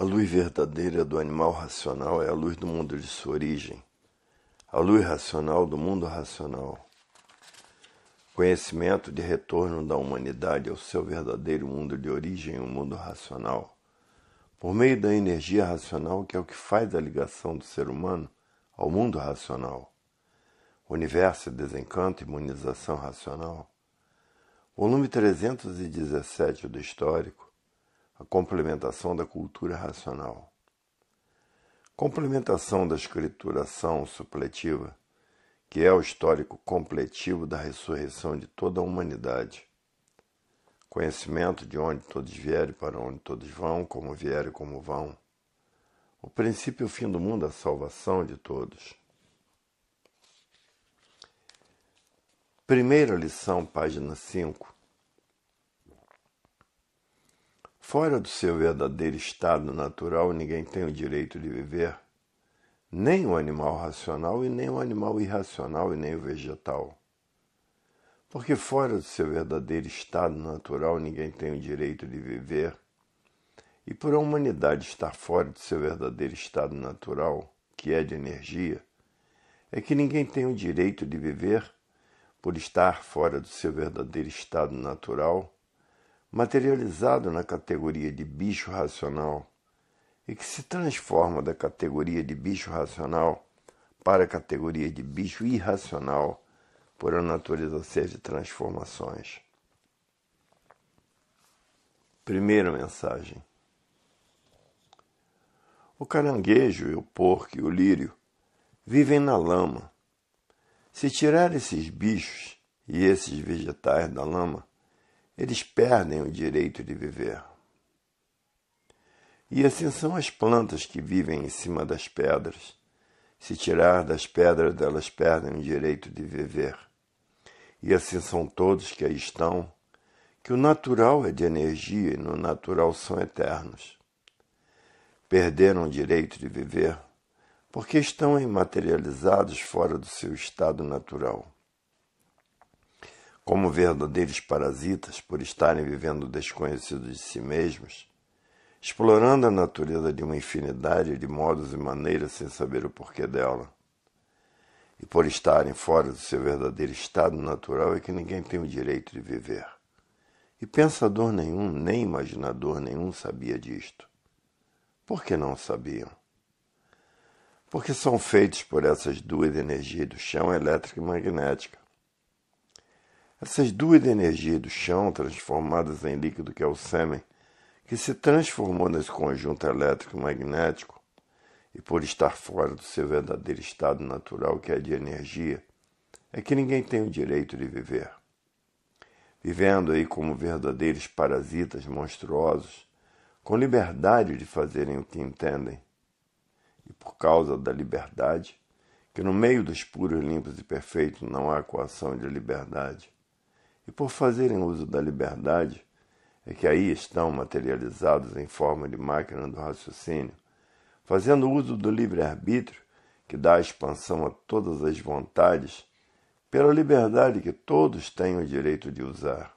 A luz verdadeira do animal racional é a luz do mundo de sua origem, a luz racional do mundo racional. Conhecimento de retorno da humanidade ao seu verdadeiro mundo de origem, o um mundo racional. Por meio da energia racional, que é o que faz a ligação do ser humano ao mundo racional. Universo, desencanto, imunização racional. Volume 317 do Histórico a complementação da cultura racional. Complementação da escrituração supletiva, que é o histórico completivo da ressurreição de toda a humanidade. Conhecimento de onde todos vierem, para onde todos vão, como vierem, como vão. O princípio e o fim do mundo, a salvação de todos. Primeira lição, página 5. Fora do seu verdadeiro estado natural, ninguém tem o direito de viver, nem o animal racional e nem o animal irracional e nem o vegetal. Porque fora do seu verdadeiro estado natural, ninguém tem o direito de viver, e por a humanidade estar fora do seu verdadeiro estado natural, que é de energia, é que ninguém tem o direito de viver por estar fora do seu verdadeiro estado natural materializado na categoria de bicho racional e que se transforma da categoria de bicho racional para a categoria de bicho irracional por a natureza ser de transformações. Primeira mensagem. O caranguejo o porco e o lírio vivem na lama. Se tirar esses bichos e esses vegetais da lama, eles perdem o direito de viver. E assim são as plantas que vivem em cima das pedras. Se tirar das pedras, elas perdem o direito de viver. E assim são todos que aí estão, que o natural é de energia e no natural são eternos. Perderam o direito de viver porque estão imaterializados fora do seu estado natural. Como verdadeiros parasitas, por estarem vivendo desconhecidos de si mesmos, explorando a natureza de uma infinidade de modos e maneiras sem saber o porquê dela. E por estarem fora do seu verdadeiro estado natural é que ninguém tem o direito de viver. E pensador nenhum, nem imaginador nenhum sabia disto. Por que não sabiam? Porque são feitos por essas duas energias do chão elétrica e magnética, essas duas energias do chão, transformadas em líquido que é o sêmen, que se transformou nesse conjunto elétrico-magnético, e por estar fora do seu verdadeiro estado natural, que é de energia, é que ninguém tem o direito de viver. Vivendo aí como verdadeiros parasitas monstruosos, com liberdade de fazerem o que entendem, e por causa da liberdade, que no meio dos puros, limpos e perfeitos não há coação de liberdade, e por fazerem uso da liberdade, é que aí estão materializados em forma de máquina do raciocínio, fazendo uso do livre-arbítrio, que dá expansão a todas as vontades, pela liberdade que todos têm o direito de usar.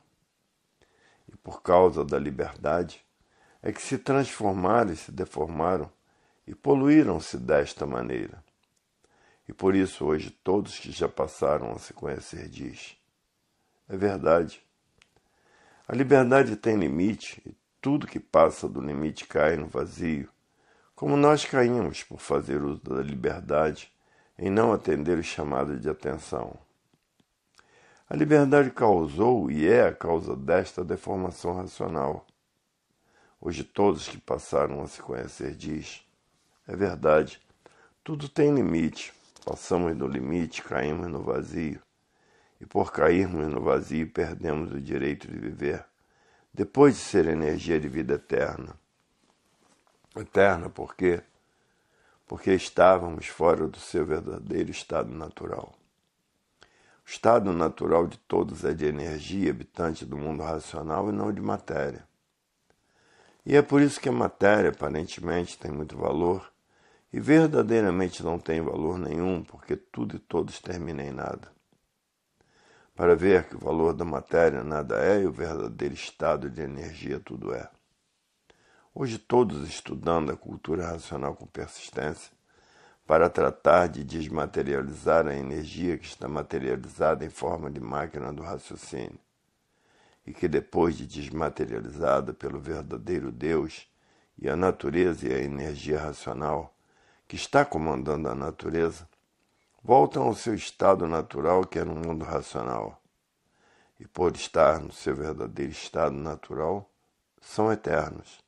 E por causa da liberdade, é que se transformaram e se deformaram e poluíram-se desta maneira. E por isso hoje todos que já passaram a se conhecer diz: é verdade. A liberdade tem limite e tudo que passa do limite cai no vazio. Como nós caímos por fazer uso da liberdade em não atender os chamados de atenção. A liberdade causou e é a causa desta deformação racional. Hoje todos que passaram a se conhecer diz: é verdade, tudo tem limite. Passamos do limite, caímos no vazio e por cairmos no vazio perdemos o direito de viver, depois de ser energia de vida eterna. Eterna por quê? Porque estávamos fora do seu verdadeiro estado natural. O estado natural de todos é de energia habitante do mundo racional e não de matéria. E é por isso que a matéria aparentemente tem muito valor e verdadeiramente não tem valor nenhum, porque tudo e todos terminam em nada para ver que o valor da matéria nada é e o verdadeiro estado de energia tudo é. Hoje, todos estudando a cultura racional com persistência, para tratar de desmaterializar a energia que está materializada em forma de máquina do raciocínio, e que depois de desmaterializada pelo verdadeiro Deus e a natureza e a energia racional que está comandando a natureza, voltam ao seu estado natural, que é no mundo racional. E por estar no seu verdadeiro estado natural, são eternos.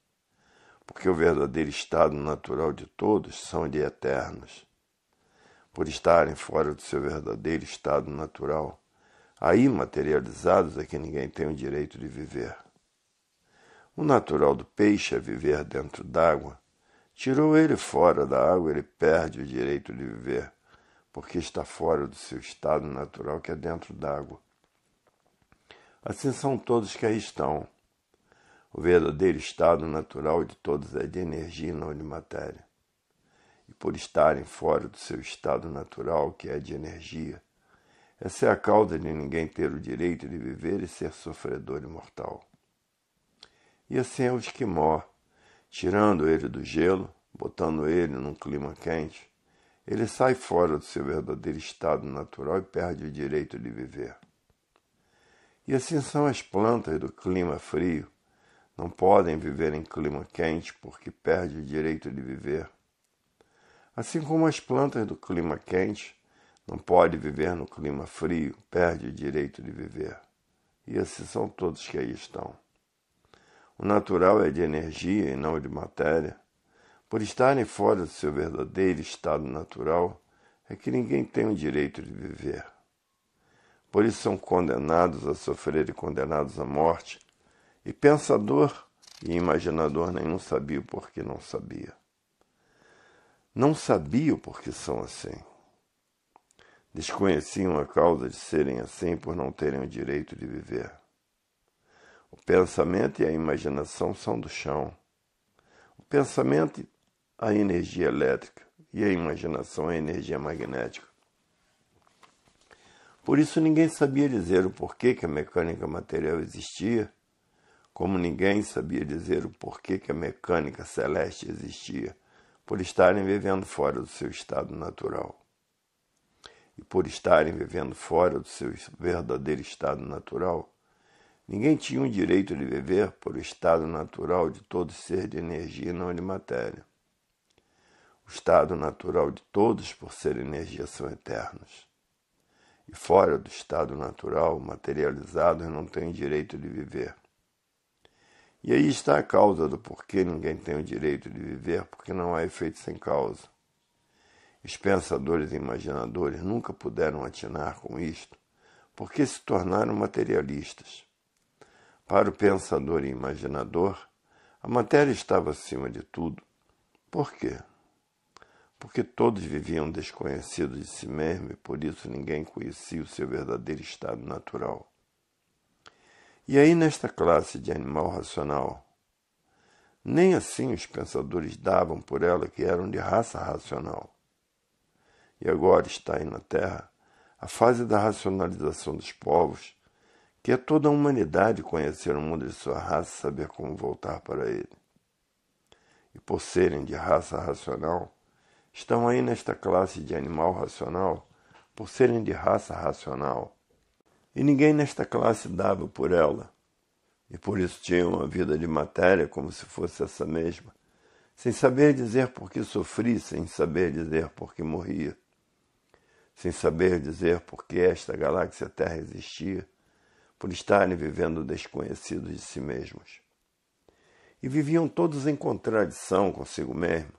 Porque o verdadeiro estado natural de todos são de eternos. Por estarem fora do seu verdadeiro estado natural, aí materializados é que ninguém tem o direito de viver. O natural do peixe é viver dentro d'água. Tirou ele fora da água, ele perde o direito de viver porque está fora do seu estado natural, que é dentro d'água. Assim são todos que aí estão. O verdadeiro estado natural de todos é de energia e não de matéria. E por estarem fora do seu estado natural, que é de energia, essa é a causa de ninguém ter o direito de viver e ser sofredor imortal. E assim é o esquimó, tirando ele do gelo, botando ele num clima quente, ele sai fora do seu verdadeiro estado natural e perde o direito de viver. E assim são as plantas do clima frio. Não podem viver em clima quente porque perde o direito de viver. Assim como as plantas do clima quente não podem viver no clima frio, perde o direito de viver. E assim são todos que aí estão. O natural é de energia e não de matéria por estarem fora do seu verdadeiro estado natural, é que ninguém tem o direito de viver. Por isso são condenados a sofrer e condenados à morte, e pensador e imaginador nenhum sabia o porquê não sabia. Não sabia o porquê são assim. Desconheciam a causa de serem assim por não terem o direito de viver. O pensamento e a imaginação são do chão. O pensamento a energia elétrica e a imaginação a energia magnética. Por isso ninguém sabia dizer o porquê que a mecânica material existia, como ninguém sabia dizer o porquê que a mecânica celeste existia, por estarem vivendo fora do seu estado natural. E por estarem vivendo fora do seu verdadeiro estado natural, ninguém tinha o direito de viver por o estado natural de todo ser de energia e não de matéria o estado natural de todos por ser energia são eternos. E fora do estado natural, materializados não têm direito de viver. E aí está a causa do porquê ninguém tem o direito de viver, porque não há efeito sem causa. Os pensadores e imaginadores nunca puderam atinar com isto, porque se tornaram materialistas. Para o pensador e imaginador, a matéria estava acima de tudo. Por quê? porque todos viviam desconhecidos de si mesmo e por isso ninguém conhecia o seu verdadeiro estado natural. E aí, nesta classe de animal racional, nem assim os pensadores davam por ela que eram de raça racional. E agora está aí na Terra a fase da racionalização dos povos, que é toda a humanidade conhecer o mundo de sua raça e saber como voltar para ele. E por serem de raça racional, estão aí nesta classe de animal racional por serem de raça racional. E ninguém nesta classe dava por ela, e por isso tinham uma vida de matéria como se fosse essa mesma, sem saber dizer por que sofria, sem saber dizer por que morria, sem saber dizer por que esta galáxia Terra existia, por estarem vivendo desconhecidos de si mesmos. E viviam todos em contradição consigo mesmo,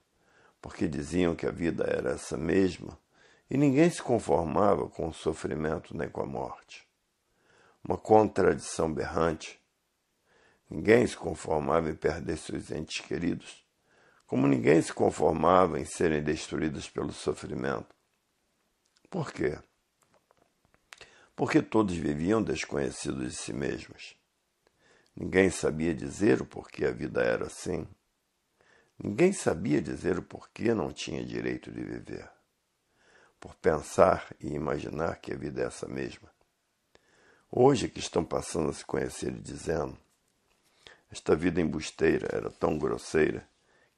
porque diziam que a vida era essa mesma e ninguém se conformava com o sofrimento nem com a morte. Uma contradição berrante. Ninguém se conformava em perder seus entes queridos, como ninguém se conformava em serem destruídos pelo sofrimento. Por quê? Porque todos viviam desconhecidos de si mesmos. Ninguém sabia dizer o porquê a vida era assim. Ninguém sabia dizer o porquê não tinha direito de viver, por pensar e imaginar que a vida é essa mesma. Hoje que estão passando a se conhecer e dizendo: Esta vida embusteira era tão grosseira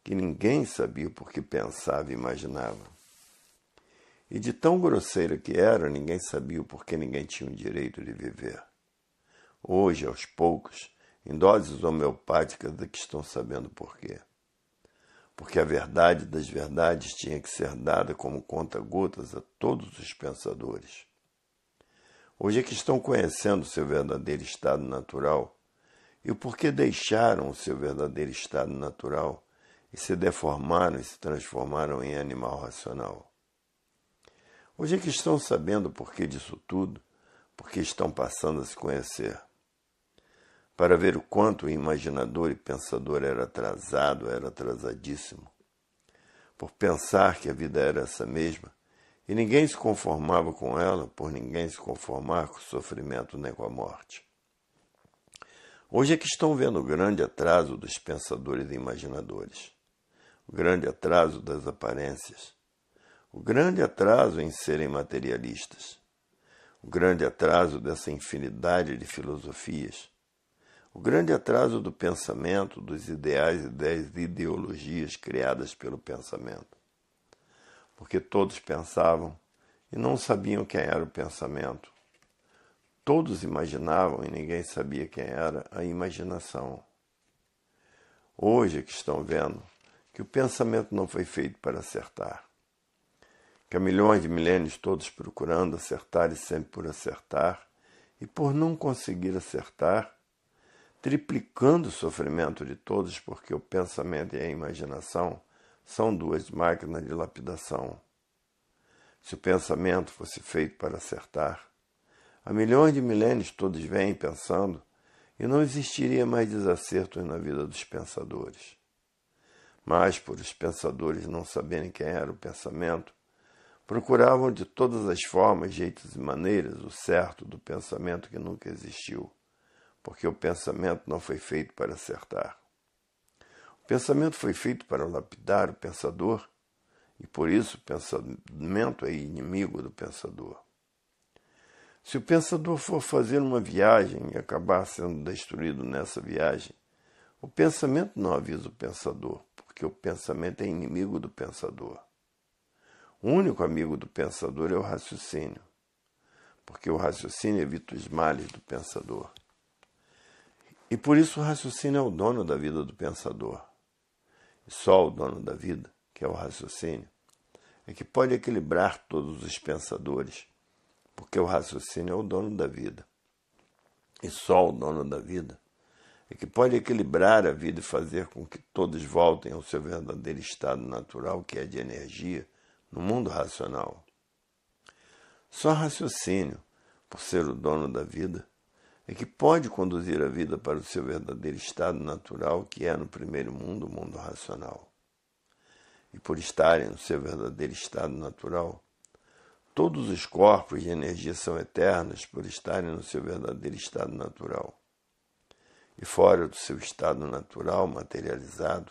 que ninguém sabia por que pensava e imaginava. E de tão grosseira que era, ninguém sabia por que ninguém tinha o direito de viver. Hoje, aos poucos, em doses homeopáticas, é que estão sabendo por quê porque a verdade das verdades tinha que ser dada como conta-gotas a todos os pensadores. Hoje é que estão conhecendo o seu verdadeiro estado natural e o porquê deixaram o seu verdadeiro estado natural e se deformaram e se transformaram em animal racional. Hoje é que estão sabendo o porquê disso tudo, porque estão passando a se conhecer para ver o quanto o imaginador e pensador era atrasado, era atrasadíssimo, por pensar que a vida era essa mesma, e ninguém se conformava com ela, por ninguém se conformar com o sofrimento nem com a morte. Hoje é que estão vendo o grande atraso dos pensadores e imaginadores, o grande atraso das aparências, o grande atraso em serem materialistas, o grande atraso dessa infinidade de filosofias o grande atraso do pensamento, dos ideais e das ideologias criadas pelo pensamento. Porque todos pensavam e não sabiam quem era o pensamento. Todos imaginavam e ninguém sabia quem era a imaginação. Hoje é que estão vendo que o pensamento não foi feito para acertar. Que há milhões de milênios todos procurando acertar e sempre por acertar, e por não conseguir acertar, triplicando o sofrimento de todos, porque o pensamento e a imaginação são duas máquinas de lapidação. Se o pensamento fosse feito para acertar, há milhões de milênios todos vêm pensando e não existiria mais desacertos na vida dos pensadores. Mas, por os pensadores não saberem quem era o pensamento, procuravam de todas as formas, jeitos e maneiras o certo do pensamento que nunca existiu porque o pensamento não foi feito para acertar. O pensamento foi feito para lapidar o pensador, e por isso o pensamento é inimigo do pensador. Se o pensador for fazer uma viagem e acabar sendo destruído nessa viagem, o pensamento não avisa o pensador, porque o pensamento é inimigo do pensador. O único amigo do pensador é o raciocínio, porque o raciocínio evita os males do pensador. E por isso o raciocínio é o dono da vida do pensador. E só o dono da vida, que é o raciocínio, é que pode equilibrar todos os pensadores, porque o raciocínio é o dono da vida. E só o dono da vida é que pode equilibrar a vida e fazer com que todos voltem ao seu verdadeiro estado natural, que é de energia, no mundo racional. Só raciocínio, por ser o dono da vida, é que pode conduzir a vida para o seu verdadeiro estado natural, que é no primeiro mundo, o mundo racional. E por estarem no seu verdadeiro estado natural, todos os corpos de energia são eternos por estarem no seu verdadeiro estado natural. E fora do seu estado natural materializado,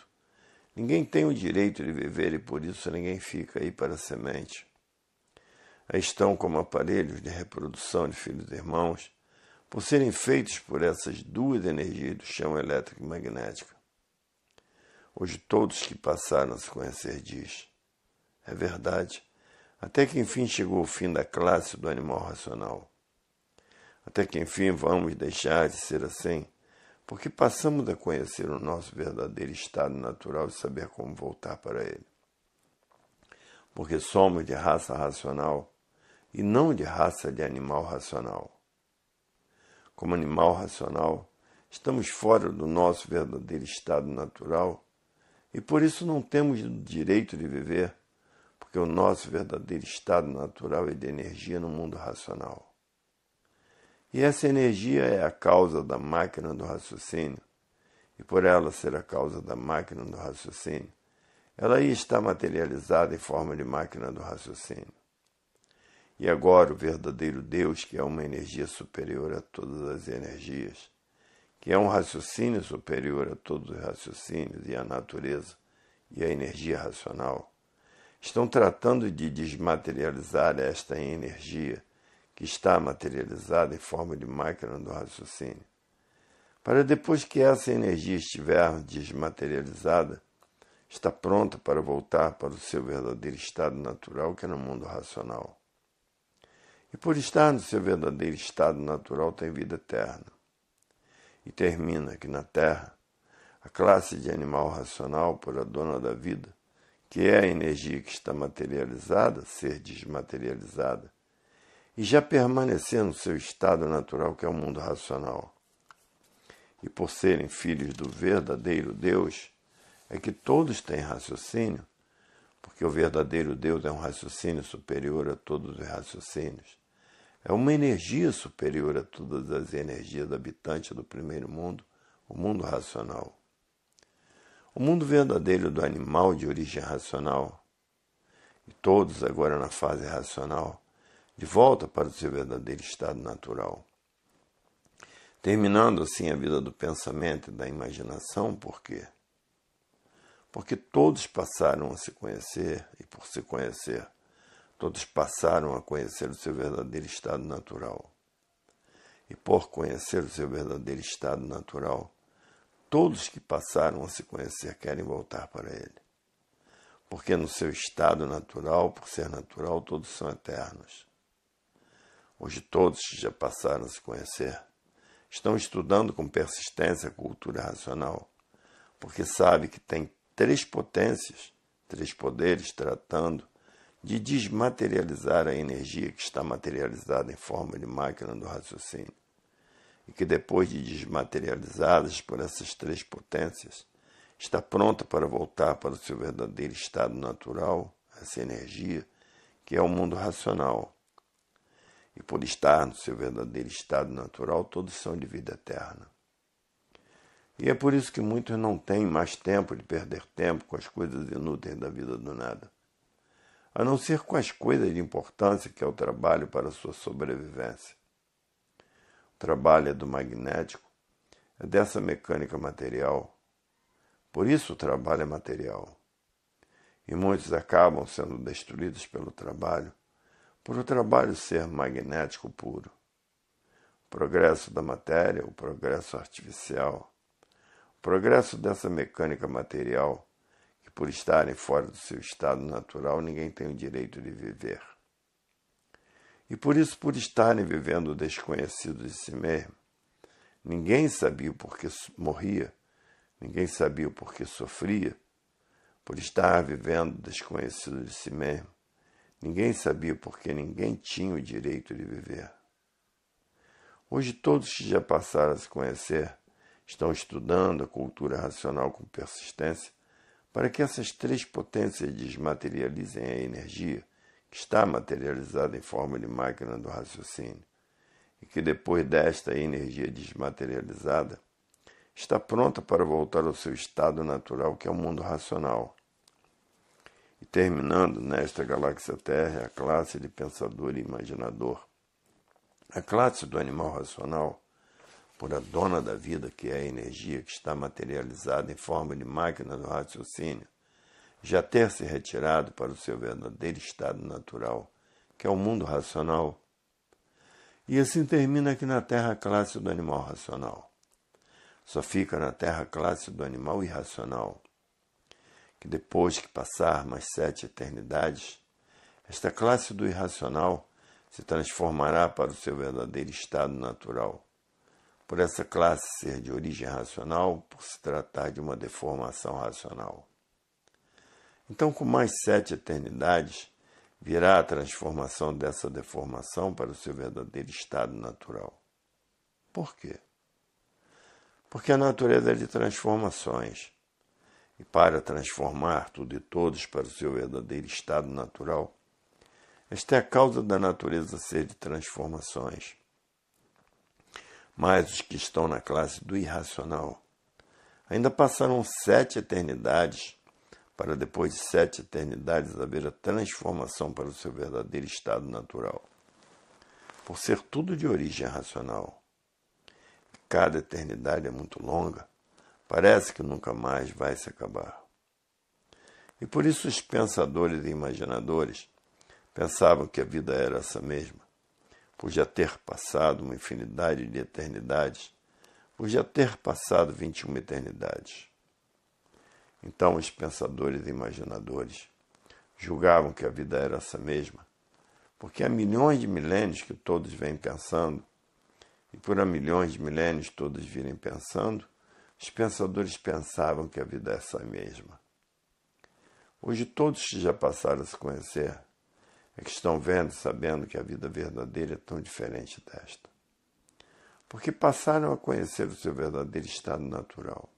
ninguém tem o direito de viver e por isso ninguém fica aí para a semente. Aí estão como aparelhos de reprodução de filhos e irmãos por serem feitos por essas duas energias do chão elétrico e magnético. Hoje todos que passaram a se conhecer diz. É verdade, até que enfim chegou o fim da classe do animal racional. Até que enfim vamos deixar de ser assim, porque passamos a conhecer o nosso verdadeiro estado natural e saber como voltar para ele. Porque somos de raça racional e não de raça de animal racional como animal racional, estamos fora do nosso verdadeiro estado natural e por isso não temos o direito de viver, porque o nosso verdadeiro estado natural é de energia no mundo racional. E essa energia é a causa da máquina do raciocínio, e por ela ser a causa da máquina do raciocínio, ela aí está materializada em forma de máquina do raciocínio. E agora o verdadeiro Deus, que é uma energia superior a todas as energias, que é um raciocínio superior a todos os raciocínios e a natureza e a energia racional, estão tratando de desmaterializar esta energia que está materializada em forma de máquina do raciocínio. Para depois que essa energia estiver desmaterializada, está pronta para voltar para o seu verdadeiro estado natural, que é no mundo racional e por estar no seu verdadeiro estado natural tem vida eterna. E termina que na Terra, a classe de animal racional, por a dona da vida, que é a energia que está materializada, ser desmaterializada, e já permanecer no seu estado natural, que é o mundo racional. E por serem filhos do verdadeiro Deus, é que todos têm raciocínio, porque o verdadeiro Deus é um raciocínio superior a todos os raciocínios. É uma energia superior a todas as energias do habitante do primeiro mundo, o mundo racional. O mundo verdadeiro do animal de origem racional, e todos agora na fase racional, de volta para o seu verdadeiro estado natural. Terminando assim a vida do pensamento e da imaginação, por quê? Porque todos passaram a se conhecer e, por se conhecer, todos passaram a conhecer o seu verdadeiro estado natural. E por conhecer o seu verdadeiro estado natural, todos que passaram a se conhecer querem voltar para ele. Porque no seu estado natural, por ser natural, todos são eternos. Hoje todos que já passaram a se conhecer estão estudando com persistência a cultura racional, porque sabe que tem três potências, três poderes tratando de desmaterializar a energia que está materializada em forma de máquina do raciocínio, e que depois de desmaterializadas por essas três potências, está pronta para voltar para o seu verdadeiro estado natural, essa energia, que é o mundo racional. E por estar no seu verdadeiro estado natural, todos são de vida eterna. E é por isso que muitos não têm mais tempo de perder tempo com as coisas inúteis da vida do nada a não ser com as coisas de importância que é o trabalho para sua sobrevivência. O trabalho é do magnético, é dessa mecânica material. Por isso o trabalho é material. E muitos acabam sendo destruídos pelo trabalho, por o trabalho ser magnético puro. O progresso da matéria, o progresso artificial, o progresso dessa mecânica material por estarem fora do seu estado natural, ninguém tem o direito de viver. E por isso, por estarem vivendo o desconhecido de si mesmo, ninguém sabia por que morria, ninguém sabia por que sofria, por estar vivendo o desconhecido de si mesmo, ninguém sabia por que ninguém tinha o direito de viver. Hoje, todos que já passaram a se conhecer estão estudando a cultura racional com persistência para que essas três potências desmaterializem a energia que está materializada em forma de máquina do raciocínio, e que depois desta energia desmaterializada está pronta para voltar ao seu estado natural, que é o mundo racional. E terminando nesta galáxia Terra, a classe de pensador e imaginador. A classe do animal racional por a dona da vida, que é a energia que está materializada em forma de máquina do raciocínio, já ter se retirado para o seu verdadeiro estado natural, que é o mundo racional. E assim termina aqui na Terra a classe do animal racional. Só fica na Terra a classe do animal irracional, que depois que passar mais sete eternidades, esta classe do irracional se transformará para o seu verdadeiro estado natural por essa classe ser de origem racional, por se tratar de uma deformação racional. Então, com mais sete eternidades, virá a transformação dessa deformação para o seu verdadeiro estado natural. Por quê? Porque a natureza é de transformações. E para transformar tudo e todos para o seu verdadeiro estado natural, esta é a causa da natureza ser de transformações mas os que estão na classe do irracional ainda passaram sete eternidades para depois de sete eternidades haver a transformação para o seu verdadeiro estado natural. Por ser tudo de origem racional, cada eternidade é muito longa, parece que nunca mais vai se acabar. E por isso os pensadores e imaginadores pensavam que a vida era essa mesma, por já ter passado uma infinidade de eternidades, por já ter passado 21 eternidades. Então os pensadores e imaginadores julgavam que a vida era essa mesma, porque há milhões de milênios que todos vêm pensando, e por há milhões de milênios todos virem pensando, os pensadores pensavam que a vida é essa mesma. Hoje todos que já passaram a se conhecer é que estão vendo e sabendo que a vida verdadeira é tão diferente desta. Porque passaram a conhecer o seu verdadeiro estado natural.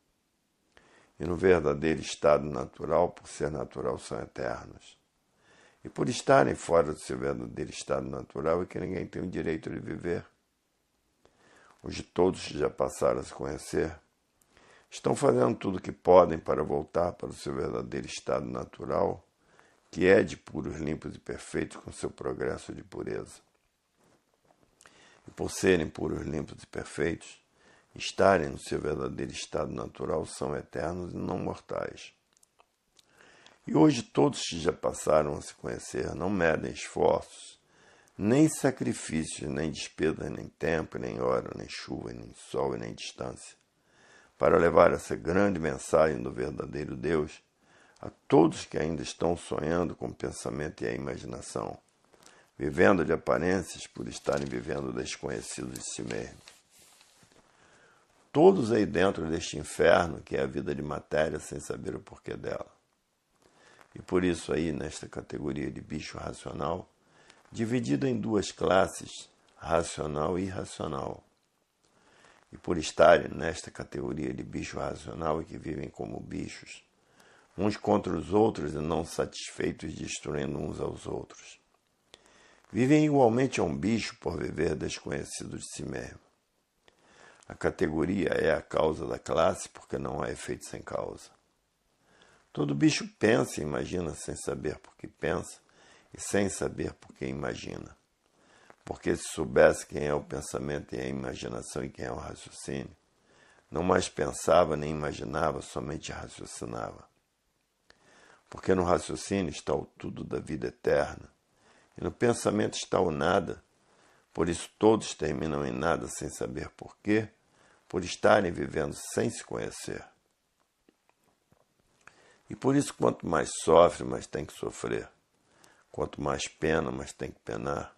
E no verdadeiro estado natural, por ser natural, são eternos. E por estarem fora do seu verdadeiro estado natural, é que ninguém tem o direito de viver. Hoje todos que já passaram a se conhecer estão fazendo tudo o que podem para voltar para o seu verdadeiro estado natural que é de puros, limpos e perfeitos com seu progresso de pureza. E por serem puros, limpos e perfeitos, estarem no seu verdadeiro estado natural são eternos e não mortais. E hoje todos que já passaram a se conhecer não medem esforços, nem sacrifícios, nem despesas, nem tempo, nem hora, nem chuva, nem sol e nem distância, para levar essa grande mensagem do verdadeiro Deus a todos que ainda estão sonhando com o pensamento e a imaginação, vivendo de aparências por estarem vivendo desconhecidos de si mesmos. Todos aí dentro deste inferno que é a vida de matéria sem saber o porquê dela. E por isso aí, nesta categoria de bicho racional, dividido em duas classes, racional e irracional. E por estarem nesta categoria de bicho racional e que vivem como bichos, uns contra os outros e não satisfeitos destruindo uns aos outros. Vivem igualmente a um bicho por viver desconhecido de si mesmo. A categoria é a causa da classe porque não há efeito sem causa. Todo bicho pensa e imagina sem saber por que pensa e sem saber por que imagina. Porque se soubesse quem é o pensamento e a imaginação e quem é o raciocínio, não mais pensava nem imaginava, somente raciocinava porque no raciocínio está o tudo da vida eterna, e no pensamento está o nada. Por isso todos terminam em nada sem saber porquê, por estarem vivendo sem se conhecer. E por isso, quanto mais sofre, mais tem que sofrer. Quanto mais pena, mais tem que penar,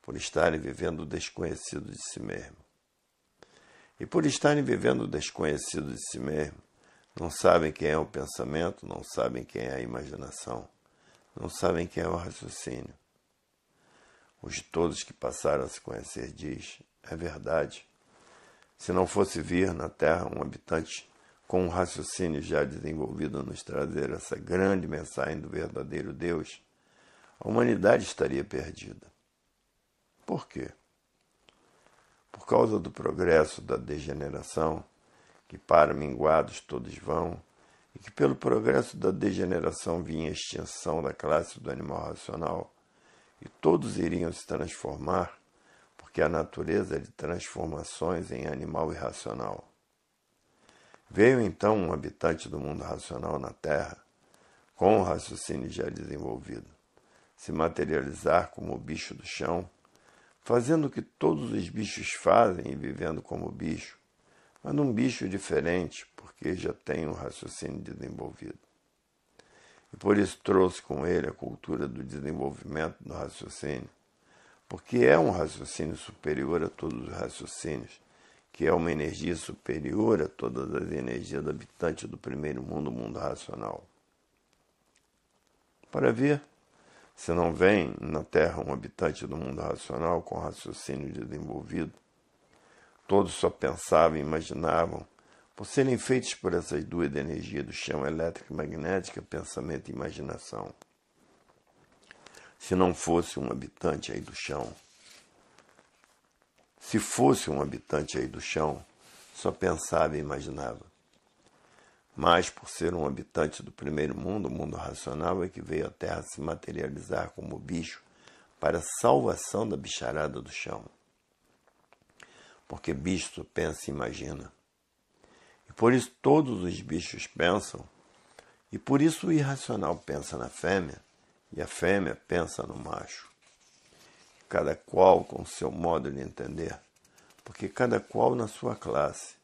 por estarem vivendo o desconhecido de si mesmo. E por estarem vivendo o desconhecido de si mesmo, não sabem quem é o pensamento, não sabem quem é a imaginação, não sabem quem é o raciocínio. Os de todos que passaram a se conhecer diz, é verdade. Se não fosse vir na terra um habitante com um raciocínio já desenvolvido nos trazer essa grande mensagem do verdadeiro Deus, a humanidade estaria perdida. Por quê? Por causa do progresso da degeneração, que para minguados todos vão, e que pelo progresso da degeneração vinha a extinção da classe do animal racional, e todos iriam se transformar, porque a natureza é de transformações em animal irracional. Veio então um habitante do mundo racional na Terra, com o raciocínio já desenvolvido, se materializar como o bicho do chão, fazendo o que todos os bichos fazem e vivendo como bicho, mas num bicho diferente, porque já tem um raciocínio desenvolvido. E por isso trouxe com ele a cultura do desenvolvimento do raciocínio, porque é um raciocínio superior a todos os raciocínios, que é uma energia superior a todas as energias do habitante do primeiro mundo, o mundo racional. Para ver, se não vem na Terra um habitante do mundo racional com raciocínio desenvolvido, Todos só pensavam e imaginavam. Por serem feitos por essas duas energias do chão elétrico e magnética, pensamento e imaginação. Se não fosse um habitante aí do chão, se fosse um habitante aí do chão, só pensava e imaginava. Mas, por ser um habitante do primeiro mundo, o mundo racional é que veio à Terra se materializar como bicho para a salvação da bicharada do chão porque bicho pensa e imagina. E por isso todos os bichos pensam, e por isso o irracional pensa na fêmea, e a fêmea pensa no macho. Cada qual com seu modo de entender, porque cada qual na sua classe.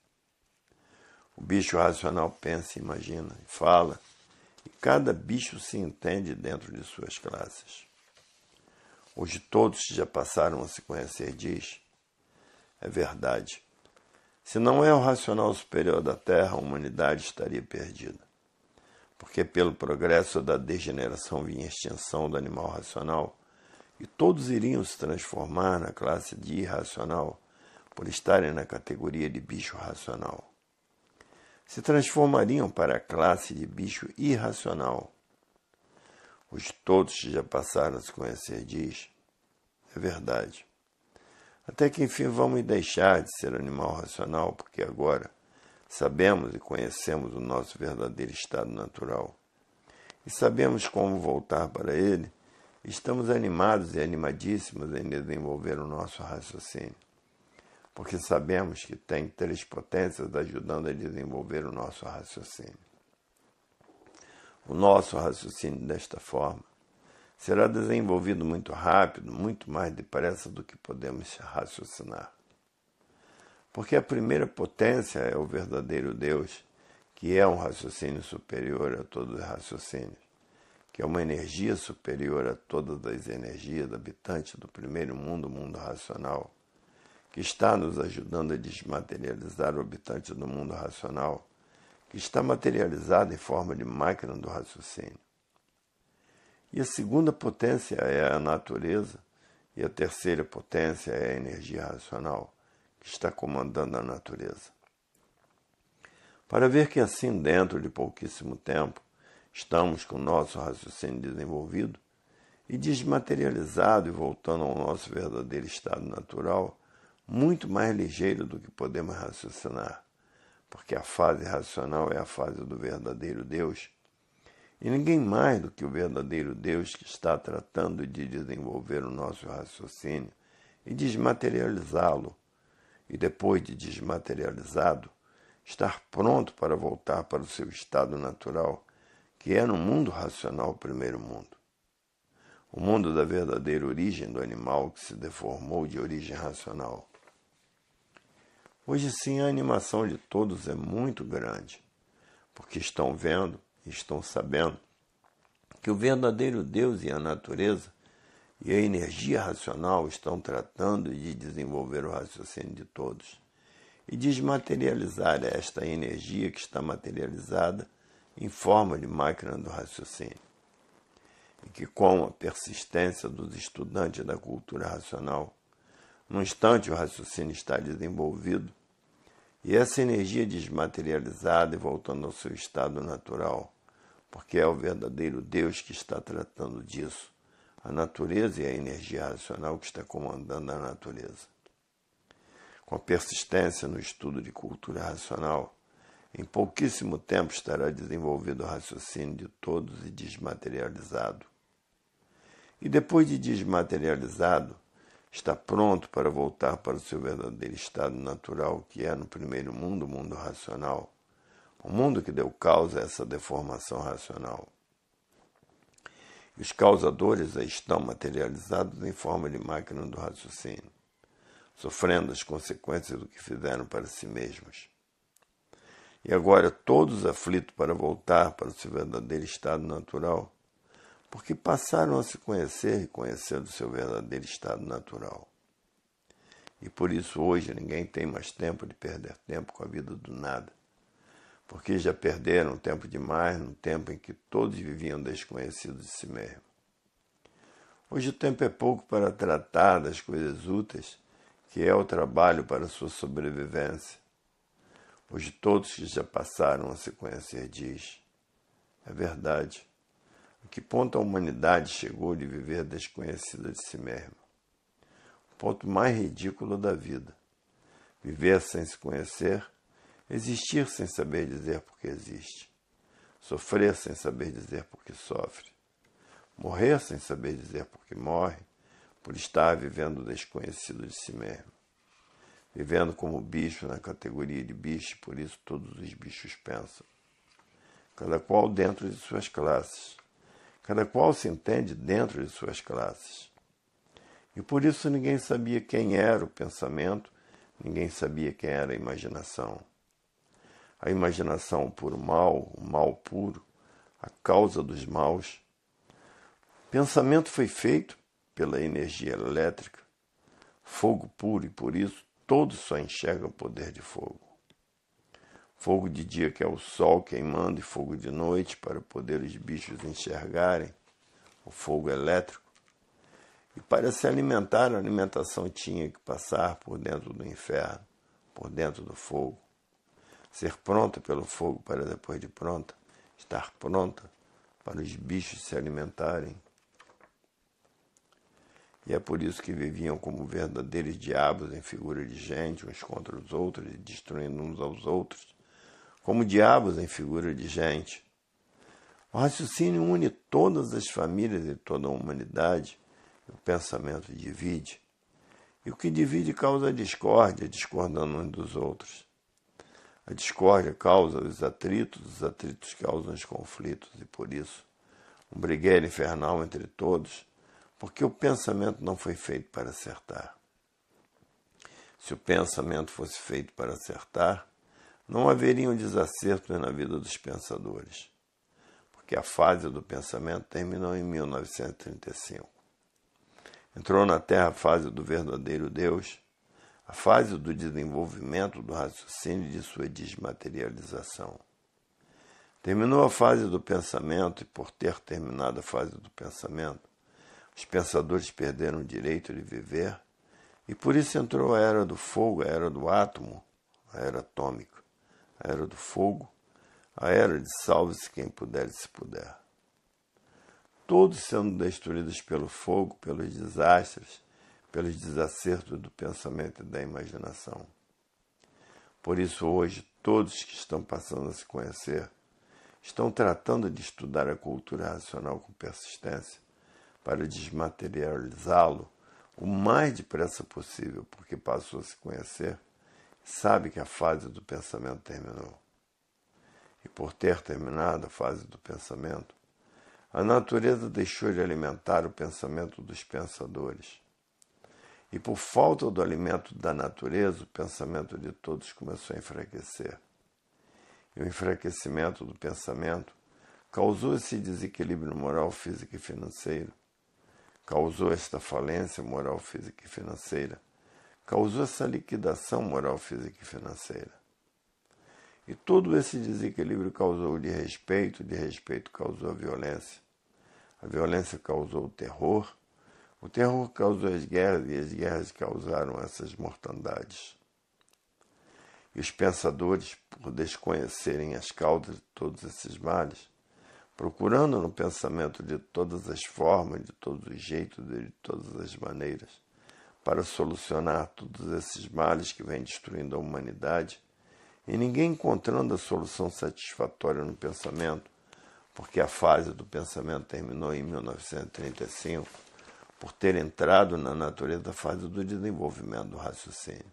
O bicho racional pensa, imagina e fala, e cada bicho se entende dentro de suas classes. Hoje todos que já passaram a se conhecer diz é verdade. Se não é o racional superior da Terra, a humanidade estaria perdida. Porque pelo progresso da degeneração vinha a extinção do animal racional, e todos iriam se transformar na classe de irracional por estarem na categoria de bicho racional. Se transformariam para a classe de bicho irracional. Os todos que já passaram a se conhecer diz, é verdade. Até que enfim vamos deixar de ser animal racional, porque agora sabemos e conhecemos o nosso verdadeiro estado natural. E sabemos como voltar para ele, estamos animados e animadíssimos em desenvolver o nosso raciocínio. Porque sabemos que tem três potências ajudando a desenvolver o nosso raciocínio. O nosso raciocínio desta forma será desenvolvido muito rápido, muito mais depressa do que podemos raciocinar. Porque a primeira potência é o verdadeiro Deus, que é um raciocínio superior a todos os raciocínios, que é uma energia superior a todas as energias do habitante do primeiro mundo, o mundo racional, que está nos ajudando a desmaterializar o habitante do mundo racional, que está materializado em forma de máquina do raciocínio. E a segunda potência é a natureza, e a terceira potência é a energia racional, que está comandando a natureza. Para ver que assim, dentro de pouquíssimo tempo, estamos com o nosso raciocínio desenvolvido e desmaterializado e voltando ao nosso verdadeiro estado natural, muito mais ligeiro do que podemos raciocinar, porque a fase racional é a fase do verdadeiro Deus e ninguém mais do que o verdadeiro Deus que está tratando de desenvolver o nosso raciocínio e desmaterializá-lo, e depois de desmaterializado, estar pronto para voltar para o seu estado natural, que é no mundo racional o primeiro mundo. O mundo da verdadeira origem do animal que se deformou de origem racional. Hoje sim a animação de todos é muito grande, porque estão vendo estão sabendo que o verdadeiro Deus e a natureza e a energia racional estão tratando de desenvolver o raciocínio de todos e desmaterializar esta energia que está materializada em forma de máquina do raciocínio. E que, com a persistência dos estudantes da cultura racional, num instante o raciocínio está desenvolvido e essa energia desmaterializada e voltando ao seu estado natural porque é o verdadeiro Deus que está tratando disso, a natureza e a energia racional que está comandando a natureza. Com a persistência no estudo de cultura racional, em pouquíssimo tempo estará desenvolvido o raciocínio de todos e desmaterializado. E depois de desmaterializado, está pronto para voltar para o seu verdadeiro estado natural, que é no primeiro mundo, o mundo racional o mundo que deu causa a essa deformação racional. Os causadores a estão materializados em forma de máquina do raciocínio, sofrendo as consequências do que fizeram para si mesmos. E agora todos aflitos para voltar para o seu verdadeiro estado natural, porque passaram a se conhecer e conhecer do seu verdadeiro estado natural. E por isso hoje ninguém tem mais tempo de perder tempo com a vida do nada porque já perderam tempo demais no tempo em que todos viviam desconhecidos de si mesmos. Hoje o tempo é pouco para tratar das coisas úteis, que é o trabalho para sua sobrevivência. Hoje todos que já passaram a se conhecer diz. É verdade. A que ponto a humanidade chegou de viver desconhecida de si mesma? O ponto mais ridículo da vida. Viver sem se conhecer Existir sem saber dizer por que existe. Sofrer sem saber dizer por que sofre. Morrer sem saber dizer por que morre, por estar vivendo desconhecido de si mesmo. Vivendo como bicho na categoria de bicho, por isso todos os bichos pensam. Cada qual dentro de suas classes. Cada qual se entende dentro de suas classes. E por isso ninguém sabia quem era o pensamento, ninguém sabia quem era a imaginação a imaginação por mal, o mal puro, a causa dos maus. O pensamento foi feito pela energia elétrica, fogo puro, e por isso todos só enxergam o poder de fogo. Fogo de dia, que é o sol queimando, e fogo de noite, para poder os bichos enxergarem o fogo elétrico. E para se alimentar, a alimentação tinha que passar por dentro do inferno, por dentro do fogo ser pronta pelo fogo para depois de pronta, estar pronta para os bichos se alimentarem. E é por isso que viviam como verdadeiros diabos em figura de gente, uns contra os outros e destruindo uns aos outros, como diabos em figura de gente. O raciocínio une todas as famílias e toda a humanidade, e o pensamento divide. E o que divide causa discórdia, discordando uns dos outros. A discórdia causa os atritos, os atritos causam os conflitos, e por isso, um brigueiro infernal entre todos, porque o pensamento não foi feito para acertar. Se o pensamento fosse feito para acertar, não haveria um desacerto na vida dos pensadores, porque a fase do pensamento terminou em 1935. Entrou na Terra a fase do verdadeiro Deus, a fase do desenvolvimento do raciocínio e de sua desmaterialização. Terminou a fase do pensamento, e por ter terminado a fase do pensamento, os pensadores perderam o direito de viver, e por isso entrou a era do fogo, a era do átomo, a era atômica, a era do fogo, a era de salve-se quem puder e se puder. Todos sendo destruídos pelo fogo, pelos desastres, pelos desacertos do pensamento e da imaginação. Por isso, hoje, todos que estão passando a se conhecer estão tratando de estudar a cultura racional com persistência para desmaterializá-lo o mais depressa possível, porque passou a se conhecer e sabe que a fase do pensamento terminou. E por ter terminado a fase do pensamento, a natureza deixou de alimentar o pensamento dos pensadores e por falta do alimento da natureza, o pensamento de todos começou a enfraquecer. E o enfraquecimento do pensamento causou esse desequilíbrio moral, físico e financeiro, causou esta falência moral, física e financeira, causou essa liquidação moral, física e financeira. E todo esse desequilíbrio causou o desrespeito, o desrespeito causou a violência, a violência causou o terror, o terror causou as guerras e as guerras causaram essas mortandades. E os pensadores, por desconhecerem as causas de todos esses males, procurando no pensamento de todas as formas, de todos os jeitos, de todas as maneiras, para solucionar todos esses males que vêm destruindo a humanidade, e ninguém encontrando a solução satisfatória no pensamento, porque a fase do pensamento terminou em 1935 por ter entrado na natureza da fase do desenvolvimento do raciocínio.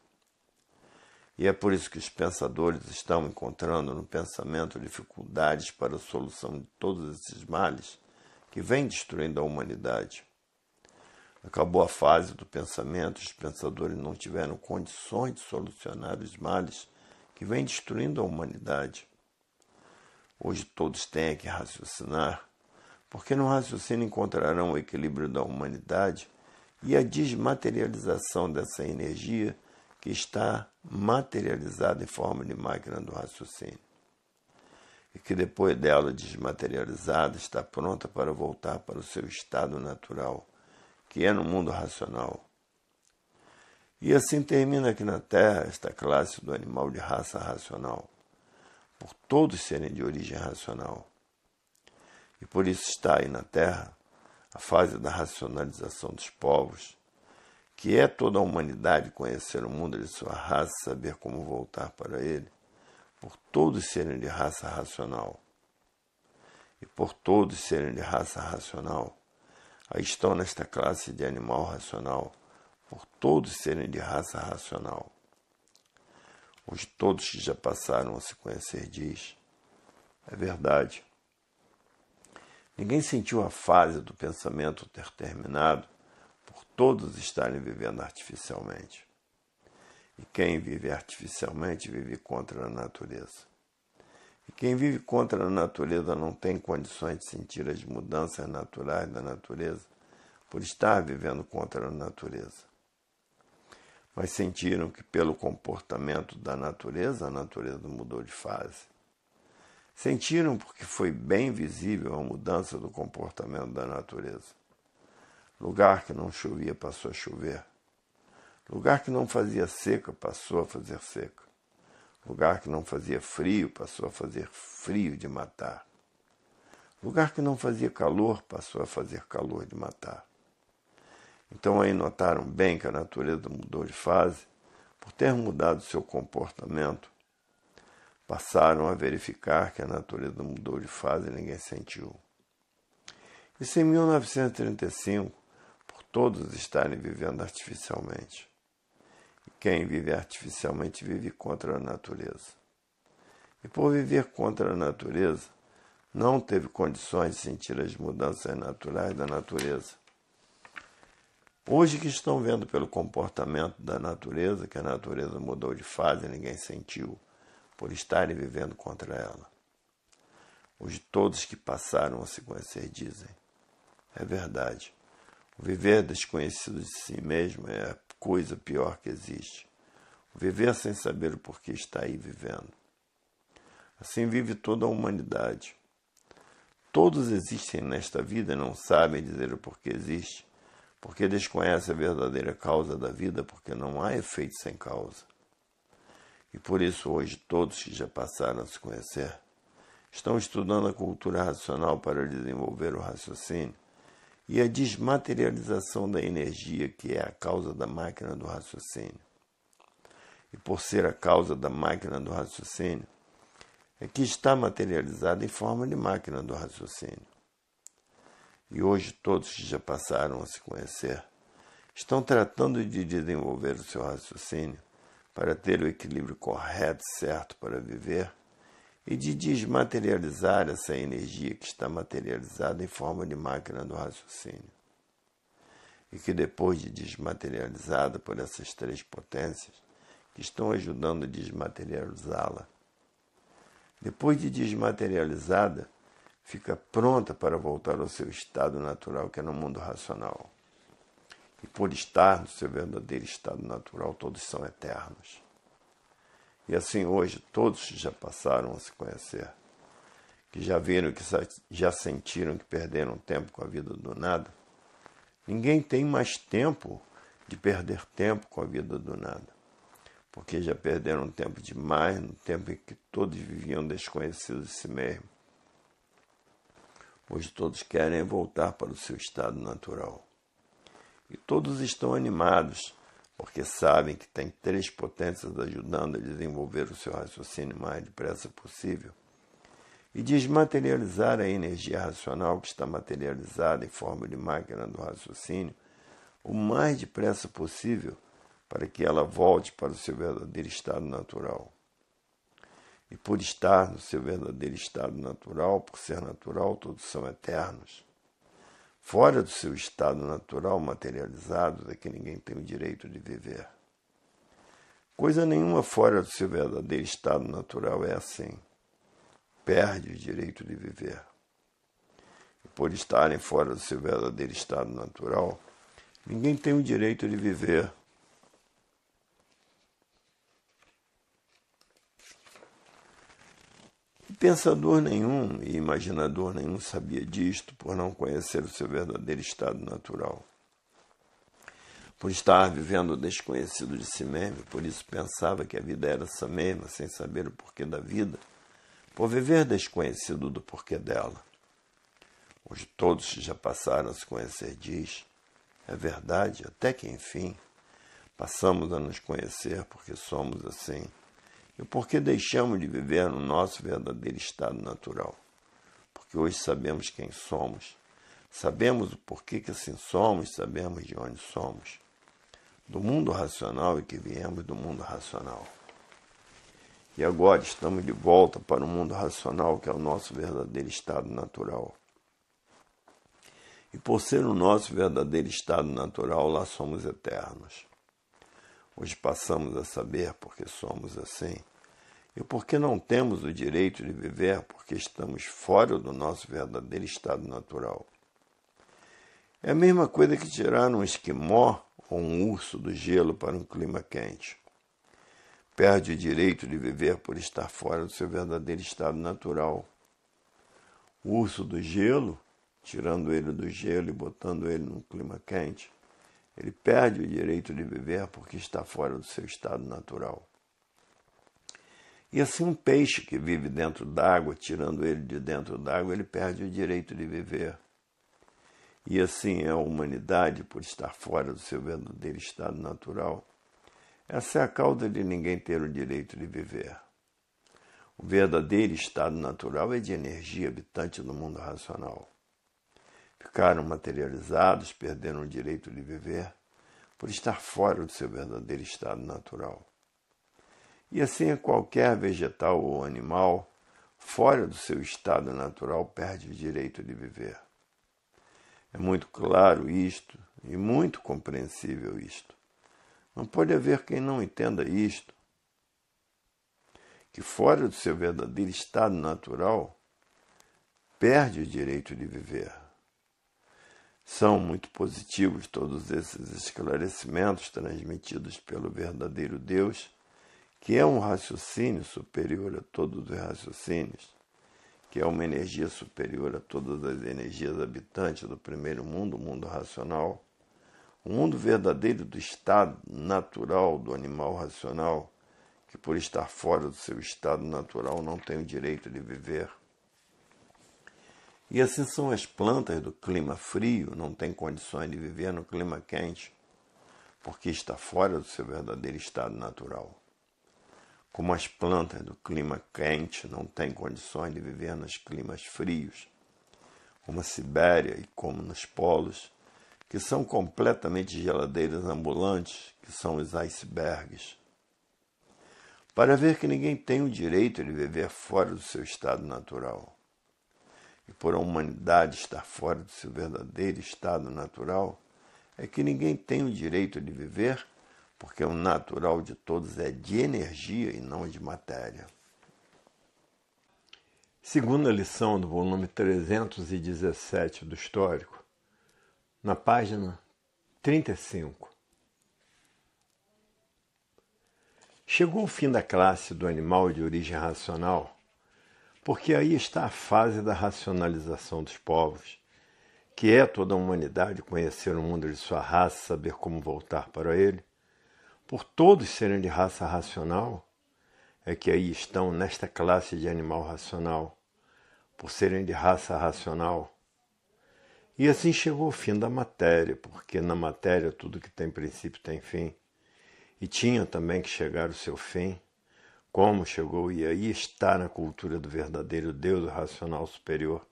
E é por isso que os pensadores estão encontrando no pensamento dificuldades para a solução de todos esses males que vêm destruindo a humanidade. Acabou a fase do pensamento, os pensadores não tiveram condições de solucionar os males que vêm destruindo a humanidade. Hoje todos têm que raciocinar, porque no raciocínio encontrarão o equilíbrio da humanidade e a desmaterialização dessa energia que está materializada em forma de máquina do raciocínio, e que depois dela desmaterializada está pronta para voltar para o seu estado natural, que é no mundo racional. E assim termina aqui na Terra esta classe do animal de raça racional, por todos serem de origem racional. E por isso está aí na Terra a fase da racionalização dos povos, que é toda a humanidade conhecer o mundo de sua raça, saber como voltar para ele, por todos serem de raça racional. E por todos serem de raça racional, aí estão nesta classe de animal racional, por todos serem de raça racional. Os todos que já passaram a se conhecer diz, é verdade, Ninguém sentiu a fase do pensamento ter terminado por todos estarem vivendo artificialmente. E quem vive artificialmente vive contra a natureza. E quem vive contra a natureza não tem condições de sentir as mudanças naturais da natureza por estar vivendo contra a natureza. Mas sentiram que, pelo comportamento da natureza, a natureza mudou de fase. Sentiram porque foi bem visível a mudança do comportamento da natureza. Lugar que não chovia passou a chover. Lugar que não fazia seca passou a fazer seca. Lugar que não fazia frio passou a fazer frio de matar. Lugar que não fazia calor passou a fazer calor de matar. Então aí notaram bem que a natureza mudou de fase por ter mudado seu comportamento Passaram a verificar que a natureza mudou de fase e ninguém sentiu. E em 1935, por todos estarem vivendo artificialmente? quem vive artificialmente vive contra a natureza. E por viver contra a natureza, não teve condições de sentir as mudanças naturais da natureza. Hoje que estão vendo pelo comportamento da natureza que a natureza mudou de fase e ninguém sentiu, por estarem vivendo contra ela. Os todos que passaram a se conhecer dizem: é verdade. O viver desconhecido de si mesmo é a coisa pior que existe. O viver sem saber o porquê está aí vivendo. Assim vive toda a humanidade. Todos existem nesta vida e não sabem dizer o porquê existe, porque desconhecem a verdadeira causa da vida, porque não há efeito sem causa. E por isso hoje todos que já passaram a se conhecer estão estudando a cultura racional para desenvolver o raciocínio e a desmaterialização da energia que é a causa da máquina do raciocínio. E por ser a causa da máquina do raciocínio, é que está materializada em forma de máquina do raciocínio. E hoje todos que já passaram a se conhecer estão tratando de desenvolver o seu raciocínio para ter o equilíbrio correto, certo para viver, e de desmaterializar essa energia que está materializada em forma de máquina do raciocínio. E que depois de desmaterializada por essas três potências, que estão ajudando a desmaterializá-la, depois de desmaterializada, fica pronta para voltar ao seu estado natural, que é no mundo racional e por estar no seu verdadeiro estado natural, todos são eternos. E assim hoje todos que já passaram a se conhecer, que já viram, que já sentiram que perderam tempo com a vida do nada, ninguém tem mais tempo de perder tempo com a vida do nada, porque já perderam tempo demais no tempo em que todos viviam desconhecidos de si mesmo. Hoje todos querem voltar para o seu estado natural. E todos estão animados, porque sabem que tem três potências ajudando a desenvolver o seu raciocínio mais depressa possível e desmaterializar a energia racional que está materializada em forma de máquina do raciocínio o mais depressa possível para que ela volte para o seu verdadeiro estado natural. E por estar no seu verdadeiro estado natural, por ser natural, todos são eternos fora do seu estado natural materializado, da que ninguém tem o direito de viver. Coisa nenhuma fora do seu verdadeiro estado natural é assim. Perde o direito de viver. E por estarem fora do seu verdadeiro estado natural, ninguém tem o direito de viver Pensador nenhum e imaginador nenhum sabia disto por não conhecer o seu verdadeiro estado natural. Por estar vivendo desconhecido de si mesmo, por isso pensava que a vida era essa mesma, sem saber o porquê da vida, por viver desconhecido do porquê dela. Hoje todos já passaram a se conhecer, diz. É verdade, até que enfim, passamos a nos conhecer porque somos assim. E por que deixamos de viver no nosso verdadeiro estado natural? Porque hoje sabemos quem somos, sabemos o porquê que assim somos, sabemos de onde somos. Do mundo racional e que viemos do mundo racional. E agora estamos de volta para o mundo racional, que é o nosso verdadeiro estado natural. E por ser o nosso verdadeiro estado natural, lá somos eternos. Hoje passamos a saber porque somos assim e porque não temos o direito de viver porque estamos fora do nosso verdadeiro estado natural. É a mesma coisa que tirar um esquimó ou um urso do gelo para um clima quente. Perde o direito de viver por estar fora do seu verdadeiro estado natural. O urso do gelo, tirando ele do gelo e botando ele num clima quente, ele perde o direito de viver porque está fora do seu estado natural. E assim, um peixe que vive dentro d'água, tirando ele de dentro d'água, ele perde o direito de viver. E assim é a humanidade por estar fora do seu verdadeiro estado natural. Essa é a causa de ninguém ter o direito de viver. O verdadeiro estado natural é de energia habitante do mundo racional ficaram materializados, perderam o direito de viver, por estar fora do seu verdadeiro estado natural. E assim, qualquer vegetal ou animal, fora do seu estado natural, perde o direito de viver. É muito claro isto e muito compreensível isto. Não pode haver quem não entenda isto. Que fora do seu verdadeiro estado natural, perde o direito de viver. São muito positivos todos esses esclarecimentos transmitidos pelo verdadeiro Deus, que é um raciocínio superior a todos os raciocínios, que é uma energia superior a todas as energias habitantes do primeiro mundo, o mundo racional. O mundo verdadeiro do estado natural do animal racional, que por estar fora do seu estado natural não tem o direito de viver. E assim são as plantas do clima frio, não têm condições de viver no clima quente, porque está fora do seu verdadeiro estado natural. Como as plantas do clima quente não têm condições de viver nos climas frios, como a Sibéria e como nos polos, que são completamente geladeiras ambulantes, que são os icebergs. Para ver que ninguém tem o direito de viver fora do seu estado natural e por a humanidade estar fora do seu verdadeiro estado natural, é que ninguém tem o direito de viver, porque o natural de todos é de energia e não de matéria. Segunda lição do volume 317 do Histórico, na página 35. Chegou o fim da classe do animal de origem racional porque aí está a fase da racionalização dos povos, que é toda a humanidade conhecer o mundo de sua raça, saber como voltar para ele. Por todos serem de raça racional, é que aí estão nesta classe de animal racional, por serem de raça racional. E assim chegou o fim da matéria, porque na matéria tudo que tem princípio tem fim, e tinha também que chegar o seu fim como chegou e aí está na cultura do verdadeiro Deus racional superior,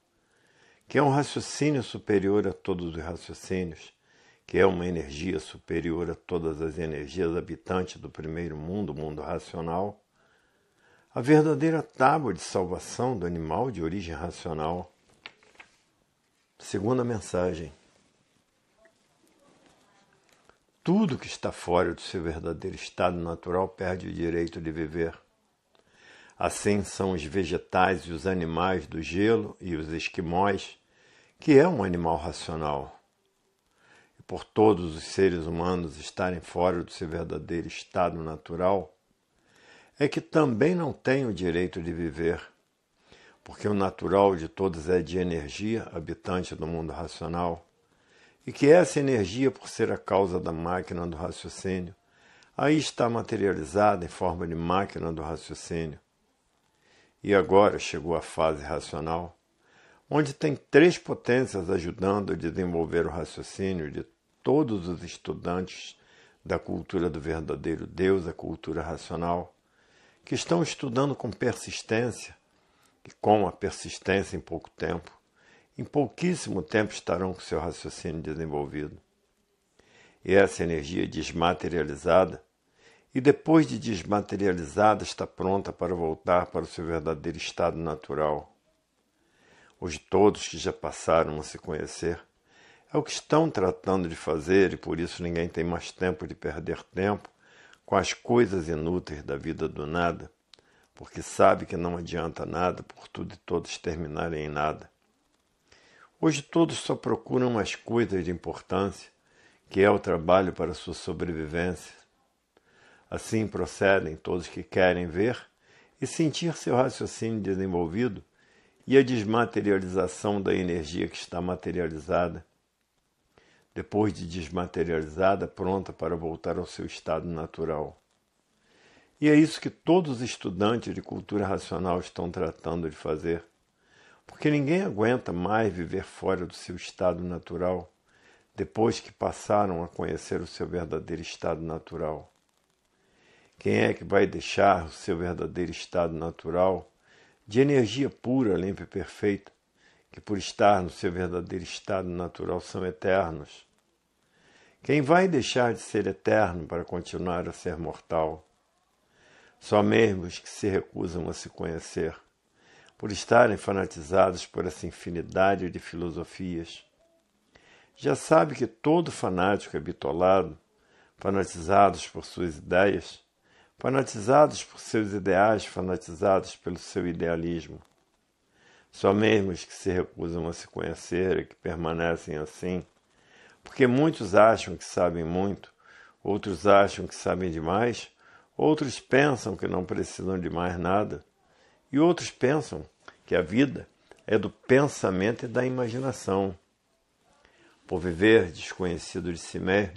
que é um raciocínio superior a todos os raciocínios, que é uma energia superior a todas as energias habitantes do primeiro mundo, o mundo racional, a verdadeira tábua de salvação do animal de origem racional. Segunda mensagem. Tudo que está fora do seu verdadeiro estado natural perde o direito de viver Assim são os vegetais e os animais do gelo e os esquimós, que é um animal racional. E por todos os seres humanos estarem fora do seu verdadeiro estado natural, é que também não têm o direito de viver, porque o natural de todos é de energia, habitante do mundo racional, e que essa energia, por ser a causa da máquina do raciocínio, aí está materializada em forma de máquina do raciocínio e agora chegou a fase racional, onde tem três potências ajudando a desenvolver o raciocínio de todos os estudantes da cultura do verdadeiro Deus, a cultura racional, que estão estudando com persistência, e com a persistência em pouco tempo, em pouquíssimo tempo estarão com seu raciocínio desenvolvido. E essa energia desmaterializada e depois de desmaterializada está pronta para voltar para o seu verdadeiro estado natural. Hoje todos que já passaram a se conhecer é o que estão tratando de fazer e por isso ninguém tem mais tempo de perder tempo com as coisas inúteis da vida do nada, porque sabe que não adianta nada por tudo e todos terminarem em nada. Hoje todos só procuram as coisas de importância, que é o trabalho para sua sobrevivência, Assim procedem todos que querem ver e sentir seu raciocínio desenvolvido e a desmaterialização da energia que está materializada. Depois de desmaterializada, pronta para voltar ao seu estado natural. E é isso que todos os estudantes de cultura racional estão tratando de fazer, porque ninguém aguenta mais viver fora do seu estado natural depois que passaram a conhecer o seu verdadeiro estado natural. Quem é que vai deixar o seu verdadeiro estado natural, de energia pura, limpa e perfeita, que por estar no seu verdadeiro estado natural são eternos? Quem vai deixar de ser eterno para continuar a ser mortal? Só mesmo os que se recusam a se conhecer, por estarem fanatizados por essa infinidade de filosofias. Já sabe que todo fanático é bitolado, fanatizados por suas ideias, fanatizados por seus ideais, fanatizados pelo seu idealismo. Só mesmo os que se recusam a se conhecer e que permanecem assim, porque muitos acham que sabem muito, outros acham que sabem demais, outros pensam que não precisam de mais nada, e outros pensam que a vida é do pensamento e da imaginação. Por viver desconhecido de si mesmo,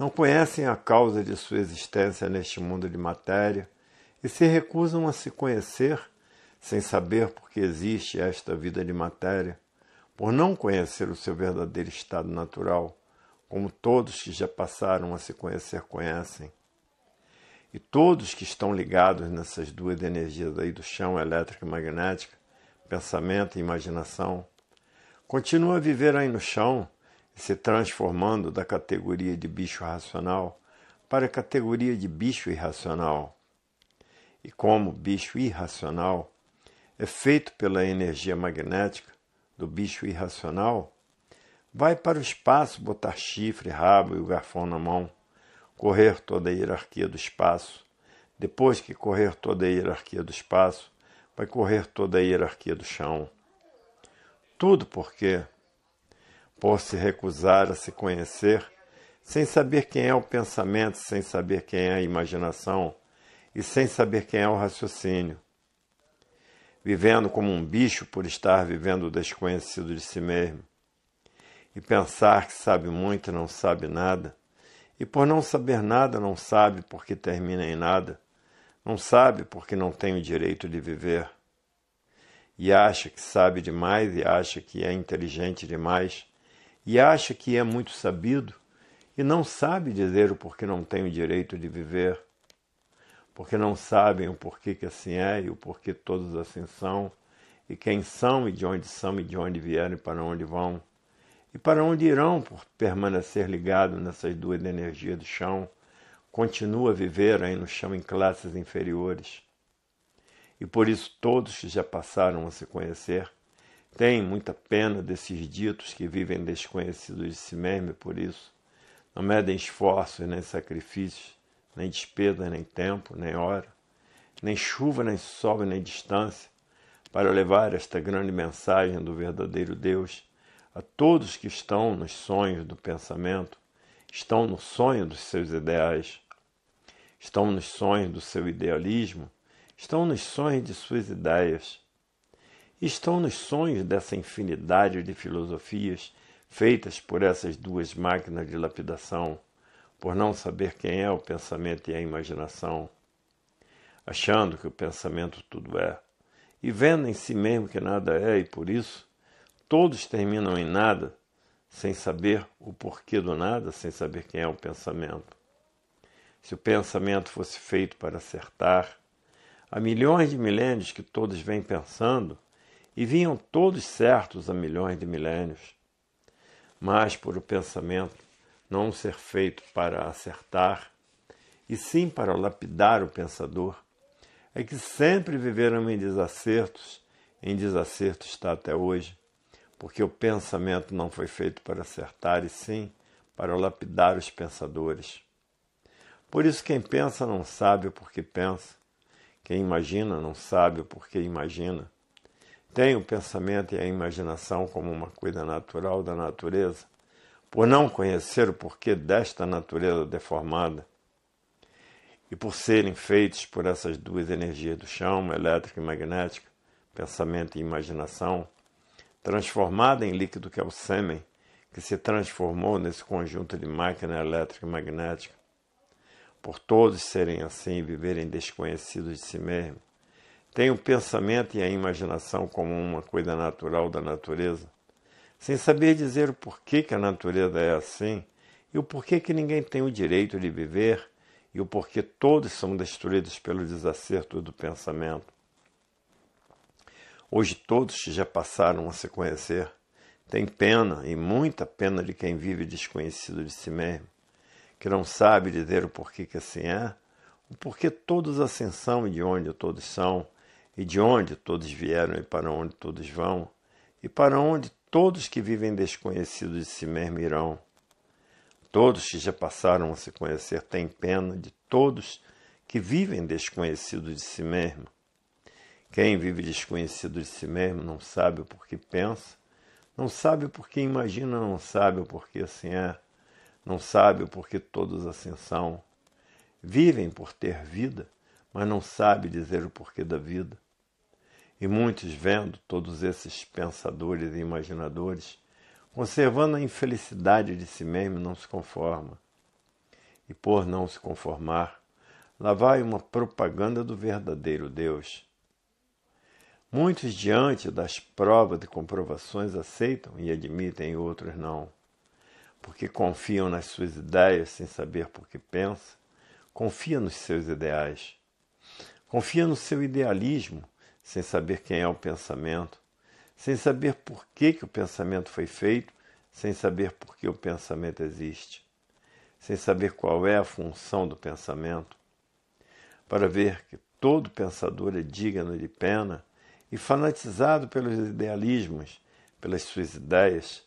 não conhecem a causa de sua existência neste mundo de matéria e se recusam a se conhecer sem saber por que existe esta vida de matéria, por não conhecer o seu verdadeiro estado natural, como todos que já passaram a se conhecer conhecem. E todos que estão ligados nessas duas energias aí do chão elétrica e magnética, pensamento e imaginação, continuam a viver aí no chão se transformando da categoria de bicho racional para a categoria de bicho irracional. E como bicho irracional é feito pela energia magnética do bicho irracional, vai para o espaço botar chifre, rabo e o garfão na mão, correr toda a hierarquia do espaço. Depois que correr toda a hierarquia do espaço, vai correr toda a hierarquia do chão. Tudo porque por se recusar a se conhecer, sem saber quem é o pensamento, sem saber quem é a imaginação e sem saber quem é o raciocínio. Vivendo como um bicho por estar vivendo o desconhecido de si mesmo. E pensar que sabe muito e não sabe nada, e por não saber nada, não sabe porque termina em nada, não sabe porque não tem o direito de viver. E acha que sabe demais e acha que é inteligente demais e acha que é muito sabido e não sabe dizer o porquê não tem o direito de viver, porque não sabem o porquê que assim é e o porquê todos assim são, e quem são e de onde são e de onde vieram e para onde vão, e para onde irão por permanecer ligado nessas duas energias do chão, continua a viver aí no chão em classes inferiores. E por isso todos que já passaram a se conhecer tem muita pena desses ditos que vivem desconhecidos de si mesmo por isso. Não medem esforços, nem sacrifícios, nem despesas, nem tempo, nem hora, nem chuva, nem sol, nem distância, para levar esta grande mensagem do verdadeiro Deus a todos que estão nos sonhos do pensamento, estão no sonho dos seus ideais, estão nos sonhos do seu idealismo, estão nos sonhos de suas ideias, estão nos sonhos dessa infinidade de filosofias feitas por essas duas máquinas de lapidação, por não saber quem é o pensamento e a imaginação, achando que o pensamento tudo é, e vendo em si mesmo que nada é, e por isso todos terminam em nada, sem saber o porquê do nada, sem saber quem é o pensamento. Se o pensamento fosse feito para acertar, há milhões de milênios que todos vêm pensando, e vinham todos certos há milhões de milênios. Mas por o pensamento não ser feito para acertar, e sim para lapidar o pensador, é que sempre viveram em desacertos, em desacerto está até hoje, porque o pensamento não foi feito para acertar, e sim para lapidar os pensadores. Por isso, quem pensa não sabe o porquê pensa, quem imagina não sabe o porquê imagina, tem o pensamento e a imaginação como uma coisa natural da natureza, por não conhecer o porquê desta natureza deformada e por serem feitos por essas duas energias do chão, elétrica e magnética, pensamento e imaginação, transformada em líquido que é o sêmen, que se transformou nesse conjunto de máquina elétrica e magnética, por todos serem assim e viverem desconhecidos de si mesmos, tem o pensamento e a imaginação como uma coisa natural da natureza, sem saber dizer o porquê que a natureza é assim e o porquê que ninguém tem o direito de viver e o porquê todos são destruídos pelo desacerto do pensamento. Hoje todos que já passaram a se conhecer têm pena e muita pena de quem vive desconhecido de si mesmo, que não sabe dizer o porquê que assim é, o porquê todos assim são e de onde todos são, e de onde todos vieram e para onde todos vão, e para onde todos que vivem desconhecidos de si mesmo irão. Todos que já passaram a se conhecer têm pena de todos que vivem desconhecidos de si mesmo. Quem vive desconhecido de si mesmo não sabe o porquê pensa, não sabe o porquê imagina, não sabe o porquê assim é, não sabe o porquê todos assim são. Vivem por ter vida, mas não sabe dizer o porquê da vida e muitos vendo todos esses pensadores e imaginadores, conservando a infelicidade de si mesmo, não se conforma. E por não se conformar, lá vai uma propaganda do verdadeiro Deus. Muitos, diante das provas e comprovações, aceitam e admitem, e outros não, porque confiam nas suas ideias sem saber por que pensa, confia nos seus ideais, confia no seu idealismo sem saber quem é o pensamento, sem saber por que, que o pensamento foi feito, sem saber por que o pensamento existe, sem saber qual é a função do pensamento, para ver que todo pensador é digno de pena e fanatizado pelos idealismos, pelas suas ideias,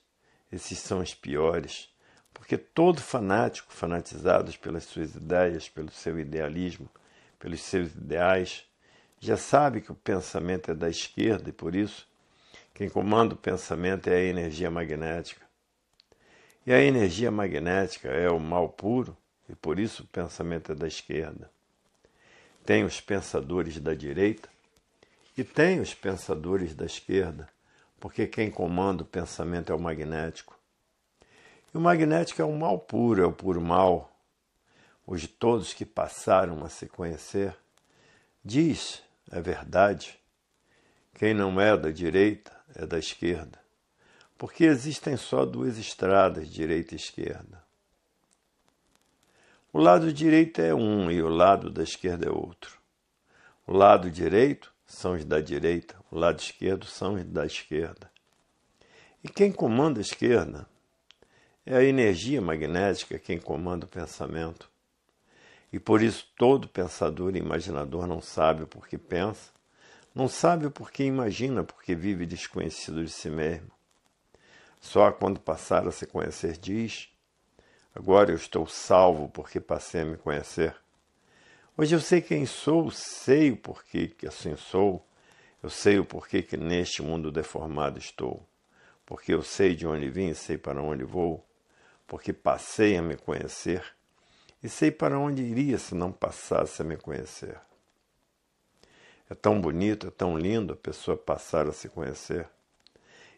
esses são os piores, porque todo fanático, fanatizado pelas suas ideias, pelo seu idealismo, pelos seus ideais, já sabe que o pensamento é da esquerda e por isso quem comanda o pensamento é a energia magnética. E a energia magnética é o mal puro e por isso o pensamento é da esquerda. Tem os pensadores da direita e tem os pensadores da esquerda, porque quem comanda o pensamento é o magnético. E o magnético é o mal puro, é o puro mal. Hoje todos que passaram a se conhecer diz é verdade. Quem não é da direita é da esquerda. Porque existem só duas estradas, direita e esquerda. O lado direito é um e o lado da esquerda é outro. O lado direito são os da direita, o lado esquerdo são os da esquerda. E quem comanda a esquerda é a energia magnética quem comanda o pensamento. E por isso todo pensador e imaginador não sabe porquê pensa, não sabe porquê imagina, porque vive desconhecido de si mesmo. Só quando passar a se conhecer diz: Agora eu estou salvo porque passei a me conhecer. Hoje eu sei quem sou, sei o porquê que assim sou, eu sei o porquê que neste mundo deformado estou, porque eu sei de onde vim sei para onde vou, porque passei a me conhecer e sei para onde iria se não passasse a me conhecer. É tão bonito, é tão lindo a pessoa passar a se conhecer.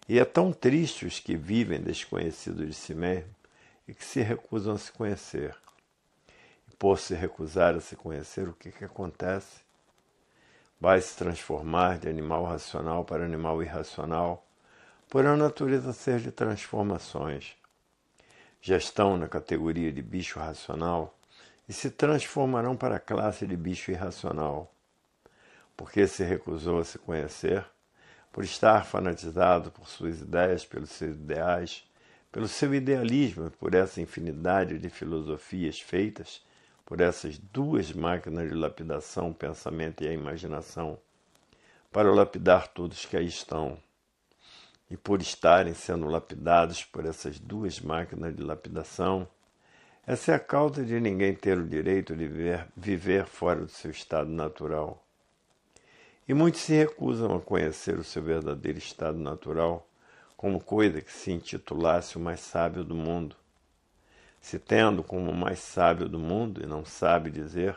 E é tão triste os que vivem desconhecidos de si mesmo e que se recusam a se conhecer. E por se recusar a se conhecer, o que, que acontece? Vai se transformar de animal racional para animal irracional, por a natureza ser de transformações. Já estão na categoria de bicho racional e se transformarão para a classe de bicho irracional, porque se recusou a se conhecer, por estar fanatizado por suas ideias, pelos seus ideais, pelo seu idealismo, por essa infinidade de filosofias feitas, por essas duas máquinas de lapidação, o pensamento e a imaginação, para lapidar todos que aí estão. E por estarem sendo lapidados por essas duas máquinas de lapidação, essa é a causa de ninguém ter o direito de viver, viver fora do seu estado natural. E muitos se recusam a conhecer o seu verdadeiro estado natural como coisa que se intitulasse o mais sábio do mundo. Se tendo como o mais sábio do mundo e não sabe dizer,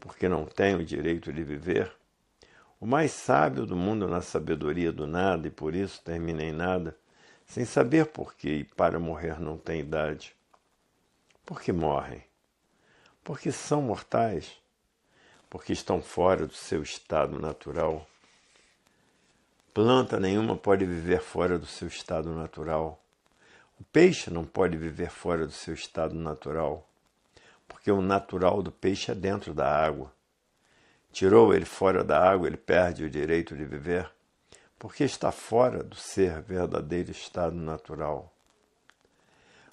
porque não tem o direito de viver, o mais sábio do mundo na sabedoria do nada e por isso termina em nada, sem saber porquê e para morrer não tem idade porque morrem, porque são mortais, porque estão fora do seu estado natural. Planta nenhuma pode viver fora do seu estado natural. O peixe não pode viver fora do seu estado natural, porque o natural do peixe é dentro da água. Tirou ele fora da água, ele perde o direito de viver, porque está fora do ser verdadeiro estado natural.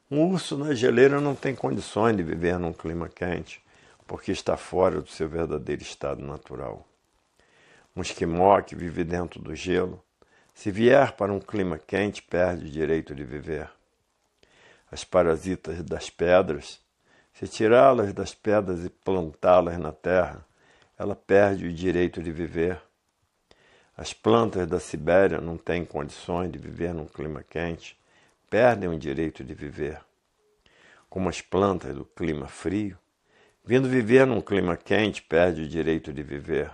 Um urso na geleira não tem condições de viver num clima quente, porque está fora do seu verdadeiro estado natural. Um esquimó que vive dentro do gelo, se vier para um clima quente, perde o direito de viver. As parasitas das pedras, se tirá-las das pedras e plantá-las na terra, ela perde o direito de viver. As plantas da Sibéria não têm condições de viver num clima quente, perdem o direito de viver. Como as plantas do clima frio, vindo viver num clima quente, perde o direito de viver.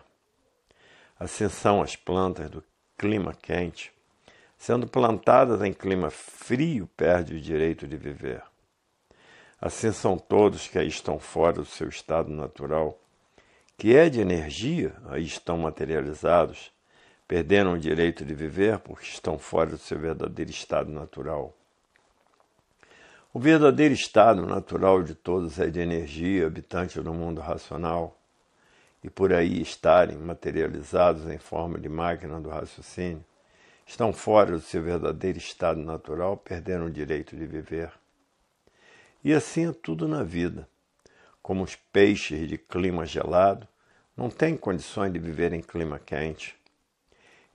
Assim são as plantas do clima quente, sendo plantadas em clima frio, perde o direito de viver. Assim são todos que aí estão fora do seu estado natural, que é de energia, aí estão materializados, perderam o direito de viver porque estão fora do seu verdadeiro estado natural. O verdadeiro estado natural de todos é de energia, habitante do mundo racional, e por aí estarem materializados em forma de máquina do raciocínio, estão fora do seu verdadeiro estado natural, perdendo o direito de viver. E assim é tudo na vida. Como os peixes de clima gelado, não têm condições de viver em clima quente.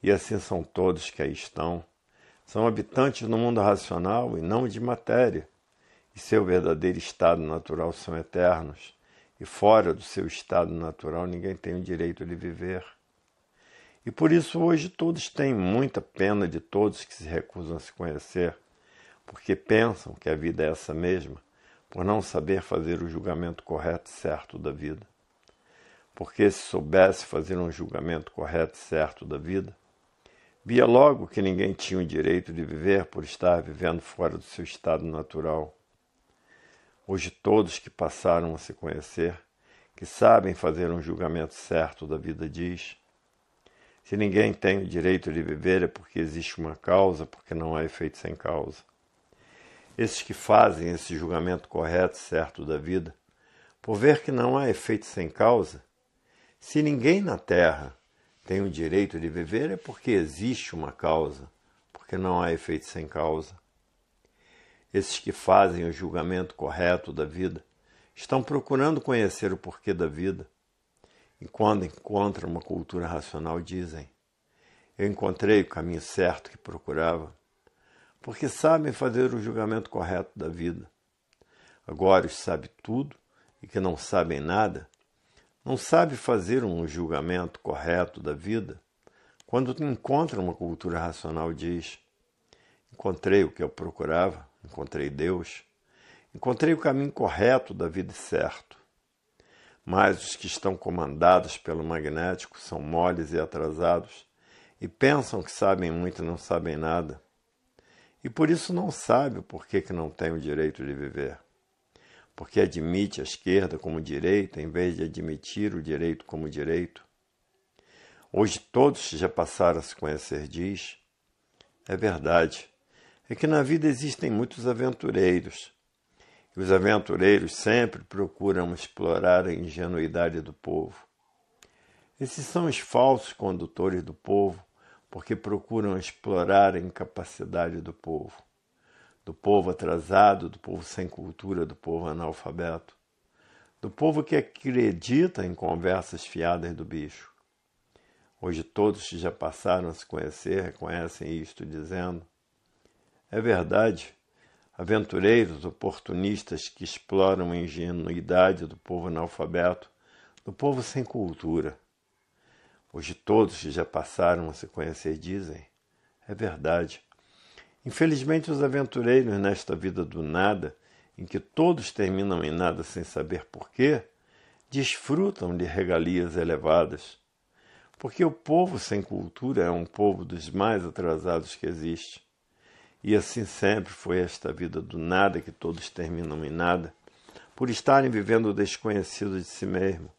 E assim são todos que aí estão. São habitantes do mundo racional e não de matéria e seu verdadeiro estado natural são eternos, e fora do seu estado natural ninguém tem o direito de viver. E por isso hoje todos têm muita pena de todos que se recusam a se conhecer, porque pensam que a vida é essa mesma, por não saber fazer o julgamento correto e certo da vida. Porque se soubesse fazer um julgamento correto e certo da vida, via logo que ninguém tinha o direito de viver por estar vivendo fora do seu estado natural. Hoje, todos que passaram a se conhecer, que sabem fazer um julgamento certo da vida, diz: se ninguém tem o direito de viver é porque existe uma causa, porque não há efeito sem causa. Esses que fazem esse julgamento correto, certo da vida, por ver que não há efeito sem causa, se ninguém na terra tem o direito de viver é porque existe uma causa, porque não há efeito sem causa esses que fazem o julgamento correto da vida, estão procurando conhecer o porquê da vida. E quando encontram uma cultura racional, dizem: Eu encontrei o caminho certo que procurava, porque sabem fazer o julgamento correto da vida. Agora os sabe tudo e que não sabem nada, não sabe fazer um julgamento correto da vida, quando encontra uma cultura racional, diz: Encontrei o que eu procurava, encontrei Deus, encontrei o caminho correto da vida e certo. Mas os que estão comandados pelo magnético são moles e atrasados e pensam que sabem muito e não sabem nada. E por isso não sabe por que, que não tem o direito de viver. Porque admite a esquerda como direita em vez de admitir o direito como direito. Hoje todos já passaram a se conhecer, diz. É verdade é que na vida existem muitos aventureiros. E os aventureiros sempre procuram explorar a ingenuidade do povo. Esses são os falsos condutores do povo, porque procuram explorar a incapacidade do povo, do povo atrasado, do povo sem cultura, do povo analfabeto, do povo que acredita em conversas fiadas do bicho. Hoje todos que já passaram a se conhecer reconhecem isto, dizendo: é verdade. Aventureiros, oportunistas que exploram a ingenuidade do povo analfabeto, do povo sem cultura. Hoje todos que já passaram a se conhecer dizem. É verdade. Infelizmente, os aventureiros nesta vida do nada, em que todos terminam em nada sem saber porquê, desfrutam de regalias elevadas. Porque o povo sem cultura é um povo dos mais atrasados que existe. E assim sempre foi esta vida do nada que todos terminam em nada, por estarem vivendo o desconhecido de si mesmo.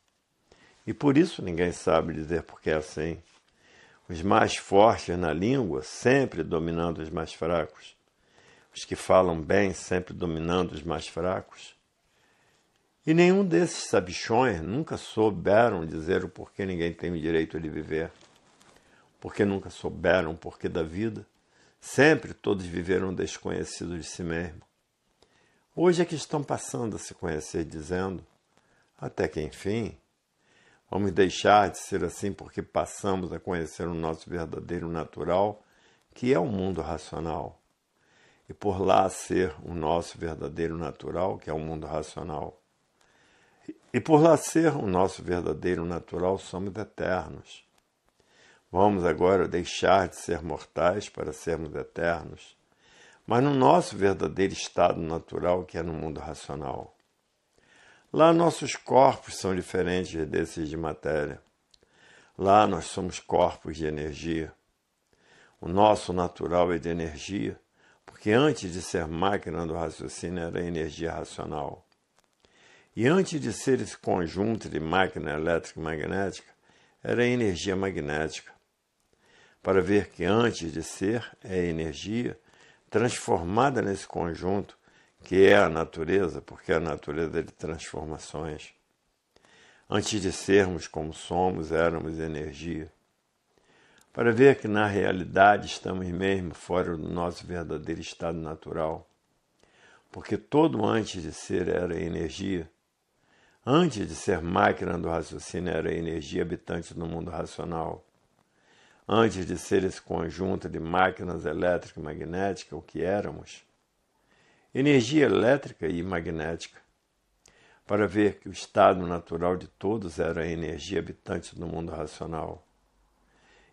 E por isso ninguém sabe dizer por que é assim. Os mais fortes na língua sempre dominando os mais fracos. Os que falam bem sempre dominando os mais fracos. E nenhum desses sabichões nunca souberam dizer o porquê ninguém tem o direito de viver, porque nunca souberam o porquê da vida. Sempre todos viveram desconhecidos de si mesmo. Hoje é que estão passando a se conhecer, dizendo: até que enfim, vamos deixar de ser assim porque passamos a conhecer o nosso verdadeiro natural, que é o mundo racional. E por lá ser o nosso verdadeiro natural, que é o mundo racional. E por lá ser o nosso verdadeiro natural, somos eternos. Vamos agora deixar de ser mortais para sermos eternos, mas no nosso verdadeiro estado natural que é no mundo racional. Lá nossos corpos são diferentes desses de matéria. Lá nós somos corpos de energia. O nosso natural é de energia, porque antes de ser máquina do raciocínio era energia racional. E antes de ser esse conjunto de máquina elétrica e magnética, era energia magnética para ver que antes de ser é energia, transformada nesse conjunto que é a natureza, porque a natureza é de transformações. Antes de sermos como somos, éramos energia. Para ver que na realidade estamos mesmo fora do nosso verdadeiro estado natural. Porque todo antes de ser era energia. Antes de ser máquina do raciocínio, era energia habitante do mundo racional antes de ser esse conjunto de máquinas elétrica e magnética, o que éramos, energia elétrica e magnética, para ver que o estado natural de todos era a energia habitante do mundo racional.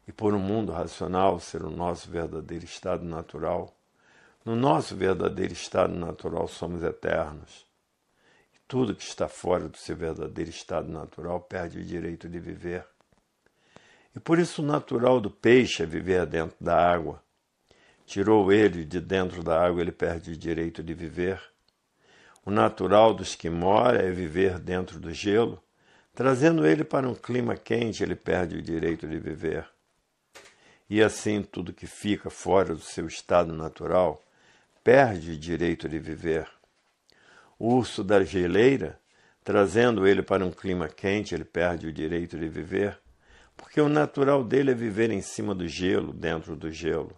E por um mundo racional ser o nosso verdadeiro estado natural, no nosso verdadeiro estado natural somos eternos. E tudo que está fora do seu verdadeiro estado natural perde o direito de viver e por isso o natural do peixe é viver dentro da água. Tirou ele de dentro da água, ele perde o direito de viver. O natural dos que mora é viver dentro do gelo. Trazendo ele para um clima quente, ele perde o direito de viver. E assim tudo que fica fora do seu estado natural perde o direito de viver. O urso da geleira, trazendo ele para um clima quente, ele perde o direito de viver porque o natural dele é viver em cima do gelo, dentro do gelo.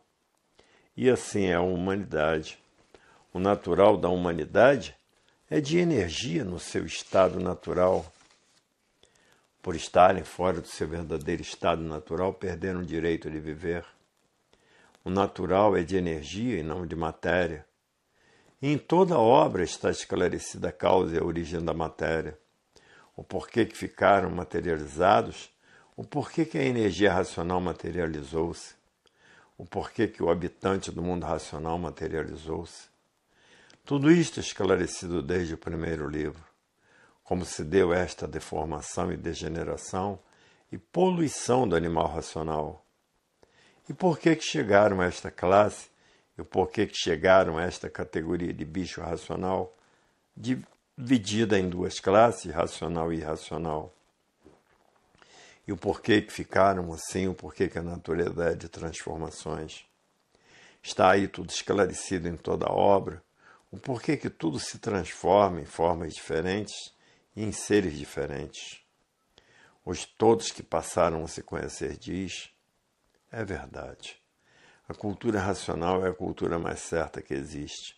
E assim é a humanidade. O natural da humanidade é de energia no seu estado natural. Por estarem fora do seu verdadeiro estado natural, perderam o direito de viver. O natural é de energia e não de matéria. E em toda obra está esclarecida a causa e a origem da matéria, o porquê que ficaram materializados o porquê que a energia racional materializou-se, o porquê que o habitante do mundo racional materializou-se. Tudo isto esclarecido desde o primeiro livro, como se deu esta deformação e degeneração e poluição do animal racional. E por que que chegaram a esta classe e por que que chegaram a esta categoria de bicho racional, dividida em duas classes, racional e irracional? e o porquê que ficaram assim, o porquê que a natureza é de transformações. Está aí tudo esclarecido em toda a obra, o porquê que tudo se transforma em formas diferentes e em seres diferentes. Os todos que passaram a se conhecer diz, é verdade. A cultura racional é a cultura mais certa que existe,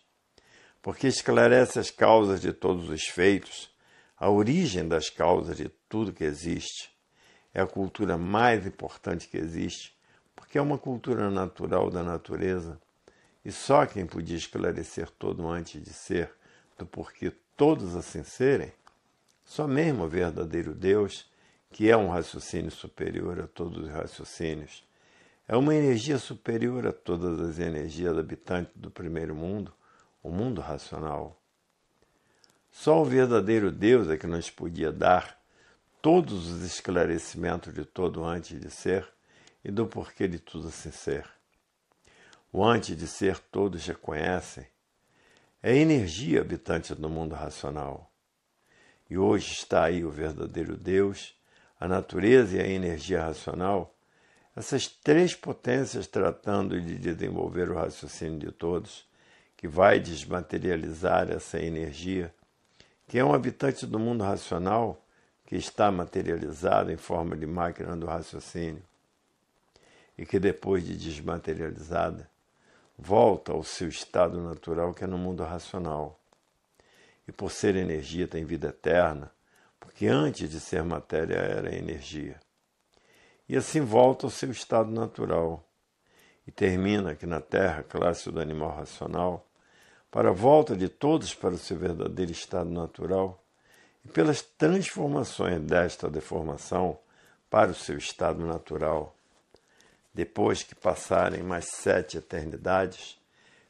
porque esclarece as causas de todos os feitos, a origem das causas de tudo que existe é a cultura mais importante que existe, porque é uma cultura natural da natureza e só quem podia esclarecer todo antes de ser, do porquê todos assim serem, só mesmo o verdadeiro Deus, que é um raciocínio superior a todos os raciocínios, é uma energia superior a todas as energias habitantes do primeiro mundo, o mundo racional. Só o verdadeiro Deus é que nos podia dar todos os esclarecimentos de todo antes de ser e do porquê de tudo assim ser. O antes de ser todos já conhecem é energia habitante do mundo racional. E hoje está aí o verdadeiro Deus, a natureza e a energia racional, essas três potências tratando de desenvolver o raciocínio de todos, que vai desmaterializar essa energia, que é um habitante do mundo racional que está materializado em forma de máquina do raciocínio e que depois de desmaterializada volta ao seu estado natural que é no mundo racional. E por ser energia tem vida eterna, porque antes de ser matéria era energia. E assim volta ao seu estado natural e termina aqui na Terra, classe do animal racional, para a volta de todos para o seu verdadeiro estado natural, e pelas transformações desta deformação para o seu estado natural. Depois que passarem mais sete eternidades,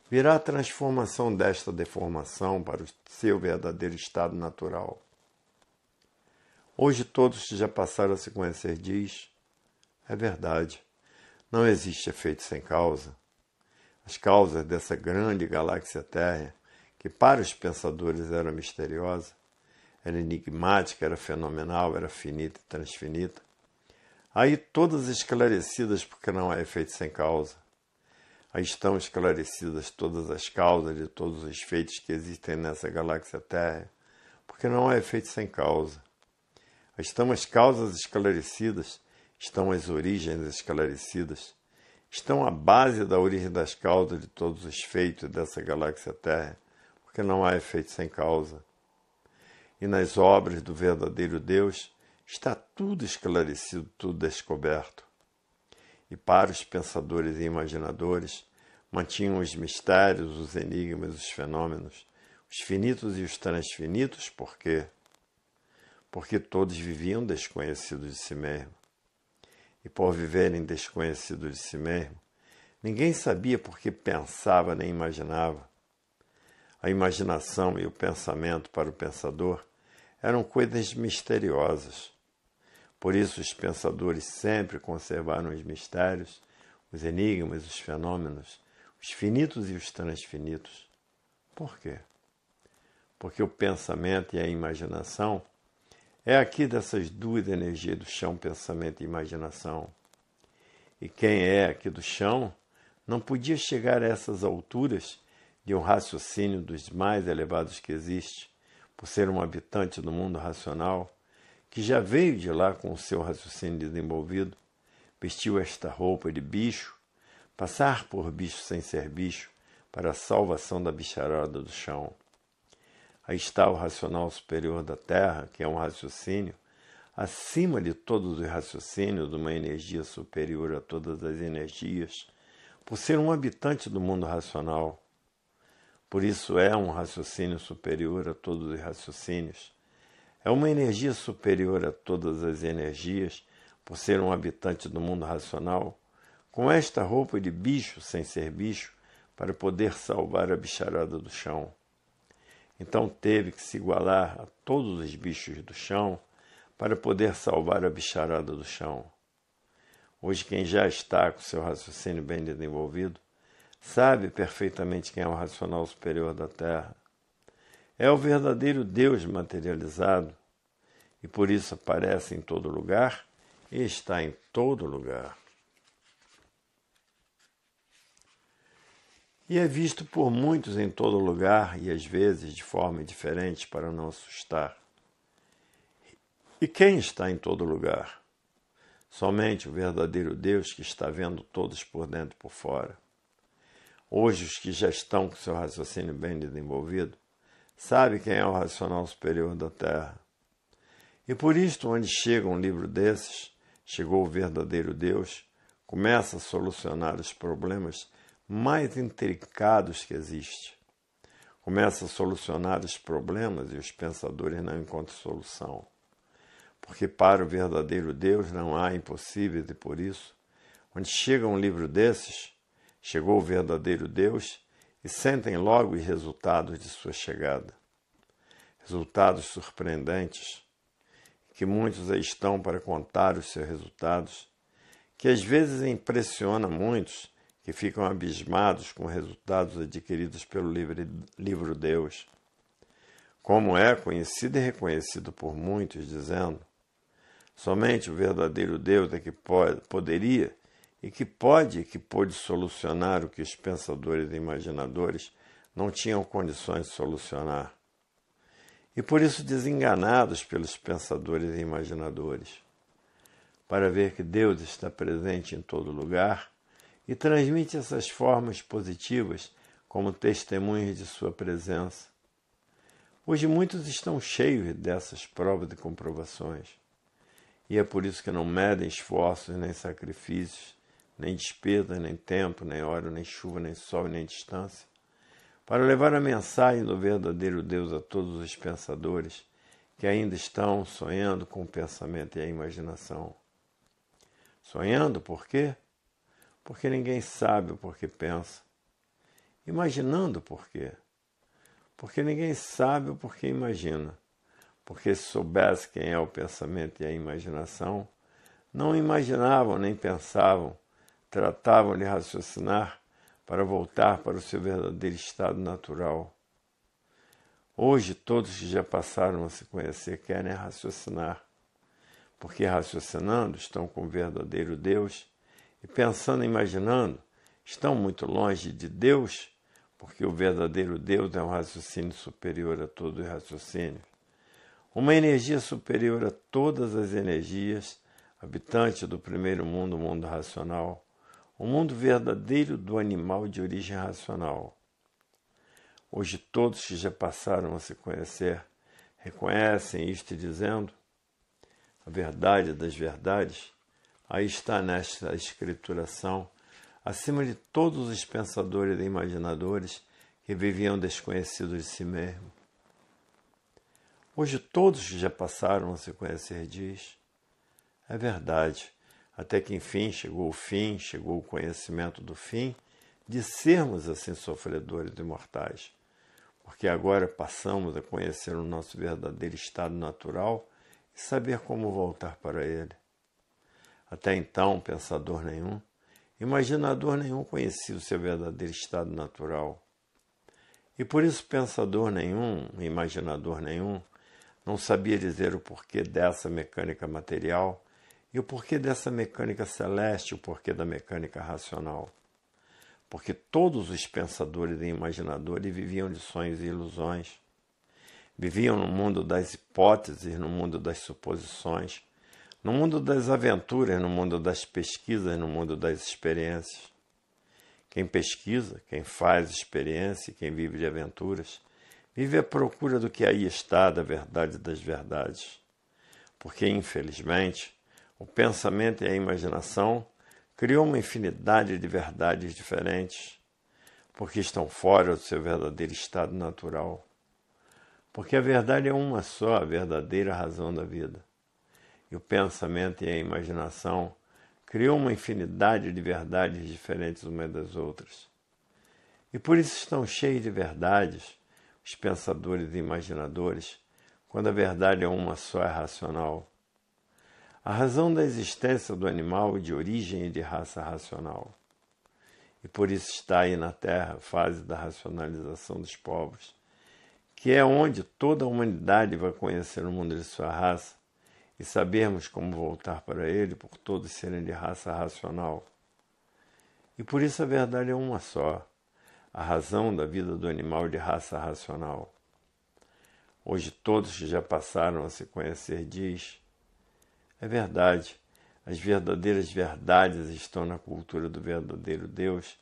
virá a transformação desta deformação para o seu verdadeiro estado natural. Hoje todos que já passaram a se conhecer diz, é verdade, não existe efeito sem causa. As causas dessa grande galáxia Terra, que para os pensadores era misteriosa, era enigmática, era fenomenal, era finita e transfinita. Aí todas esclarecidas, porque não há efeito sem causa. Aí estão esclarecidas todas as causas de todos os feitos que existem nessa galáxia Terra, porque não há efeito sem causa. Aí estão as causas esclarecidas, estão as origens esclarecidas, estão a base da origem das causas de todos os feitos dessa galáxia Terra, porque não há efeito sem causa e nas obras do verdadeiro Deus está tudo esclarecido, tudo descoberto. E para os pensadores e imaginadores, mantinham os mistérios, os enigmas, os fenômenos, os finitos e os transfinitos, por quê? Porque todos viviam desconhecidos de si mesmo. E por viverem desconhecidos de si mesmo, ninguém sabia por que pensava nem imaginava. A imaginação e o pensamento para o pensador eram coisas misteriosas. Por isso, os pensadores sempre conservaram os mistérios, os enigmas, os fenômenos, os finitos e os transfinitos. Por quê? Porque o pensamento e a imaginação é aqui dessas duas energias do chão, pensamento e imaginação. E quem é aqui do chão não podia chegar a essas alturas de um raciocínio dos mais elevados que existe, por ser um habitante do mundo racional, que já veio de lá com o seu raciocínio desenvolvido, vestiu esta roupa de bicho, passar por bicho sem ser bicho, para a salvação da bicharada do chão. Aí está o racional superior da Terra, que é um raciocínio acima de todos os raciocínios, de uma energia superior a todas as energias, por ser um habitante do mundo racional, por isso é um raciocínio superior a todos os raciocínios. É uma energia superior a todas as energias, por ser um habitante do mundo racional. Com esta roupa de bicho sem ser bicho, para poder salvar a bicharada do chão. Então teve que se igualar a todos os bichos do chão para poder salvar a bicharada do chão. Hoje, quem já está com seu raciocínio bem desenvolvido sabe perfeitamente quem é o racional superior da Terra. É o verdadeiro Deus materializado e por isso aparece em todo lugar e está em todo lugar. E é visto por muitos em todo lugar e às vezes de forma diferente para não assustar. E quem está em todo lugar? Somente o verdadeiro Deus que está vendo todos por dentro e por fora hoje os que já estão com seu raciocínio bem desenvolvido, sabe quem é o racional superior da Terra. E por isto, onde chega um livro desses, chegou o verdadeiro Deus, começa a solucionar os problemas mais intricados que existem. Começa a solucionar os problemas e os pensadores não encontram solução. Porque para o verdadeiro Deus não há impossíveis e por isso, onde chega um livro desses, Chegou o verdadeiro Deus e sentem logo os resultados de sua chegada. Resultados surpreendentes, que muitos estão para contar os seus resultados, que às vezes impressiona muitos que ficam abismados com resultados adquiridos pelo livro Deus. Como é conhecido e reconhecido por muitos, dizendo: somente o verdadeiro Deus é que pode, poderia e que pode, que pôde solucionar o que os pensadores e imaginadores não tinham condições de solucionar. E por isso desenganados pelos pensadores e imaginadores, para ver que Deus está presente em todo lugar e transmite essas formas positivas como testemunhas de sua presença. Hoje muitos estão cheios dessas provas e comprovações, e é por isso que não medem esforços nem sacrifícios nem despesa, nem tempo, nem hora, nem chuva, nem sol, nem distância, para levar a mensagem do verdadeiro Deus a todos os pensadores que ainda estão sonhando com o pensamento e a imaginação. Sonhando por quê? Porque ninguém sabe o porquê pensa. Imaginando por quê? Porque ninguém sabe o porquê imagina. Porque se soubesse quem é o pensamento e a imaginação, não imaginavam nem pensavam, tratavam de raciocinar para voltar para o seu verdadeiro estado natural. Hoje, todos que já passaram a se conhecer querem raciocinar, porque raciocinando estão com o verdadeiro Deus e pensando e imaginando estão muito longe de Deus, porque o verdadeiro Deus é um raciocínio superior a todo raciocínio. Uma energia superior a todas as energias, habitante do primeiro mundo, mundo racional o mundo verdadeiro do animal de origem racional. Hoje todos que já passaram a se conhecer reconhecem isto dizendo: a verdade das verdades, aí está nesta escrituração, acima de todos os pensadores e imaginadores que viviam desconhecidos de si mesmo. Hoje todos que já passaram a se conhecer diz: é verdade até que enfim chegou o fim, chegou o conhecimento do fim, de sermos assim sofredores imortais. Porque agora passamos a conhecer o nosso verdadeiro estado natural e saber como voltar para ele. Até então, pensador nenhum, imaginador nenhum conhecia o seu verdadeiro estado natural. E por isso, pensador nenhum, imaginador nenhum, não sabia dizer o porquê dessa mecânica material e o porquê dessa mecânica celeste, o porquê da mecânica racional? Porque todos os pensadores e imaginadores viviam de sonhos e ilusões, viviam no mundo das hipóteses, no mundo das suposições, no mundo das aventuras, no mundo das pesquisas, no mundo das experiências. Quem pesquisa, quem faz experiência, quem vive de aventuras, vive à procura do que aí está da verdade das verdades. Porque, infelizmente, o pensamento e a imaginação criou uma infinidade de verdades diferentes, porque estão fora do seu verdadeiro estado natural. Porque a verdade é uma só, a verdadeira razão da vida. E o pensamento e a imaginação criou uma infinidade de verdades diferentes umas das outras. E por isso estão cheios de verdades os pensadores e imaginadores, quando a verdade é uma só, é racional a razão da existência do animal de origem e de raça racional. E por isso está aí na Terra fase da racionalização dos povos, que é onde toda a humanidade vai conhecer o mundo de sua raça e sabermos como voltar para ele por todos serem de raça racional. E por isso a verdade é uma só, a razão da vida do animal de raça racional. Hoje todos que já passaram a se conhecer diz é verdade. As verdadeiras verdades estão na cultura do verdadeiro Deus,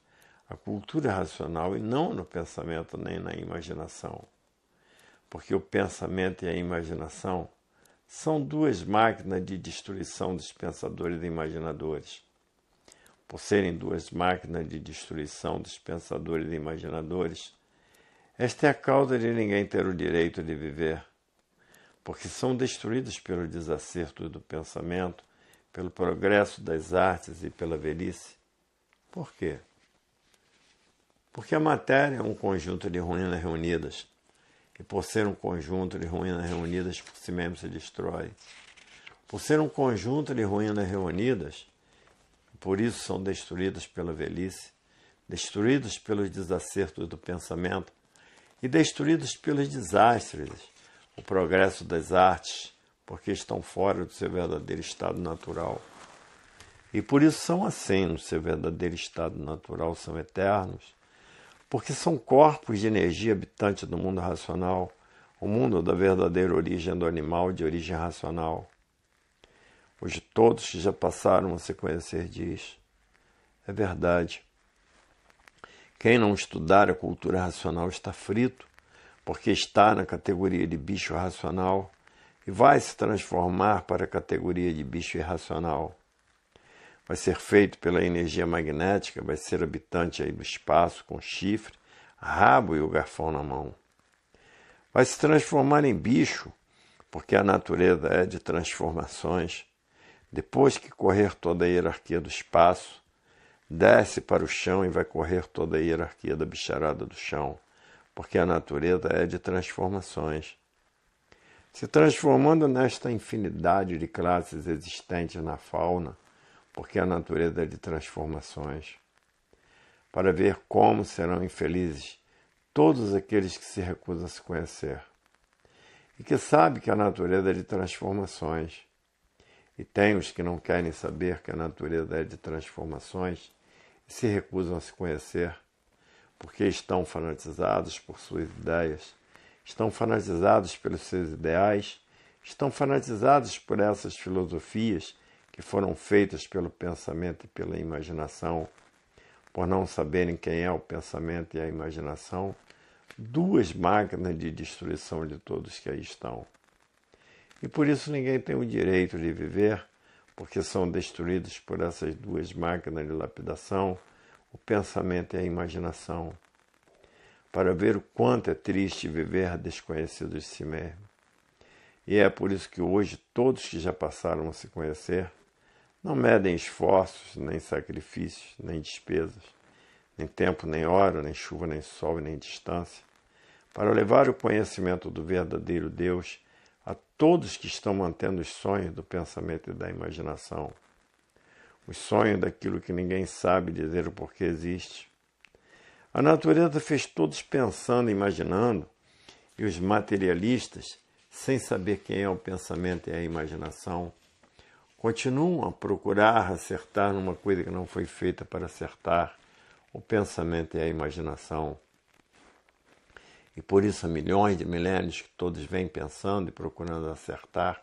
a cultura é racional e não no pensamento nem na imaginação. Porque o pensamento e a imaginação são duas máquinas de destruição dos pensadores e imaginadores. Por serem duas máquinas de destruição dos pensadores e imaginadores, esta é a causa de ninguém ter o direito de viver porque são destruídas pelo desacerto do pensamento, pelo progresso das artes e pela velhice. Por quê? Porque a matéria é um conjunto de ruínas reunidas, e por ser um conjunto de ruínas reunidas, por si mesmo se destrói. Por ser um conjunto de ruínas reunidas, por isso são destruídas pela velhice, destruídas pelos desacertos do pensamento e destruídas pelos desastres o progresso das artes, porque estão fora do seu verdadeiro estado natural. E por isso são assim no seu verdadeiro estado natural, são eternos, porque são corpos de energia habitante do mundo racional, o mundo da verdadeira origem do animal de origem racional. Hoje todos que já passaram a se conhecer diz. É verdade. Quem não estudar a cultura racional está frito, porque está na categoria de bicho racional e vai se transformar para a categoria de bicho irracional. Vai ser feito pela energia magnética, vai ser habitante aí do espaço com chifre, rabo e o garfão na mão. Vai se transformar em bicho, porque a natureza é de transformações. Depois que correr toda a hierarquia do espaço, desce para o chão e vai correr toda a hierarquia da bicharada do chão porque a natureza é de transformações. Se transformando nesta infinidade de classes existentes na fauna, porque a natureza é de transformações, para ver como serão infelizes todos aqueles que se recusam a se conhecer, e que sabe que a natureza é de transformações, e tem os que não querem saber que a natureza é de transformações e se recusam a se conhecer porque estão fanatizados por suas ideias, estão fanatizados pelos seus ideais, estão fanatizados por essas filosofias que foram feitas pelo pensamento e pela imaginação. Por não saberem quem é o pensamento e a imaginação, duas máquinas de destruição de todos que aí estão. E por isso ninguém tem o direito de viver, porque são destruídos por essas duas máquinas de lapidação o pensamento e a imaginação, para ver o quanto é triste viver desconhecido de si mesmo. E é por isso que hoje todos que já passaram a se conhecer não medem esforços, nem sacrifícios, nem despesas, nem tempo, nem hora, nem chuva, nem sol nem distância, para levar o conhecimento do verdadeiro Deus a todos que estão mantendo os sonhos do pensamento e da imaginação o sonho daquilo que ninguém sabe dizer o porquê existe. A natureza fez todos pensando, imaginando, e os materialistas, sem saber quem é o pensamento e a imaginação, continuam a procurar acertar numa coisa que não foi feita para acertar o pensamento e a imaginação. E por isso há milhões de milênios que todos vêm pensando e procurando acertar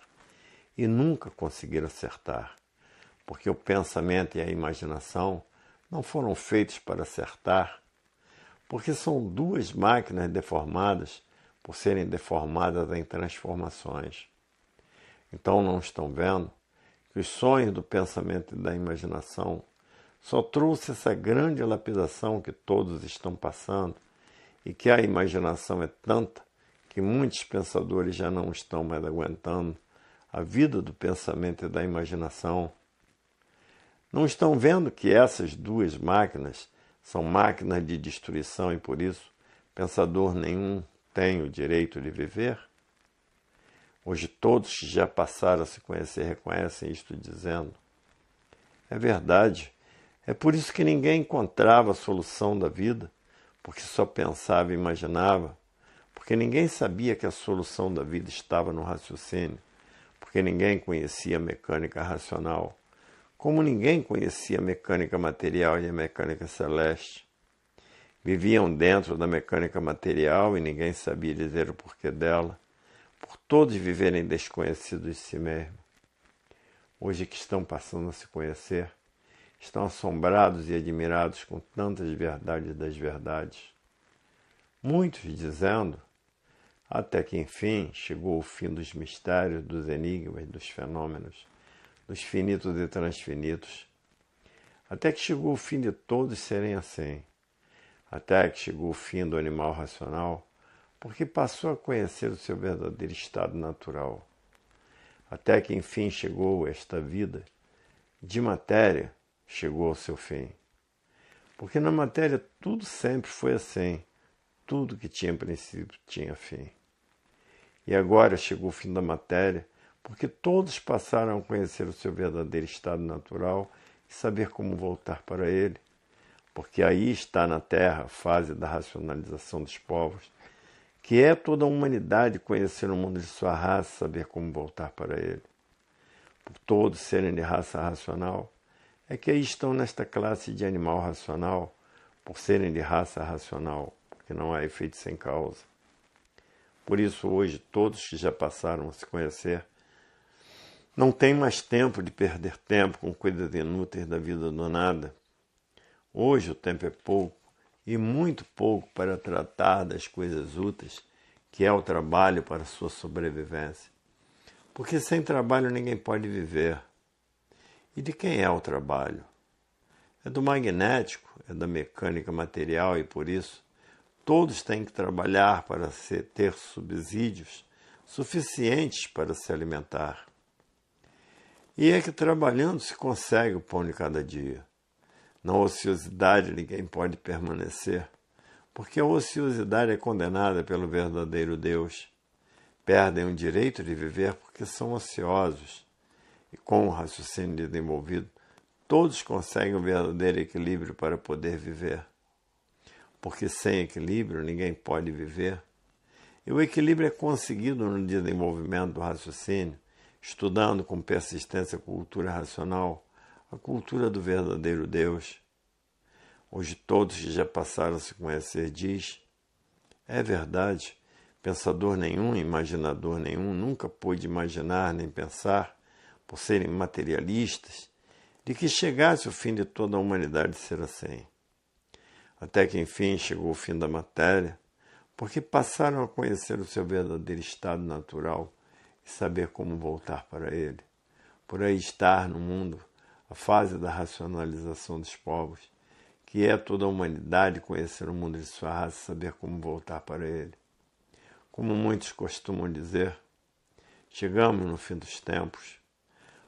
e nunca conseguiram acertar porque o pensamento e a imaginação não foram feitos para acertar, porque são duas máquinas deformadas por serem deformadas em transformações. Então não estão vendo que os sonhos do pensamento e da imaginação só trouxe essa grande lapidação que todos estão passando e que a imaginação é tanta que muitos pensadores já não estão mais aguentando a vida do pensamento e da imaginação não estão vendo que essas duas máquinas são máquinas de destruição e por isso pensador nenhum tem o direito de viver? Hoje todos que já passaram a se conhecer reconhecem isto dizendo. É verdade. É por isso que ninguém encontrava a solução da vida, porque só pensava e imaginava, porque ninguém sabia que a solução da vida estava no raciocínio, porque ninguém conhecia a mecânica racional como ninguém conhecia a mecânica material e a mecânica celeste, viviam dentro da mecânica material e ninguém sabia dizer o porquê dela, por todos viverem desconhecidos de si mesmos. Hoje que estão passando a se conhecer, estão assombrados e admirados com tantas verdades das verdades. Muitos dizendo, até que enfim chegou o fim dos mistérios, dos enigmas, dos fenômenos dos finitos e transfinitos, até que chegou o fim de todos serem assim, até que chegou o fim do animal racional, porque passou a conhecer o seu verdadeiro estado natural, até que enfim chegou esta vida de matéria, chegou ao seu fim. Porque na matéria tudo sempre foi assim, tudo que tinha princípio tinha fim. E agora chegou o fim da matéria, porque todos passaram a conhecer o seu verdadeiro estado natural e saber como voltar para ele, porque aí está na Terra a fase da racionalização dos povos, que é toda a humanidade conhecer o mundo de sua raça, saber como voltar para ele. Por todos serem de raça racional, é que aí estão nesta classe de animal racional, por serem de raça racional, porque não há efeito sem causa. Por isso, hoje, todos que já passaram a se conhecer não tem mais tempo de perder tempo com coisas inúteis da vida do nada. Hoje o tempo é pouco e muito pouco para tratar das coisas úteis, que é o trabalho para sua sobrevivência. Porque sem trabalho ninguém pode viver. E de quem é o trabalho? É do magnético, é da mecânica material e por isso todos têm que trabalhar para ter subsídios suficientes para se alimentar. E é que trabalhando se consegue o pão de cada dia. Na ociosidade ninguém pode permanecer, porque a ociosidade é condenada pelo verdadeiro Deus. Perdem o direito de viver porque são ociosos. E com o raciocínio desenvolvido, todos conseguem o um verdadeiro equilíbrio para poder viver. Porque sem equilíbrio ninguém pode viver. E o equilíbrio é conseguido no desenvolvimento do raciocínio, estudando com persistência a cultura racional, a cultura do verdadeiro Deus. Hoje todos que já passaram a se conhecer diz: é verdade, pensador nenhum, imaginador nenhum nunca pôde imaginar nem pensar, por serem materialistas, de que chegasse o fim de toda a humanidade ser assim. Até que enfim chegou o fim da matéria, porque passaram a conhecer o seu verdadeiro estado natural e saber como voltar para ele. Por aí estar no mundo a fase da racionalização dos povos, que é toda a humanidade conhecer o mundo de sua raça e saber como voltar para ele. Como muitos costumam dizer, chegamos no fim dos tempos,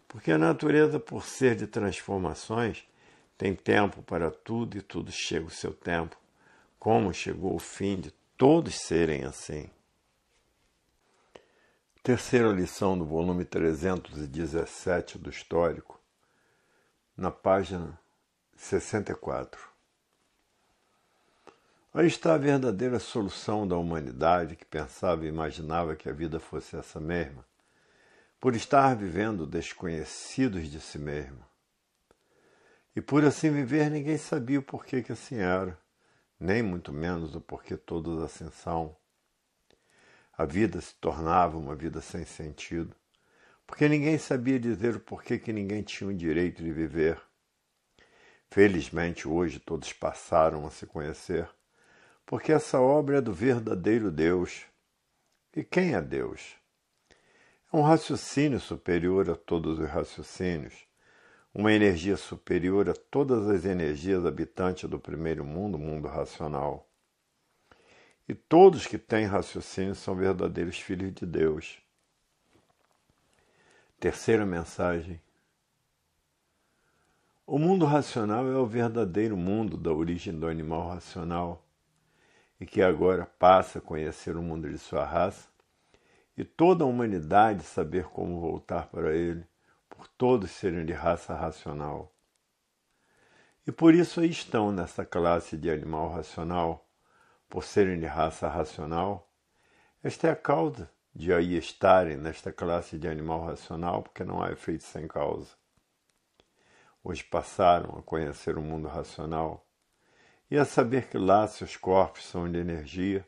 porque a natureza, por ser de transformações, tem tempo para tudo e tudo chega o seu tempo, como chegou o fim de todos serem assim. Terceira lição do volume 317 do Histórico, na página 64. Aí está a verdadeira solução da humanidade que pensava e imaginava que a vida fosse essa mesma, por estar vivendo desconhecidos de si mesma. E por assim viver, ninguém sabia o porquê que assim era, nem muito menos o porquê todos assim são. A vida se tornava uma vida sem sentido, porque ninguém sabia dizer o porquê que ninguém tinha o direito de viver. Felizmente, hoje todos passaram a se conhecer, porque essa obra é do verdadeiro Deus. E quem é Deus? É um raciocínio superior a todos os raciocínios, uma energia superior a todas as energias habitantes do primeiro mundo, mundo racional. E todos que têm raciocínio são verdadeiros filhos de Deus. Terceira mensagem. O mundo racional é o verdadeiro mundo da origem do animal racional e que agora passa a conhecer o mundo de sua raça e toda a humanidade saber como voltar para ele, por todos serem de raça racional. E por isso aí estão nessa classe de animal racional por serem de raça racional, esta é a causa de aí estarem nesta classe de animal racional, porque não há efeito sem causa. Hoje passaram a conhecer o mundo racional e a saber que lá seus corpos são de energia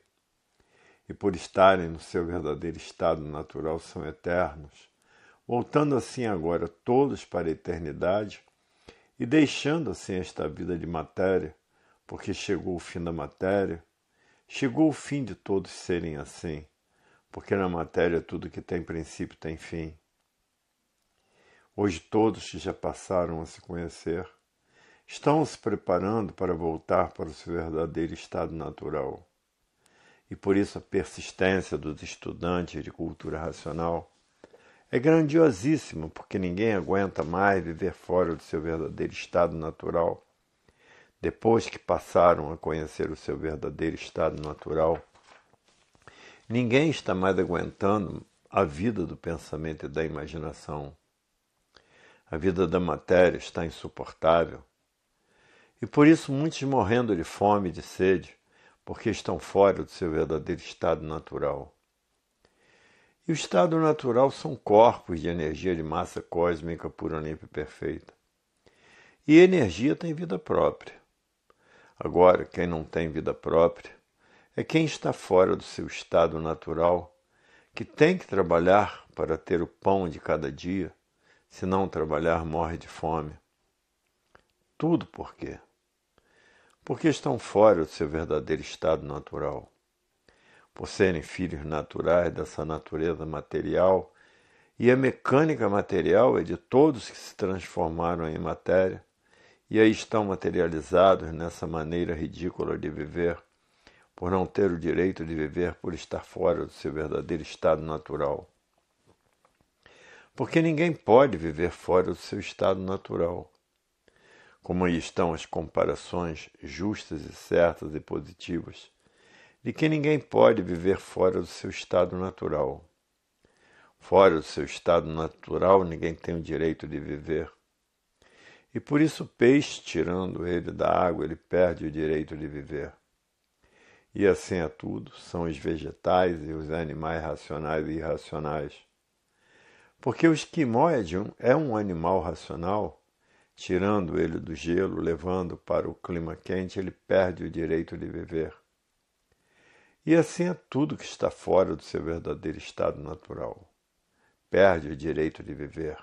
e por estarem no seu verdadeiro estado natural são eternos, voltando assim agora todos para a eternidade e deixando assim esta vida de matéria, porque chegou o fim da matéria Chegou o fim de todos serem assim, porque na matéria tudo que tem princípio tem fim. Hoje todos que já passaram a se conhecer estão se preparando para voltar para o seu verdadeiro estado natural. E por isso a persistência dos estudantes de cultura racional é grandiosíssima, porque ninguém aguenta mais viver fora do seu verdadeiro estado natural depois que passaram a conhecer o seu verdadeiro estado natural, ninguém está mais aguentando a vida do pensamento e da imaginação. A vida da matéria está insuportável. E por isso muitos morrendo de fome e de sede, porque estão fora do seu verdadeiro estado natural. E o estado natural são corpos de energia de massa cósmica pura, limpa e perfeita. E energia tem vida própria. Agora, quem não tem vida própria é quem está fora do seu estado natural, que tem que trabalhar para ter o pão de cada dia, se não trabalhar, morre de fome. Tudo por quê? Porque estão fora do seu verdadeiro estado natural. Por serem filhos naturais dessa natureza material, e a mecânica material é de todos que se transformaram em matéria, e aí estão materializados nessa maneira ridícula de viver, por não ter o direito de viver por estar fora do seu verdadeiro estado natural. Porque ninguém pode viver fora do seu estado natural. Como aí estão as comparações justas e certas e positivas, de que ninguém pode viver fora do seu estado natural. Fora do seu estado natural, ninguém tem o direito de viver e por isso o peixe, tirando ele da água, ele perde o direito de viver. E assim é tudo, são os vegetais e os animais racionais e irracionais. Porque o esquimóide é um animal racional, tirando ele do gelo, levando para o clima quente, ele perde o direito de viver. E assim é tudo que está fora do seu verdadeiro estado natural. Perde o direito de viver.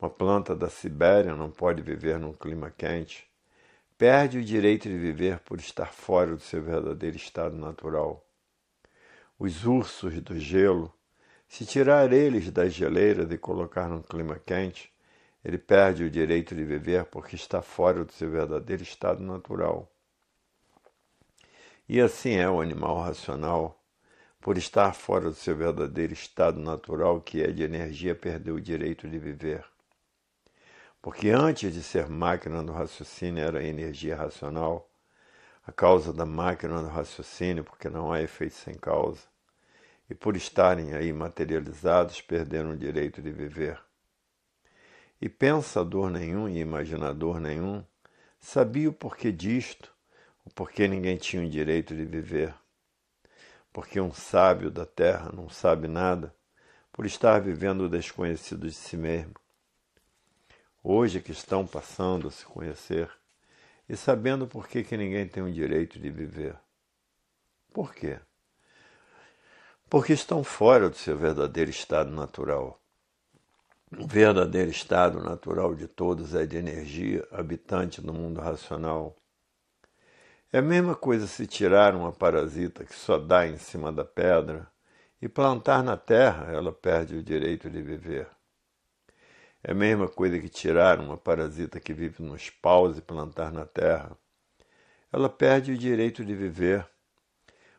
Uma planta da Sibéria não pode viver num clima quente. Perde o direito de viver por estar fora do seu verdadeiro estado natural. Os ursos do gelo, se tirar eles das geleiras e colocar num clima quente, ele perde o direito de viver porque está fora do seu verdadeiro estado natural. E assim é o animal racional. Por estar fora do seu verdadeiro estado natural, que é de energia, perdeu o direito de viver. Porque antes de ser máquina do raciocínio era energia racional, a causa da máquina do raciocínio, porque não há efeito sem causa. E por estarem aí materializados, perderam o direito de viver. E pensador nenhum e imaginador nenhum sabia o porquê disto, o porquê ninguém tinha o direito de viver. Porque um sábio da terra não sabe nada por estar vivendo o desconhecido de si mesmo hoje que estão passando a se conhecer e sabendo por que, que ninguém tem o direito de viver. Por quê? Porque estão fora do seu verdadeiro estado natural. O verdadeiro estado natural de todos é de energia habitante do mundo racional. É a mesma coisa se tirar uma parasita que só dá em cima da pedra e plantar na terra, ela perde o direito de viver. É a mesma coisa que tirar uma parasita que vive nos paus e plantar na terra. Ela perde o direito de viver,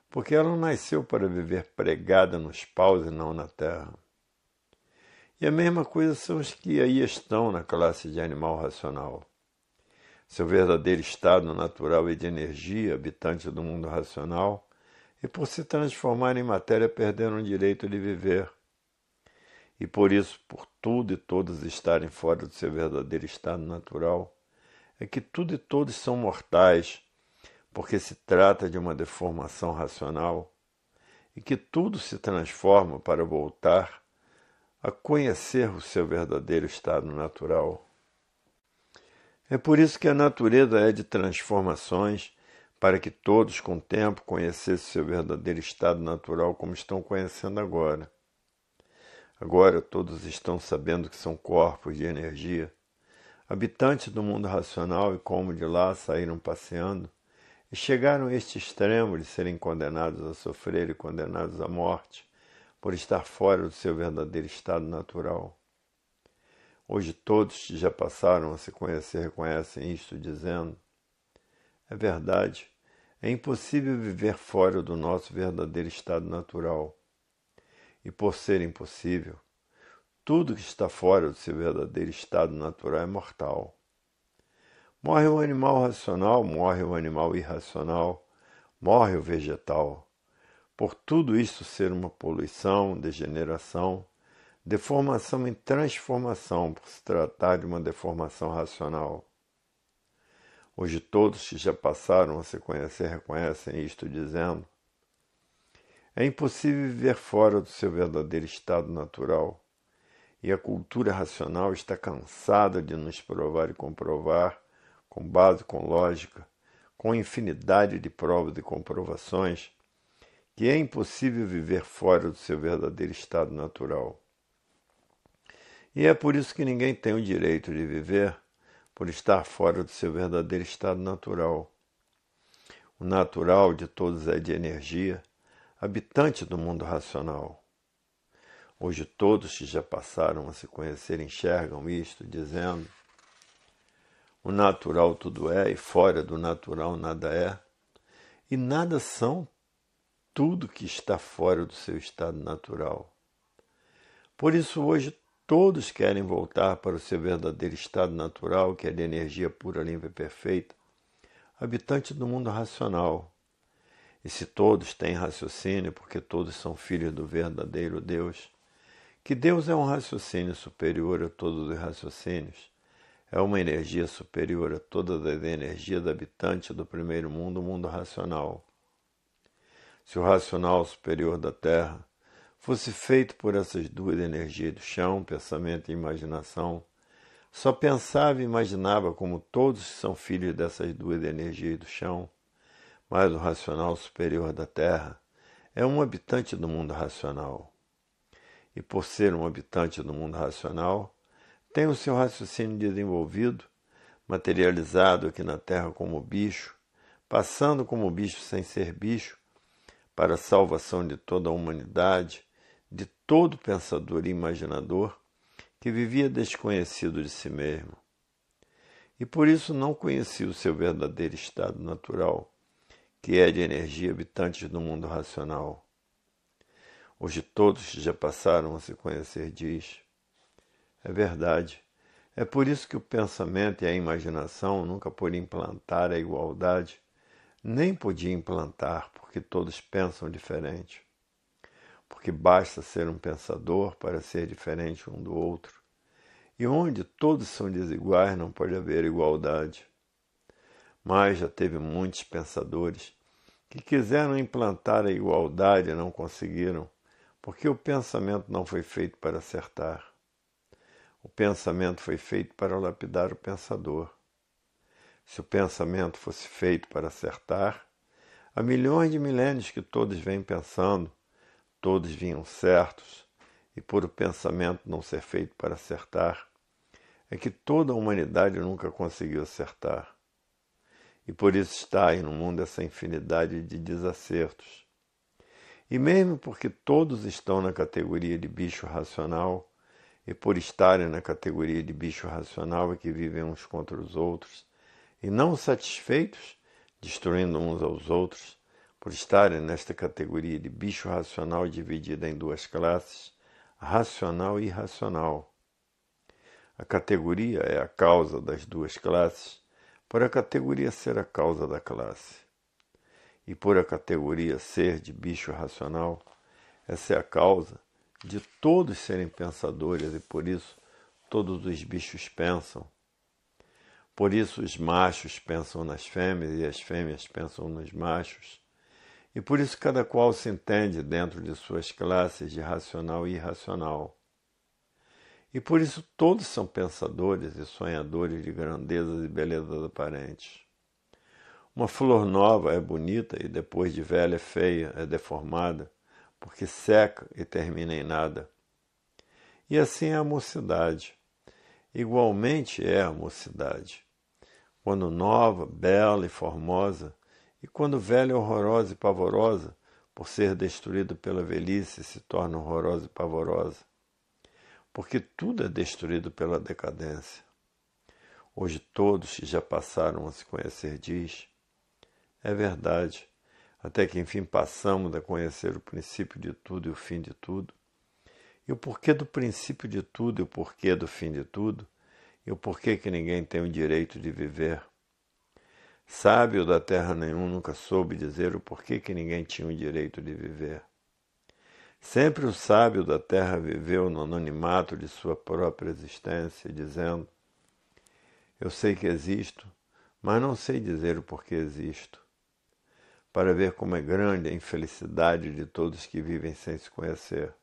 porque ela não nasceu para viver pregada nos paus e não na terra. E a mesma coisa são os que aí estão na classe de animal racional. Seu verdadeiro estado natural e de energia, habitante do mundo racional, e por se transformar em matéria perderam o direito de viver e por isso, por tudo e todos estarem fora do seu verdadeiro estado natural, é que tudo e todos são mortais, porque se trata de uma deformação racional, e que tudo se transforma para voltar a conhecer o seu verdadeiro estado natural. É por isso que a natureza é de transformações, para que todos, com o tempo, conhecessem o seu verdadeiro estado natural como estão conhecendo agora. Agora todos estão sabendo que são corpos de energia. Habitantes do mundo racional e como de lá saíram passeando e chegaram a este extremo de serem condenados a sofrer e condenados à morte por estar fora do seu verdadeiro estado natural. Hoje todos que já passaram a se conhecer reconhecem isto, dizendo: É verdade, é impossível viver fora do nosso verdadeiro estado natural e por ser impossível, tudo que está fora do seu verdadeiro estado natural é mortal. Morre o animal racional, morre o animal irracional, morre o vegetal. Por tudo isto ser uma poluição, degeneração, deformação e transformação, por se tratar de uma deformação racional. Hoje todos que já passaram a se conhecer reconhecem isto dizendo: é impossível viver fora do seu verdadeiro estado natural. E a cultura racional está cansada de nos provar e comprovar, com base, com lógica, com infinidade de provas e comprovações, que é impossível viver fora do seu verdadeiro estado natural. E é por isso que ninguém tem o direito de viver por estar fora do seu verdadeiro estado natural. O natural de todos é de energia habitante do mundo racional. Hoje todos que já passaram a se conhecer enxergam isto, dizendo: o natural tudo é e fora do natural nada é, e nada são tudo que está fora do seu estado natural. Por isso hoje todos querem voltar para o seu verdadeiro estado natural, que é de energia pura, limpa e perfeita, habitante do mundo racional e se todos têm raciocínio, porque todos são filhos do verdadeiro Deus, que Deus é um raciocínio superior a todos os raciocínios, é uma energia superior a todas as energias do habitante do primeiro mundo, o mundo racional. Se o racional superior da Terra fosse feito por essas duas energias do chão, pensamento e imaginação, só pensava e imaginava como todos são filhos dessas duas energias do chão mas o racional superior da Terra é um habitante do mundo racional. E por ser um habitante do mundo racional, tem o seu raciocínio desenvolvido, materializado aqui na Terra como bicho, passando como bicho sem ser bicho, para a salvação de toda a humanidade, de todo pensador e imaginador que vivia desconhecido de si mesmo. E por isso não conhecia o seu verdadeiro estado natural que é de energia habitantes do mundo racional. Hoje todos já passaram a se conhecer, diz. É verdade. É por isso que o pensamento e a imaginação nunca podiam implantar a igualdade, nem podiam implantar, porque todos pensam diferente. Porque basta ser um pensador para ser diferente um do outro. E onde todos são desiguais não pode haver igualdade mas já teve muitos pensadores que quiseram implantar a igualdade e não conseguiram, porque o pensamento não foi feito para acertar. O pensamento foi feito para lapidar o pensador. Se o pensamento fosse feito para acertar, há milhões de milênios que todos vêm pensando, todos vinham certos, e por o pensamento não ser feito para acertar, é que toda a humanidade nunca conseguiu acertar e por isso aí no mundo essa infinidade de desacertos. E mesmo porque todos estão na categoria de bicho racional, e por estarem na categoria de bicho racional e é que vivem uns contra os outros, e não satisfeitos, destruindo uns aos outros, por estarem nesta categoria de bicho racional dividida em duas classes, racional e irracional. A categoria é a causa das duas classes, por a categoria ser a causa da classe. E por a categoria ser de bicho racional, essa é a causa de todos serem pensadores e por isso todos os bichos pensam. Por isso os machos pensam nas fêmeas e as fêmeas pensam nos machos. E por isso cada qual se entende dentro de suas classes de racional e irracional. E por isso todos são pensadores e sonhadores de grandezas e belezas aparentes. Uma flor nova é bonita e depois de velha é feia, é deformada, porque seca e termina em nada. E assim é a mocidade. Igualmente é a mocidade. Quando nova, bela e formosa, e quando velha, horrorosa e pavorosa, por ser destruída pela velhice, se torna horrorosa e pavorosa porque tudo é destruído pela decadência. Hoje todos que já passaram a se conhecer diz, é verdade, até que enfim passamos a conhecer o princípio de tudo e o fim de tudo, e o porquê do princípio de tudo e o porquê do fim de tudo, e o porquê que ninguém tem o direito de viver. Sábio da terra nenhum nunca soube dizer o porquê que ninguém tinha o direito de viver. Sempre o sábio da terra viveu no anonimato de sua própria existência, dizendo: Eu sei que existo, mas não sei dizer o porquê existo. Para ver como é grande a infelicidade de todos que vivem sem se conhecer.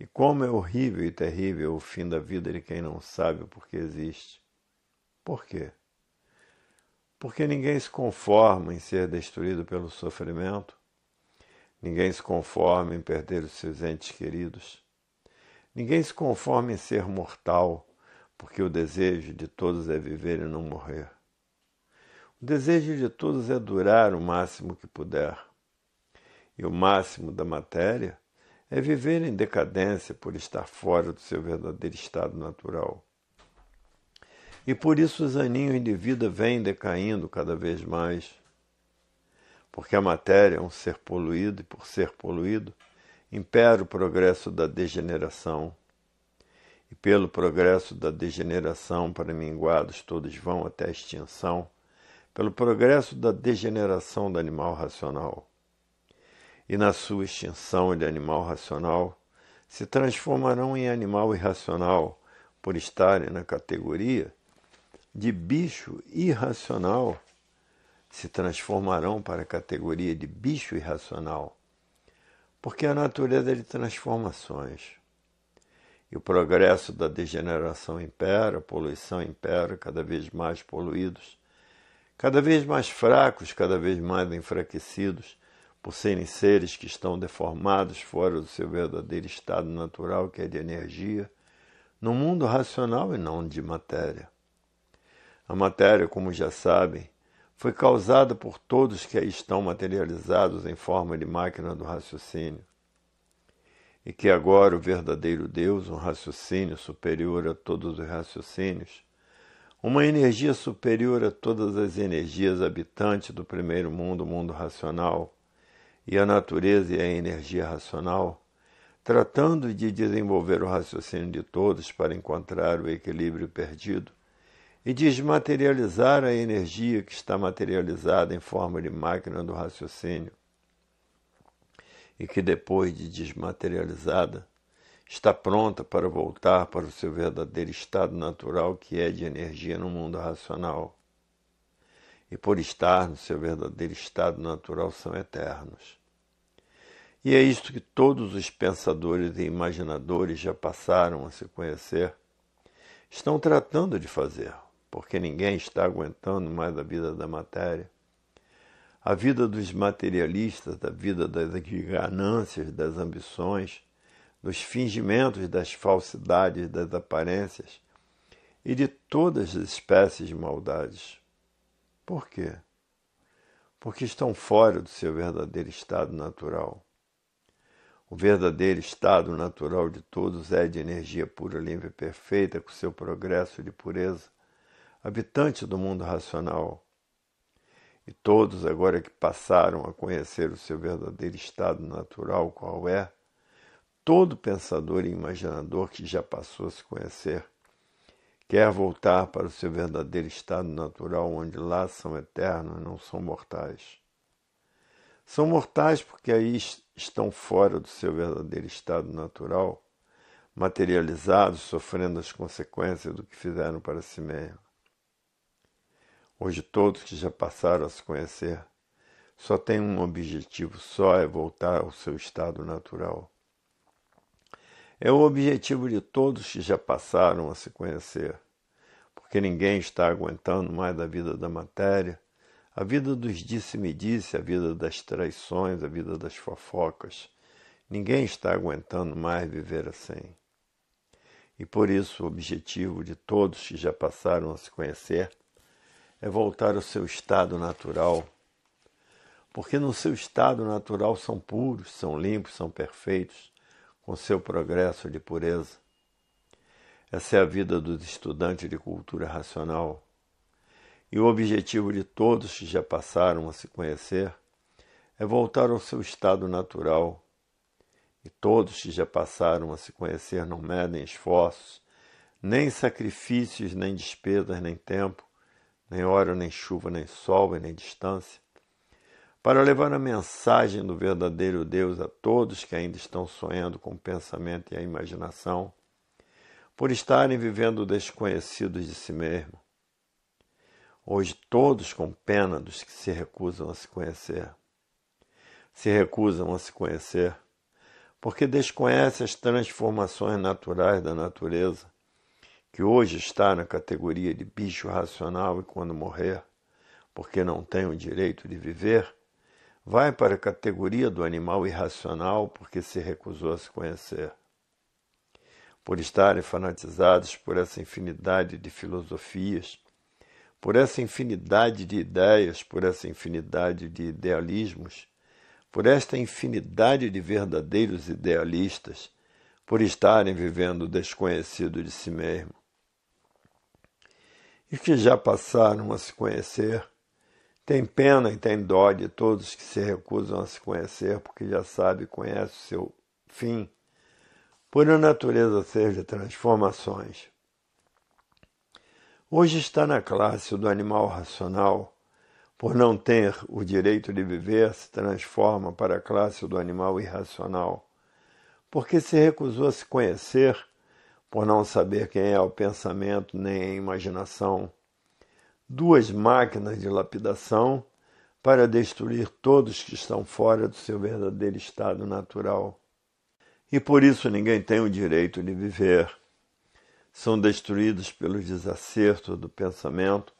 E como é horrível e terrível o fim da vida de quem não sabe o porquê existe. Por quê? Porque ninguém se conforma em ser destruído pelo sofrimento, Ninguém se conforma em perder os seus entes queridos. Ninguém se conforma em ser mortal, porque o desejo de todos é viver e não morrer. O desejo de todos é durar o máximo que puder. E o máximo da matéria é viver em decadência por estar fora do seu verdadeiro estado natural. E por isso os aninhos de vida vêm decaindo cada vez mais porque a matéria é um ser poluído e, por ser poluído, impera o progresso da degeneração. E pelo progresso da degeneração, para minguados todos vão até a extinção, pelo progresso da degeneração do animal racional. E na sua extinção, ele animal racional se transformarão em animal irracional por estarem na categoria de bicho irracional se transformarão para a categoria de bicho irracional, porque a natureza é de transformações. E o progresso da degeneração impera, a poluição impera, cada vez mais poluídos, cada vez mais fracos, cada vez mais enfraquecidos, por serem seres que estão deformados fora do seu verdadeiro estado natural, que é de energia, no mundo racional e não de matéria. A matéria, como já sabem, foi causada por todos que aí estão materializados em forma de máquina do raciocínio, e que agora o verdadeiro Deus, um raciocínio superior a todos os raciocínios, uma energia superior a todas as energias habitantes do primeiro mundo, o mundo racional, e a natureza e a energia racional, tratando de desenvolver o raciocínio de todos para encontrar o equilíbrio perdido, e desmaterializar a energia que está materializada em forma de máquina do raciocínio e que depois de desmaterializada está pronta para voltar para o seu verdadeiro estado natural que é de energia no mundo racional. E por estar no seu verdadeiro estado natural são eternos. E é isto que todos os pensadores e imaginadores já passaram a se conhecer, estão tratando de fazer porque ninguém está aguentando mais a vida da matéria. A vida dos materialistas, a vida das ganâncias, das ambições, dos fingimentos, das falsidades, das aparências e de todas as espécies de maldades. Por quê? Porque estão fora do seu verdadeiro estado natural. O verdadeiro estado natural de todos é de energia pura, livre e perfeita, com seu progresso de pureza habitante do mundo racional. E todos, agora que passaram a conhecer o seu verdadeiro estado natural, qual é, todo pensador e imaginador que já passou a se conhecer quer voltar para o seu verdadeiro estado natural, onde lá são eternos, não são mortais. São mortais porque aí estão fora do seu verdadeiro estado natural, materializados, sofrendo as consequências do que fizeram para si mesmo. Hoje todos que já passaram a se conhecer só têm um objetivo só é voltar ao seu estado natural. É o objetivo de todos que já passaram a se conhecer, porque ninguém está aguentando mais a vida da matéria, a vida dos disse-me-disse, -disse, a vida das traições, a vida das fofocas. Ninguém está aguentando mais viver assim. E por isso o objetivo de todos que já passaram a se conhecer é voltar ao seu estado natural. Porque no seu estado natural são puros, são limpos, são perfeitos, com seu progresso de pureza. Essa é a vida dos estudantes de cultura racional. E o objetivo de todos que já passaram a se conhecer é voltar ao seu estado natural. E todos que já passaram a se conhecer não medem esforços, nem sacrifícios, nem despesas, nem tempo, nem hora, nem chuva, nem sol e nem distância, para levar a mensagem do verdadeiro Deus a todos que ainda estão sonhando com o pensamento e a imaginação, por estarem vivendo desconhecidos de si mesmo. Hoje todos com pena dos que se recusam a se conhecer. Se recusam a se conhecer porque desconhecem as transformações naturais da natureza que hoje está na categoria de bicho racional e quando morrer, porque não tem o direito de viver, vai para a categoria do animal irracional porque se recusou a se conhecer. Por estarem fanatizados por essa infinidade de filosofias, por essa infinidade de ideias, por essa infinidade de idealismos, por esta infinidade de verdadeiros idealistas, por estarem vivendo desconhecido de si mesmo e que já passaram a se conhecer tem pena e tem dó de todos que se recusam a se conhecer, porque já sabe conhece o seu fim, por a natureza ser de transformações. Hoje está na classe do animal racional, por não ter o direito de viver, se transforma para a classe do animal irracional, porque se recusou a se conhecer por não saber quem é o pensamento nem a imaginação, duas máquinas de lapidação para destruir todos que estão fora do seu verdadeiro estado natural. E por isso ninguém tem o direito de viver. São destruídos pelos desacertos do pensamento,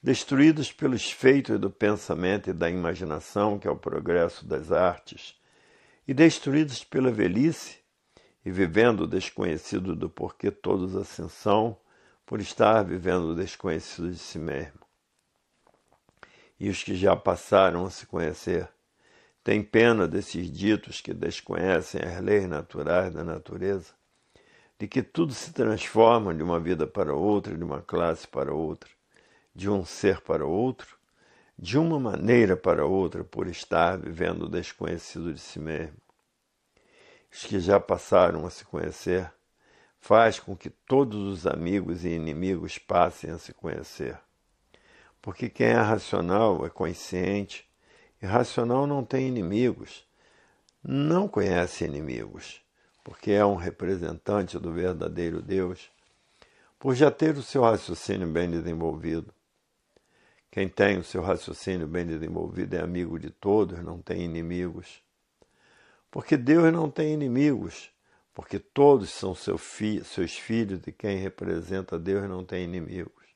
destruídos pelos feitos do pensamento e da imaginação, que é o progresso das artes, e destruídos pela velhice, e vivendo desconhecido do porquê todos assim são, por estar vivendo desconhecido de si mesmo. E os que já passaram a se conhecer têm pena desses ditos que desconhecem as leis naturais da natureza, de que tudo se transforma de uma vida para outra, de uma classe para outra, de um ser para outro, de uma maneira para outra, por estar vivendo desconhecido de si mesmo os que já passaram a se conhecer, faz com que todos os amigos e inimigos passem a se conhecer. Porque quem é racional é consciente, e racional não tem inimigos, não conhece inimigos, porque é um representante do verdadeiro Deus, por já ter o seu raciocínio bem desenvolvido. Quem tem o seu raciocínio bem desenvolvido é amigo de todos, não tem inimigos. Porque Deus não tem inimigos, porque todos são seu fi seus filhos e quem representa Deus não tem inimigos.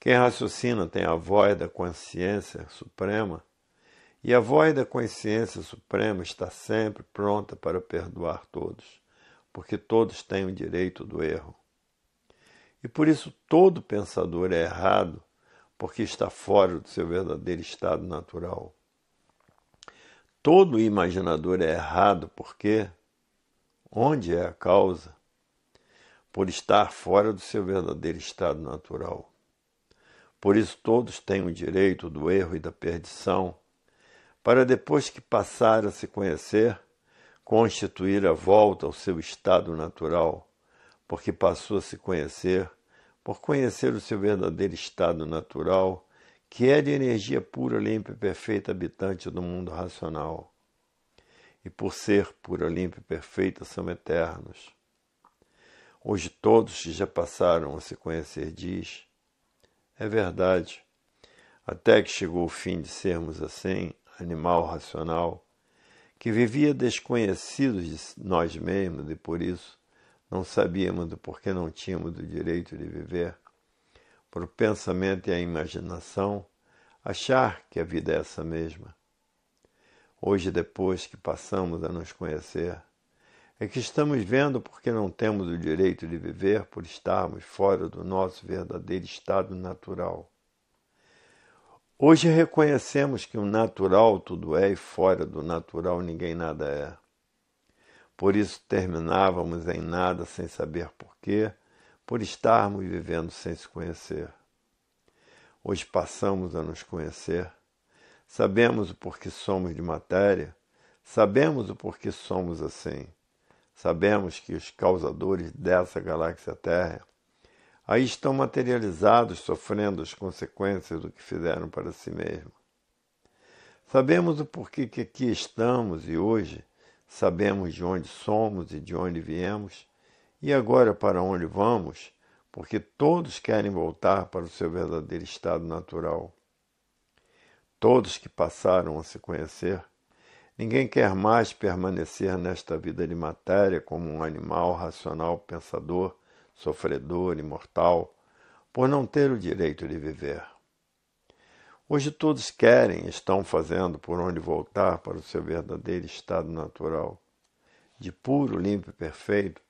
Quem raciocina tem a voz da consciência suprema, e a voz da consciência suprema está sempre pronta para perdoar todos, porque todos têm o direito do erro. E por isso todo pensador é errado, porque está fora do seu verdadeiro estado natural. Todo imaginador é errado porque onde é a causa? Por estar fora do seu verdadeiro estado natural. Por isso todos têm o direito do erro e da perdição, para depois que passar a se conhecer, constituir a volta ao seu estado natural, porque passou a se conhecer, por conhecer o seu verdadeiro estado natural, que é de energia pura, limpa e perfeita, habitante do mundo racional. E por ser pura, limpa e perfeita, são eternos. Hoje todos que já passaram a se conhecer diz, é verdade. Até que chegou o fim de sermos assim, animal racional, que vivia desconhecidos de nós mesmos e por isso não sabíamos do porquê não tínhamos o direito de viver, para o pensamento e a imaginação, achar que a vida é essa mesma. Hoje, depois que passamos a nos conhecer, é que estamos vendo porque não temos o direito de viver por estarmos fora do nosso verdadeiro estado natural. Hoje reconhecemos que o natural tudo é e fora do natural ninguém nada é. Por isso terminávamos em nada sem saber porquê por estarmos vivendo sem se conhecer. Hoje passamos a nos conhecer, sabemos o porquê somos de matéria, sabemos o porquê somos assim, sabemos que os causadores dessa galáxia Terra aí estão materializados sofrendo as consequências do que fizeram para si mesmos. Sabemos o porquê que aqui estamos e hoje sabemos de onde somos e de onde viemos e agora para onde vamos? Porque todos querem voltar para o seu verdadeiro estado natural. Todos que passaram a se conhecer, ninguém quer mais permanecer nesta vida de matéria como um animal racional pensador, sofredor, imortal, por não ter o direito de viver. Hoje todos querem, estão fazendo por onde voltar para o seu verdadeiro estado natural, de puro, limpo e perfeito,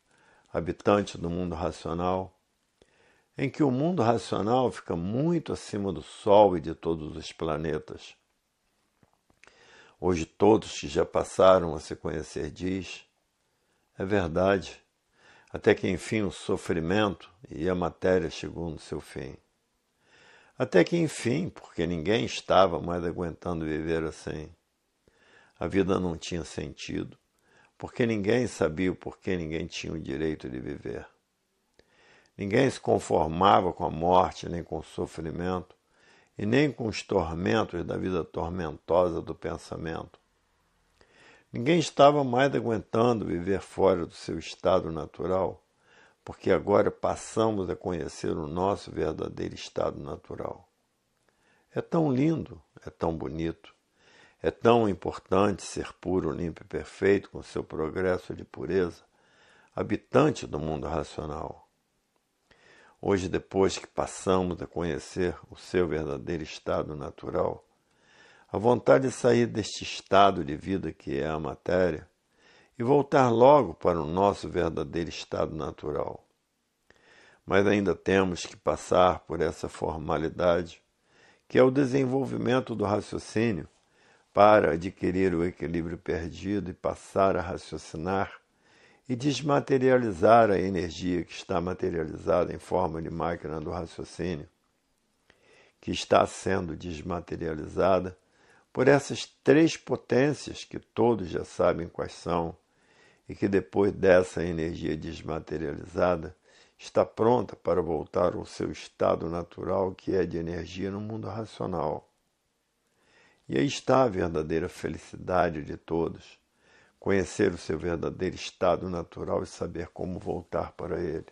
habitante do mundo racional, em que o mundo racional fica muito acima do Sol e de todos os planetas. Hoje todos que já passaram a se conhecer diz, é verdade, até que enfim o sofrimento e a matéria chegou no seu fim. Até que enfim, porque ninguém estava mais aguentando viver assim. A vida não tinha sentido porque ninguém sabia o porquê ninguém tinha o direito de viver. Ninguém se conformava com a morte, nem com o sofrimento, e nem com os tormentos da vida tormentosa do pensamento. Ninguém estava mais aguentando viver fora do seu estado natural, porque agora passamos a conhecer o nosso verdadeiro estado natural. É tão lindo, é tão bonito, é tão importante ser puro, limpo e perfeito com seu progresso de pureza, habitante do mundo racional. Hoje, depois que passamos a conhecer o seu verdadeiro estado natural, a vontade de sair deste estado de vida que é a matéria e voltar logo para o nosso verdadeiro estado natural. Mas ainda temos que passar por essa formalidade, que é o desenvolvimento do raciocínio para adquirir o equilíbrio perdido e passar a raciocinar e desmaterializar a energia que está materializada em forma de máquina do raciocínio, que está sendo desmaterializada por essas três potências que todos já sabem quais são e que depois dessa energia desmaterializada está pronta para voltar ao seu estado natural que é de energia no mundo racional. E aí está a verdadeira felicidade de todos: conhecer o seu verdadeiro estado natural e saber como voltar para ele.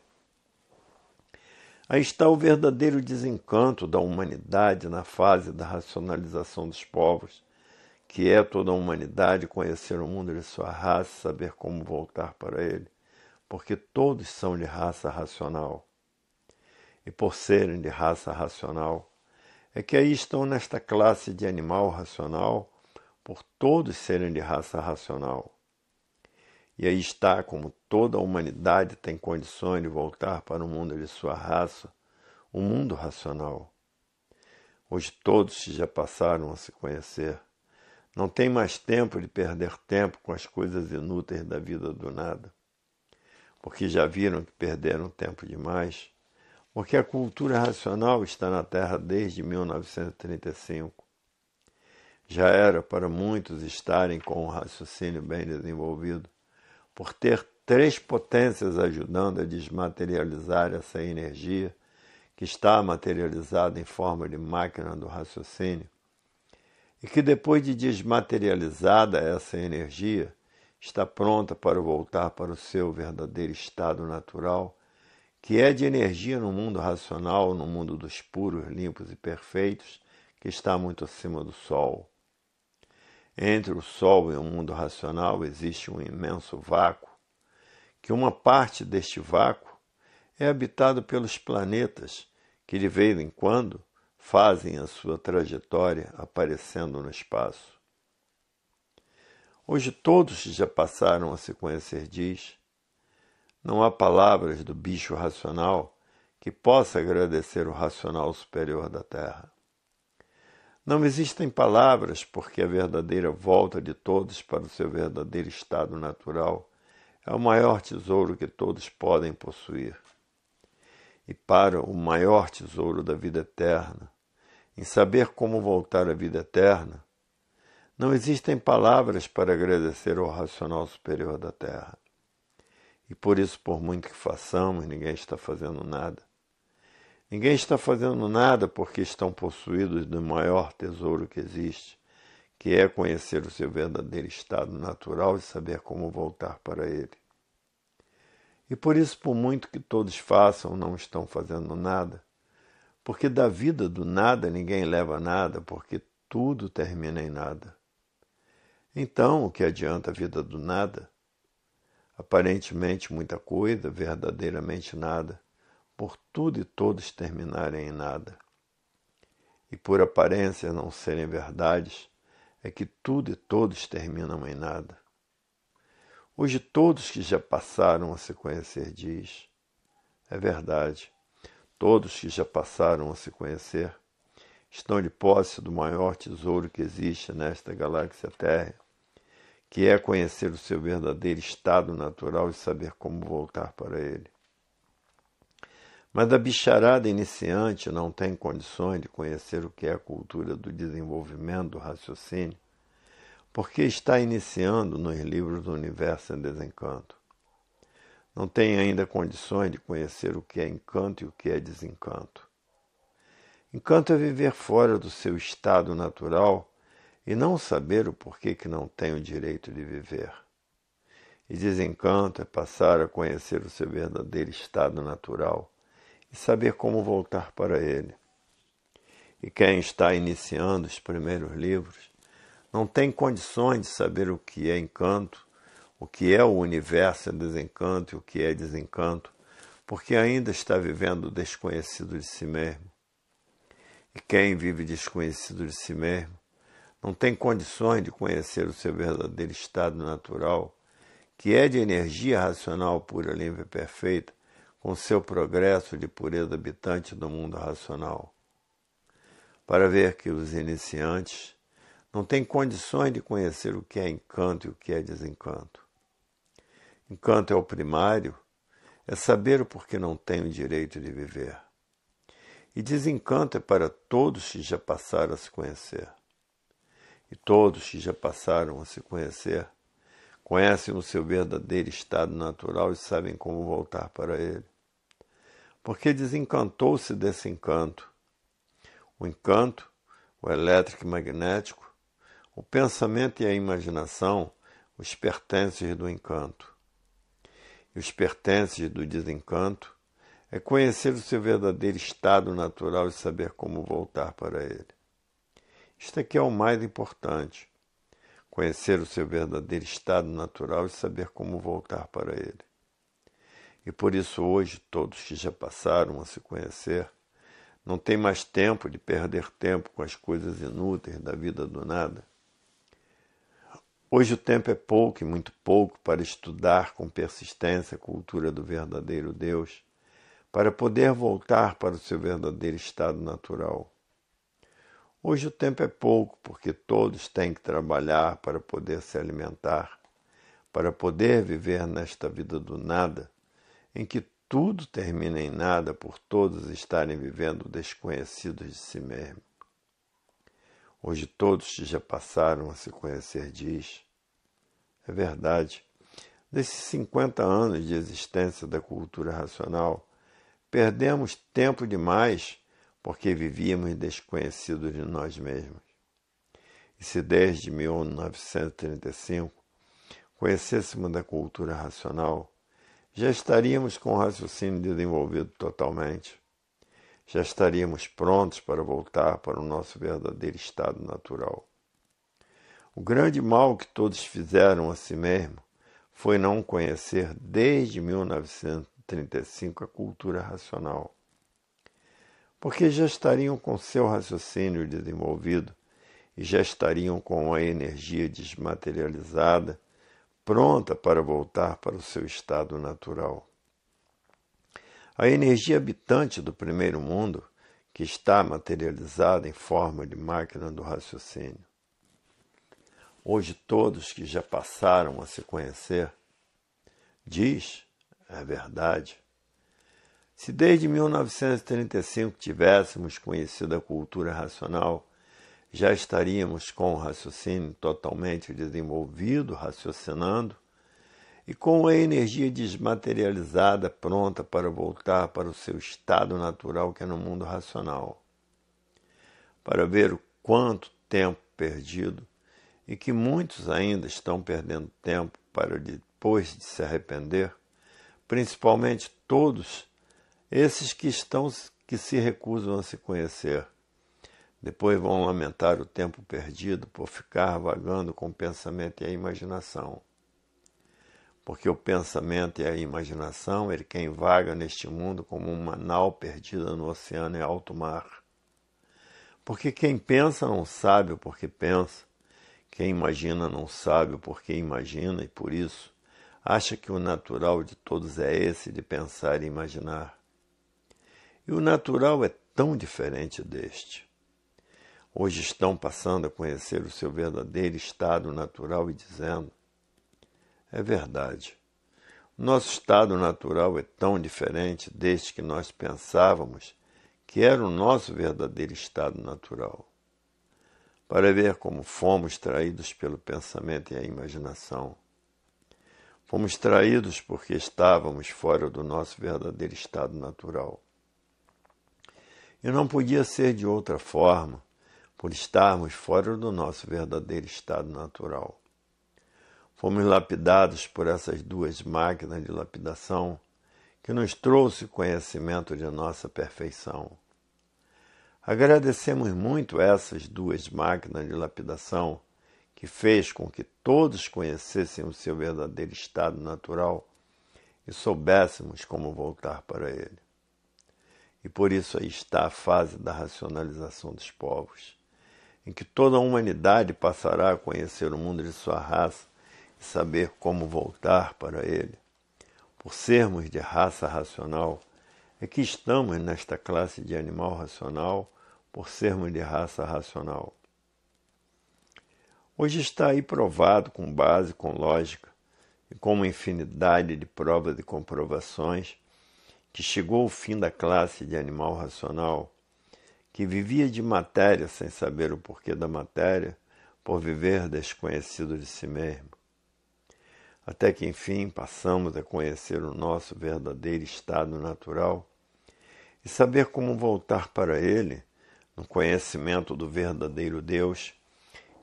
Aí está o verdadeiro desencanto da humanidade na fase da racionalização dos povos, que é toda a humanidade conhecer o mundo de sua raça e saber como voltar para ele, porque todos são de raça racional. E por serem de raça racional, é que aí estão nesta classe de animal racional, por todos serem de raça racional. E aí está, como toda a humanidade tem condições de voltar para o mundo de sua raça, o mundo racional. Hoje todos já passaram a se conhecer. Não tem mais tempo de perder tempo com as coisas inúteis da vida do nada, porque já viram que perderam tempo demais porque a cultura racional está na Terra desde 1935. Já era para muitos estarem com um raciocínio bem desenvolvido, por ter três potências ajudando a desmaterializar essa energia que está materializada em forma de máquina do raciocínio, e que depois de desmaterializada essa energia, está pronta para voltar para o seu verdadeiro estado natural que é de energia no mundo racional, no mundo dos puros, limpos e perfeitos, que está muito acima do Sol. Entre o Sol e o mundo racional existe um imenso vácuo, que uma parte deste vácuo é habitado pelos planetas que de vez em quando fazem a sua trajetória aparecendo no espaço. Hoje todos já passaram a se conhecer, diz, não há palavras do bicho racional que possa agradecer o racional superior da Terra. Não existem palavras porque a verdadeira volta de todos para o seu verdadeiro estado natural é o maior tesouro que todos podem possuir. E para o maior tesouro da vida eterna, em saber como voltar à vida eterna, não existem palavras para agradecer ao racional superior da Terra. E por isso, por muito que façamos, ninguém está fazendo nada. Ninguém está fazendo nada porque estão possuídos do maior tesouro que existe, que é conhecer o seu verdadeiro estado natural e saber como voltar para ele. E por isso, por muito que todos façam, não estão fazendo nada, porque da vida do nada ninguém leva nada, porque tudo termina em nada. Então, o que adianta a vida do nada? aparentemente muita coisa, verdadeiramente nada, por tudo e todos terminarem em nada. E por aparência não serem verdades, é que tudo e todos terminam em nada. Hoje todos que já passaram a se conhecer diz, é verdade, todos que já passaram a se conhecer estão de posse do maior tesouro que existe nesta galáxia Terra que é conhecer o seu verdadeiro estado natural e saber como voltar para ele. Mas a bicharada iniciante não tem condições de conhecer o que é a cultura do desenvolvimento do raciocínio, porque está iniciando nos livros do universo em desencanto. Não tem ainda condições de conhecer o que é encanto e o que é desencanto. Encanto é viver fora do seu estado natural e não saber o porquê que não tem o direito de viver. E desencanto é passar a conhecer o seu verdadeiro estado natural e saber como voltar para ele. E quem está iniciando os primeiros livros não tem condições de saber o que é encanto, o que é o universo é desencanto e o que é desencanto, porque ainda está vivendo desconhecido de si mesmo. E quem vive desconhecido de si mesmo não tem condições de conhecer o seu verdadeiro estado natural, que é de energia racional pura, livre e perfeita, com seu progresso de pureza habitante do mundo racional. Para ver que os iniciantes não têm condições de conhecer o que é encanto e o que é desencanto. Encanto é o primário, é saber o porquê não tem o direito de viver. E desencanto é para todos que já passaram a se conhecer e todos que já passaram a se conhecer conhecem o seu verdadeiro estado natural e sabem como voltar para ele. Porque desencantou-se desse encanto. O encanto, o elétrico e magnético, o pensamento e a imaginação, os pertences do encanto. E os pertences do desencanto é conhecer o seu verdadeiro estado natural e saber como voltar para ele. Isto aqui é o mais importante. Conhecer o seu verdadeiro estado natural e saber como voltar para ele. E por isso hoje todos que já passaram a se conhecer não têm mais tempo de perder tempo com as coisas inúteis da vida do nada. Hoje o tempo é pouco e muito pouco para estudar com persistência a cultura do verdadeiro Deus, para poder voltar para o seu verdadeiro estado natural. Hoje o tempo é pouco, porque todos têm que trabalhar para poder se alimentar, para poder viver nesta vida do nada, em que tudo termina em nada por todos estarem vivendo desconhecidos de si mesmos. Hoje todos que já passaram a se conhecer, diz. É verdade. Nesses 50 anos de existência da cultura racional, perdemos tempo demais porque vivíamos desconhecidos de nós mesmos. E se desde 1935 conhecêssemos da cultura racional, já estaríamos com o raciocínio desenvolvido totalmente. Já estaríamos prontos para voltar para o nosso verdadeiro estado natural. O grande mal que todos fizeram a si mesmo foi não conhecer desde 1935 a cultura racional porque já estariam com seu raciocínio desenvolvido e já estariam com a energia desmaterializada pronta para voltar para o seu estado natural. A energia habitante do primeiro mundo, que está materializada em forma de máquina do raciocínio. Hoje, todos que já passaram a se conhecer, diz, é verdade, se desde 1935 tivéssemos conhecido a cultura racional, já estaríamos com o raciocínio totalmente desenvolvido, raciocinando, e com a energia desmaterializada pronta para voltar para o seu estado natural que é no mundo racional. Para ver o quanto tempo perdido e que muitos ainda estão perdendo tempo para depois de se arrepender, principalmente todos esses que estão que se recusam a se conhecer. Depois vão lamentar o tempo perdido por ficar vagando com o pensamento e a imaginação. Porque o pensamento e a imaginação, ele é quem vaga neste mundo como uma nau perdida no oceano e alto mar. Porque quem pensa não sabe o porquê pensa, quem imagina não sabe o porquê imagina e por isso acha que o natural de todos é esse de pensar e imaginar. E o natural é tão diferente deste. Hoje estão passando a conhecer o seu verdadeiro estado natural e dizendo: é verdade. Nosso estado natural é tão diferente deste que nós pensávamos que era o nosso verdadeiro estado natural. Para ver como fomos traídos pelo pensamento e a imaginação. Fomos traídos porque estávamos fora do nosso verdadeiro estado natural. E não podia ser de outra forma, por estarmos fora do nosso verdadeiro estado natural. Fomos lapidados por essas duas máquinas de lapidação que nos trouxe conhecimento de nossa perfeição. Agradecemos muito essas duas máquinas de lapidação que fez com que todos conhecessem o seu verdadeiro estado natural e soubéssemos como voltar para ele. E por isso aí está a fase da racionalização dos povos, em que toda a humanidade passará a conhecer o mundo de sua raça e saber como voltar para ele. Por sermos de raça racional, é que estamos nesta classe de animal racional, por sermos de raça racional. Hoje está aí provado com base, com lógica, e com uma infinidade de provas e comprovações que chegou o fim da classe de animal racional, que vivia de matéria sem saber o porquê da matéria, por viver desconhecido de si mesmo. Até que enfim passamos a conhecer o nosso verdadeiro estado natural e saber como voltar para ele no conhecimento do verdadeiro Deus,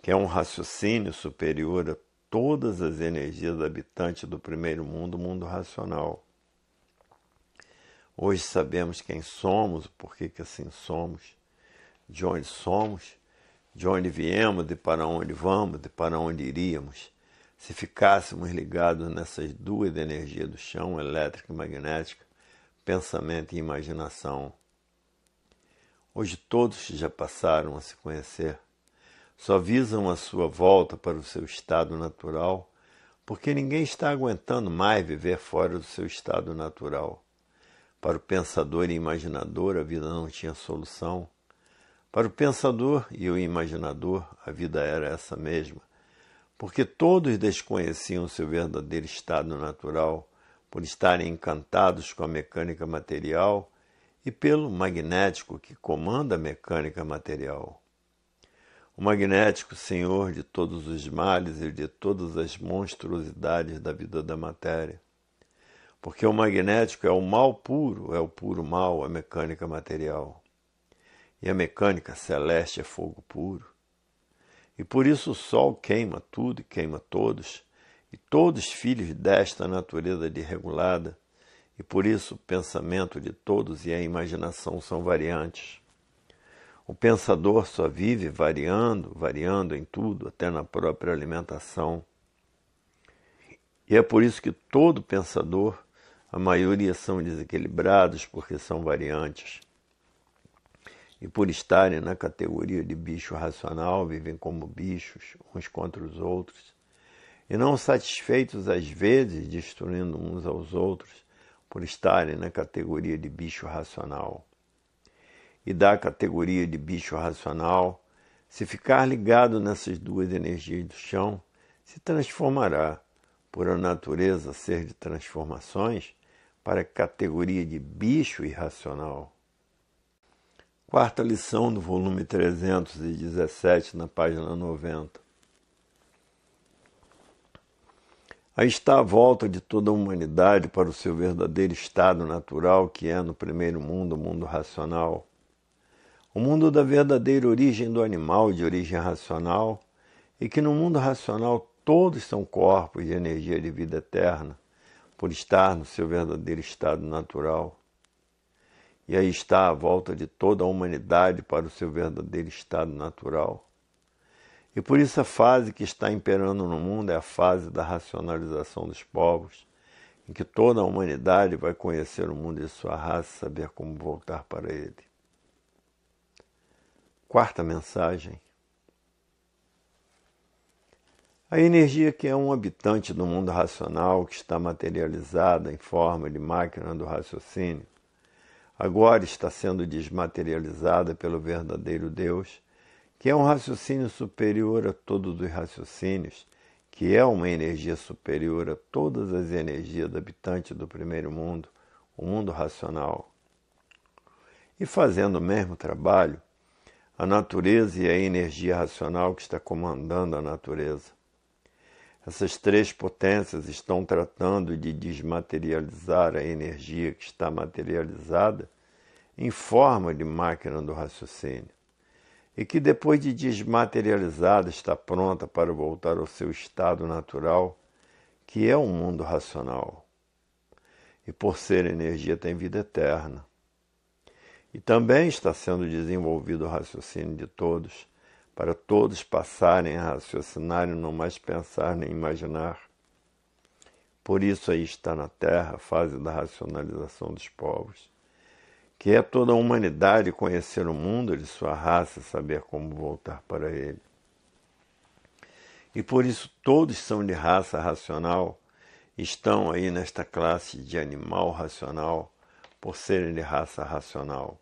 que é um raciocínio superior a todas as energias habitantes do primeiro mundo, mundo racional Hoje sabemos quem somos, por que assim somos, de onde somos, de onde viemos, de para onde vamos, de para onde iríamos. Se ficássemos ligados nessas duas energias do chão, elétrica e magnética, pensamento e imaginação. Hoje todos já passaram a se conhecer, só visam a sua volta para o seu estado natural, porque ninguém está aguentando mais viver fora do seu estado natural para o pensador e imaginador, a vida não tinha solução. Para o pensador e o imaginador, a vida era essa mesma, porque todos desconheciam seu verdadeiro estado natural, por estarem encantados com a mecânica material e pelo magnético que comanda a mecânica material. O magnético, senhor de todos os males e de todas as monstruosidades da vida da matéria porque o magnético é o mal puro, é o puro mal, a mecânica material. E a mecânica celeste é fogo puro. E por isso o sol queima tudo e queima todos, e todos filhos desta natureza desregulada, e por isso o pensamento de todos e a imaginação são variantes. O pensador só vive variando, variando em tudo, até na própria alimentação. E é por isso que todo pensador a maioria são desequilibrados porque são variantes. E por estarem na categoria de bicho racional, vivem como bichos, uns contra os outros. E não satisfeitos, às vezes, destruindo uns aos outros, por estarem na categoria de bicho racional. E da categoria de bicho racional, se ficar ligado nessas duas energias do chão, se transformará, por a natureza ser de transformações, para a categoria de bicho irracional. Quarta lição do volume 317, na página 90. Aí está a volta de toda a humanidade para o seu verdadeiro estado natural, que é no primeiro mundo, o mundo racional. O mundo da verdadeira origem do animal, de origem racional, e que no mundo racional todos são corpos de energia de vida eterna por estar no seu verdadeiro estado natural. E aí está a volta de toda a humanidade para o seu verdadeiro estado natural. E por isso a fase que está imperando no mundo é a fase da racionalização dos povos, em que toda a humanidade vai conhecer o mundo e sua raça e saber como voltar para ele. Quarta mensagem: a energia que é um habitante do mundo racional, que está materializada em forma de máquina do raciocínio, agora está sendo desmaterializada pelo verdadeiro Deus, que é um raciocínio superior a todos os raciocínios, que é uma energia superior a todas as energias do habitante do primeiro mundo, o mundo racional. E fazendo o mesmo trabalho, a natureza e a energia racional que está comandando a natureza. Essas três potências estão tratando de desmaterializar a energia que está materializada em forma de máquina do raciocínio, e que depois de desmaterializada está pronta para voltar ao seu estado natural, que é o um mundo racional. E por ser energia tem vida eterna. E também está sendo desenvolvido o raciocínio de todos para todos passarem a raciocinar e não mais pensar nem imaginar. Por isso aí está na Terra a fase da racionalização dos povos, que é toda a humanidade conhecer o mundo de sua raça e saber como voltar para ele. E por isso todos são de raça racional, estão aí nesta classe de animal racional, por serem de raça racional.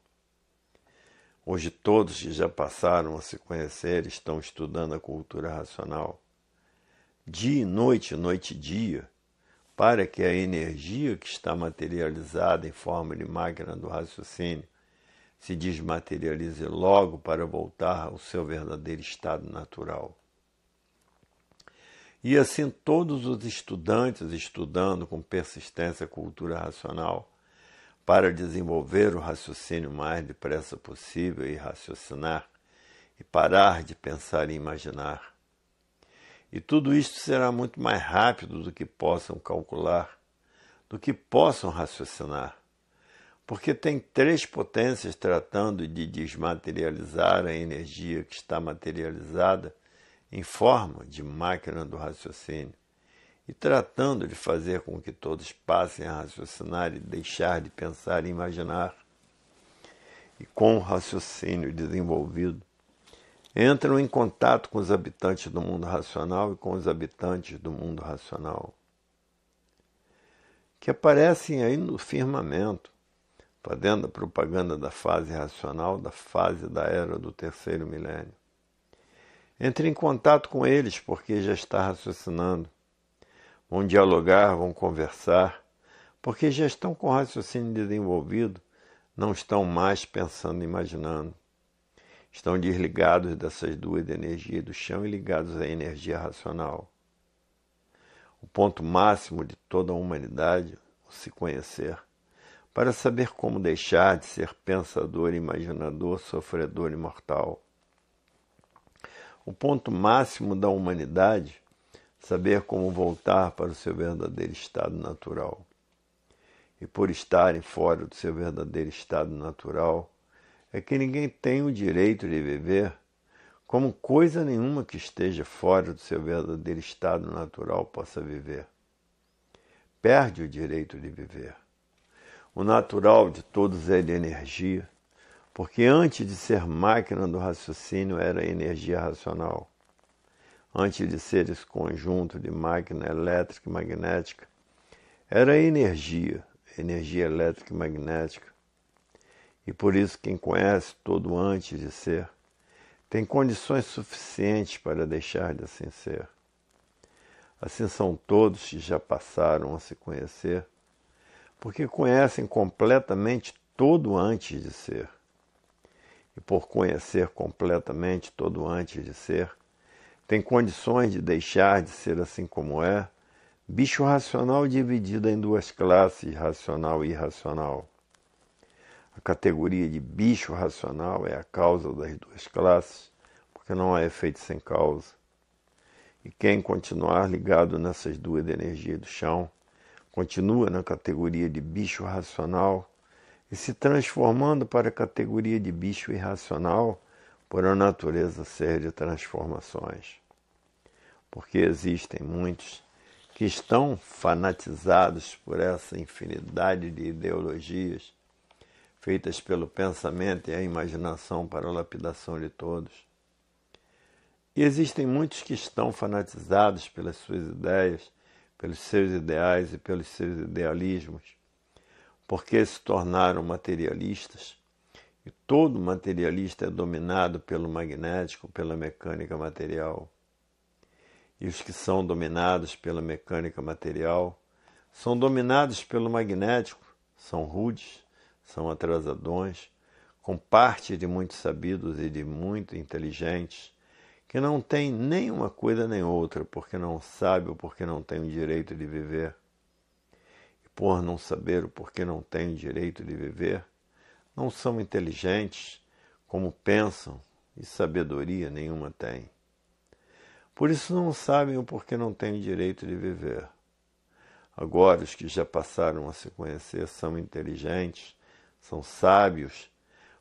Hoje todos que já passaram a se conhecer estão estudando a cultura racional. Dia e noite, noite e dia, para que a energia que está materializada em forma de máquina do raciocínio se desmaterialize logo para voltar ao seu verdadeiro estado natural. E assim todos os estudantes estudando com persistência a cultura racional para desenvolver o raciocínio mais depressa possível e raciocinar, e parar de pensar e imaginar. E tudo isto será muito mais rápido do que possam calcular, do que possam raciocinar, porque tem três potências tratando de desmaterializar a energia que está materializada em forma de máquina do raciocínio e tratando de fazer com que todos passem a raciocinar e deixar de pensar e imaginar. E com o raciocínio desenvolvido, entram em contato com os habitantes do mundo racional e com os habitantes do mundo racional, que aparecem aí no firmamento, fazendo a propaganda da fase racional, da fase da era do terceiro milênio. Entre em contato com eles porque já está raciocinando vão dialogar, vão conversar, porque já estão com o raciocínio desenvolvido, não estão mais pensando e imaginando. Estão desligados dessas duas energias do chão e ligados à energia racional. O ponto máximo de toda a humanidade, é se conhecer, para saber como deixar de ser pensador, imaginador, sofredor e mortal. O ponto máximo da humanidade saber como voltar para o seu verdadeiro estado natural. E por estarem fora do seu verdadeiro estado natural, é que ninguém tem o direito de viver como coisa nenhuma que esteja fora do seu verdadeiro estado natural possa viver. Perde o direito de viver. O natural de todos é de energia, porque antes de ser máquina do raciocínio era energia racional antes de ser esse conjunto de máquina elétrica e magnética, era energia, energia elétrica e magnética. E por isso quem conhece todo antes de ser tem condições suficientes para deixar de assim ser. Assim são todos que já passaram a se conhecer, porque conhecem completamente todo antes de ser. E por conhecer completamente todo antes de ser, tem condições de deixar de ser assim como é, bicho racional dividida em duas classes, racional e irracional. A categoria de bicho racional é a causa das duas classes, porque não há efeito sem causa. E quem continuar ligado nessas duas energias do chão, continua na categoria de bicho racional e se transformando para a categoria de bicho irracional, por a natureza ser de transformações, porque existem muitos que estão fanatizados por essa infinidade de ideologias feitas pelo pensamento e a imaginação para a lapidação de todos. E existem muitos que estão fanatizados pelas suas ideias, pelos seus ideais e pelos seus idealismos, porque se tornaram materialistas e todo materialista é dominado pelo magnético, pela mecânica material. E os que são dominados pela mecânica material são dominados pelo magnético, são rudes, são atrasadões, com parte de muito sabidos e de muito inteligentes, que não tem nem uma coisa nem outra, porque não sabe ou porque não tem o direito de viver. E por não saber o porquê não tem o direito de viver, não são inteligentes como pensam e sabedoria nenhuma têm. Por isso não sabem o porquê não têm direito de viver. Agora, os que já passaram a se conhecer são inteligentes, são sábios,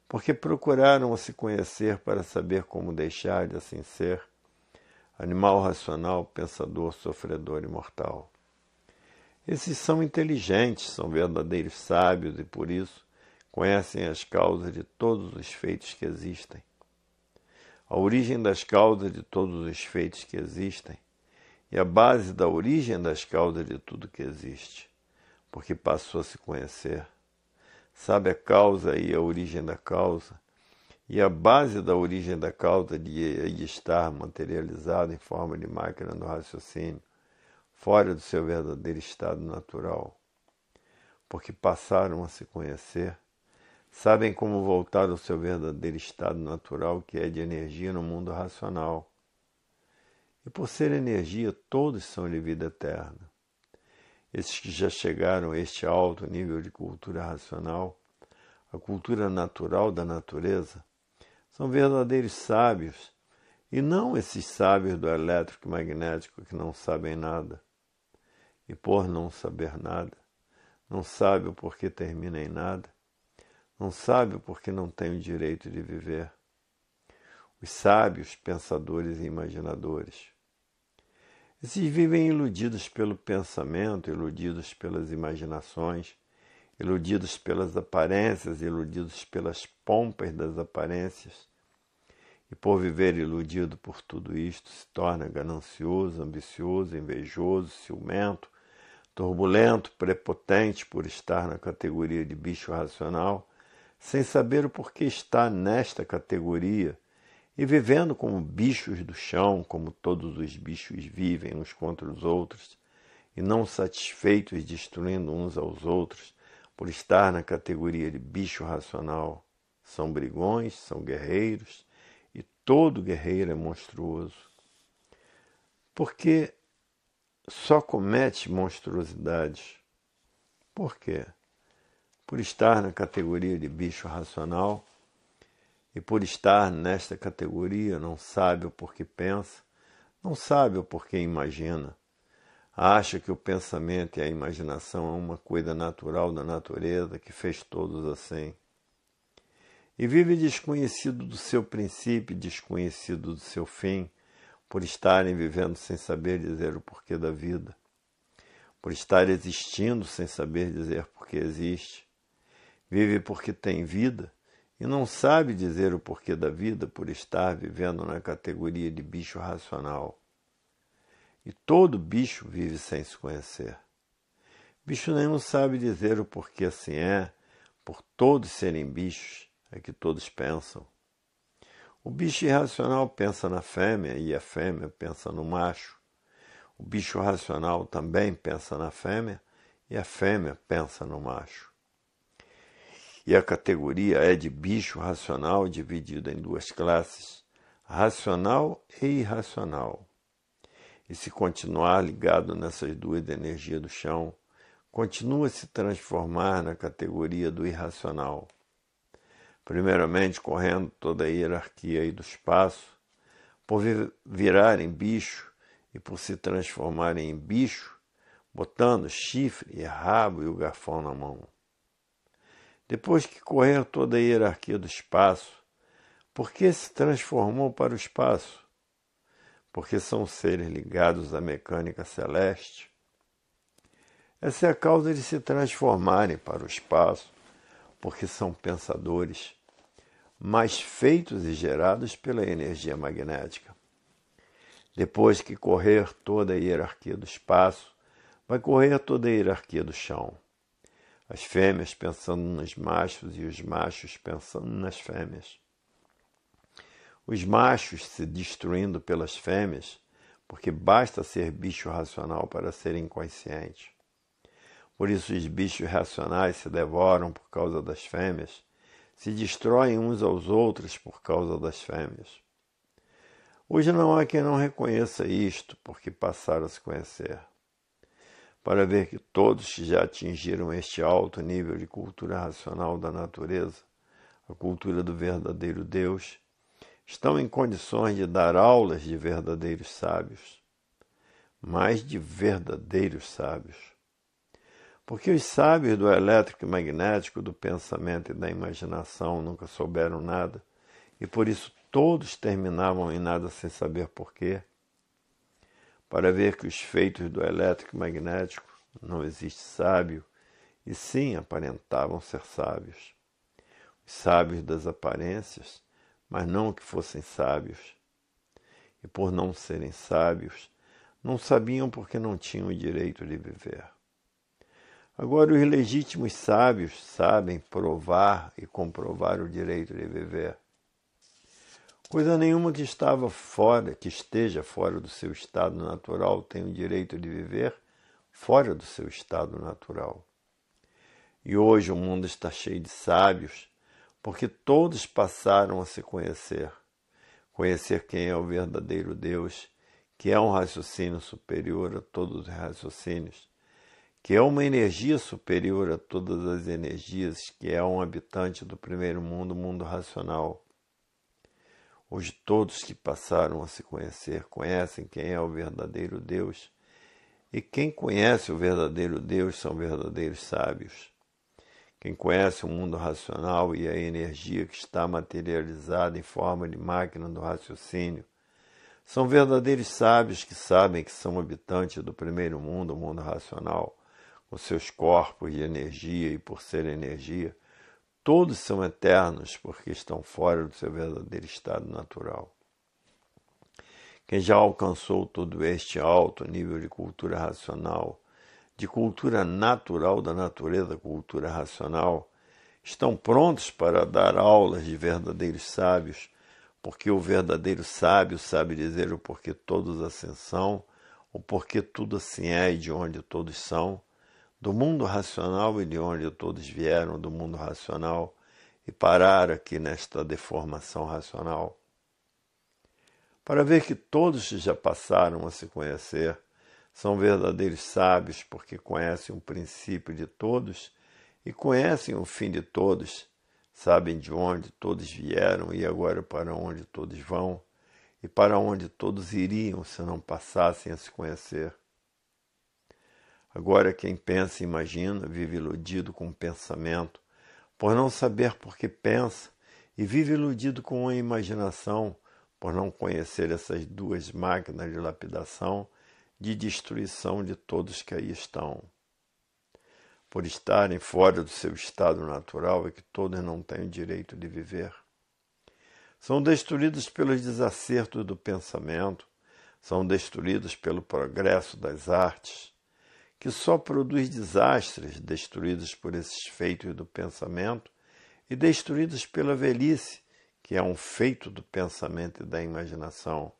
porque procuraram a se conhecer para saber como deixar de assim ser, animal racional, pensador, sofredor e mortal. Esses são inteligentes, são verdadeiros sábios e por isso conhecem as causas de todos os feitos que existem. A origem das causas de todos os feitos que existem e a base da origem das causas de tudo que existe, porque passou a se conhecer. Sabe a causa e a origem da causa, e a base da origem da causa de estar materializado em forma de máquina do raciocínio, fora do seu verdadeiro estado natural, porque passaram a se conhecer Sabem como voltar ao seu verdadeiro estado natural, que é de energia no mundo racional. E por ser energia, todos são de vida eterna. Esses que já chegaram a este alto nível de cultura racional, a cultura natural da natureza, são verdadeiros sábios e não esses sábios do elétrico magnético que não sabem nada. E por não saber nada, não sabe o porquê termina em nada, não o porque não tem o direito de viver. Os sábios, pensadores e imaginadores. Esses vivem iludidos pelo pensamento, iludidos pelas imaginações, iludidos pelas aparências, iludidos pelas pompas das aparências. E por viver iludido por tudo isto, se torna ganancioso, ambicioso, invejoso, ciumento, turbulento, prepotente por estar na categoria de bicho racional sem saber o porquê está nesta categoria e vivendo como bichos do chão, como todos os bichos vivem uns contra os outros, e não satisfeitos destruindo uns aos outros por estar na categoria de bicho racional. São brigões, são guerreiros, e todo guerreiro é monstruoso. Porque só comete monstruosidades. Por quê? por estar na categoria de bicho racional e por estar nesta categoria não sabe o porquê pensa, não sabe o porquê imagina. Acha que o pensamento e a imaginação é uma coisa natural da natureza que fez todos assim. E vive desconhecido do seu princípio, desconhecido do seu fim, por estarem vivendo sem saber dizer o porquê da vida, por estar existindo sem saber dizer porquê existe, Vive porque tem vida e não sabe dizer o porquê da vida por estar vivendo na categoria de bicho racional. E todo bicho vive sem se conhecer. Bicho nenhum sabe dizer o porquê assim é, por todos serem bichos, é que todos pensam. O bicho irracional pensa na fêmea e a fêmea pensa no macho. O bicho racional também pensa na fêmea e a fêmea pensa no macho e a categoria é de bicho racional dividida em duas classes, racional e irracional. E se continuar ligado nessas duas energias do chão, continua a se transformar na categoria do irracional. Primeiramente, correndo toda a hierarquia aí do espaço, por virar em bicho e por se transformar em bicho, botando chifre e rabo e o garfão na mão depois que correu toda a hierarquia do espaço, por que se transformou para o espaço? Porque são seres ligados à mecânica celeste. Essa é a causa de se transformarem para o espaço, porque são pensadores, mas feitos e gerados pela energia magnética. Depois que correr toda a hierarquia do espaço, vai correr toda a hierarquia do chão as fêmeas pensando nos machos e os machos pensando nas fêmeas. Os machos se destruindo pelas fêmeas, porque basta ser bicho racional para ser inconsciente. Por isso os bichos racionais se devoram por causa das fêmeas, se destroem uns aos outros por causa das fêmeas. Hoje não há quem não reconheça isto, porque passaram a se conhecer para ver que todos que já atingiram este alto nível de cultura racional da natureza, a cultura do verdadeiro Deus, estão em condições de dar aulas de verdadeiros sábios, mas de verdadeiros sábios. Porque os sábios do elétrico e magnético, do pensamento e da imaginação nunca souberam nada, e por isso todos terminavam em nada sem saber porquê para ver que os feitos do elétrico magnético não existe sábio, e sim aparentavam ser sábios. Os sábios das aparências, mas não que fossem sábios. E por não serem sábios, não sabiam porque não tinham o direito de viver. Agora, os legítimos sábios sabem provar e comprovar o direito de viver Coisa nenhuma que estava fora, que esteja fora do seu estado natural, tem o direito de viver fora do seu estado natural. E hoje o mundo está cheio de sábios, porque todos passaram a se conhecer, conhecer quem é o verdadeiro Deus, que é um raciocínio superior a todos os raciocínios, que é uma energia superior a todas as energias, que é um habitante do primeiro mundo, mundo racional Hoje todos que passaram a se conhecer conhecem quem é o verdadeiro Deus. E quem conhece o verdadeiro Deus são verdadeiros sábios. Quem conhece o mundo racional e a energia que está materializada em forma de máquina do raciocínio são verdadeiros sábios que sabem que são habitantes do primeiro mundo, o mundo racional, com seus corpos de energia e por ser energia, todos são eternos porque estão fora do seu verdadeiro estado natural. Quem já alcançou todo este alto nível de cultura racional, de cultura natural da natureza, cultura racional, estão prontos para dar aulas de verdadeiros sábios, porque o verdadeiro sábio sabe dizer o porquê todos assim são, o porquê tudo assim é e de onde todos são, do mundo racional e de onde todos vieram do mundo racional e pararam aqui nesta deformação racional. Para ver que todos que já passaram a se conhecer são verdadeiros sábios porque conhecem o princípio de todos e conhecem o fim de todos, sabem de onde todos vieram e agora para onde todos vão e para onde todos iriam se não passassem a se conhecer. Agora, quem pensa e imagina vive iludido com o pensamento, por não saber por que pensa, e vive iludido com a imaginação, por não conhecer essas duas máquinas de lapidação, de destruição de todos que aí estão. Por estarem fora do seu estado natural é que todos não têm o direito de viver. São destruídos pelos desacertos do pensamento, são destruídos pelo progresso das artes, que só produz desastres destruídos por esses feitos do pensamento e destruídos pela velhice, que é um feito do pensamento e da imaginação.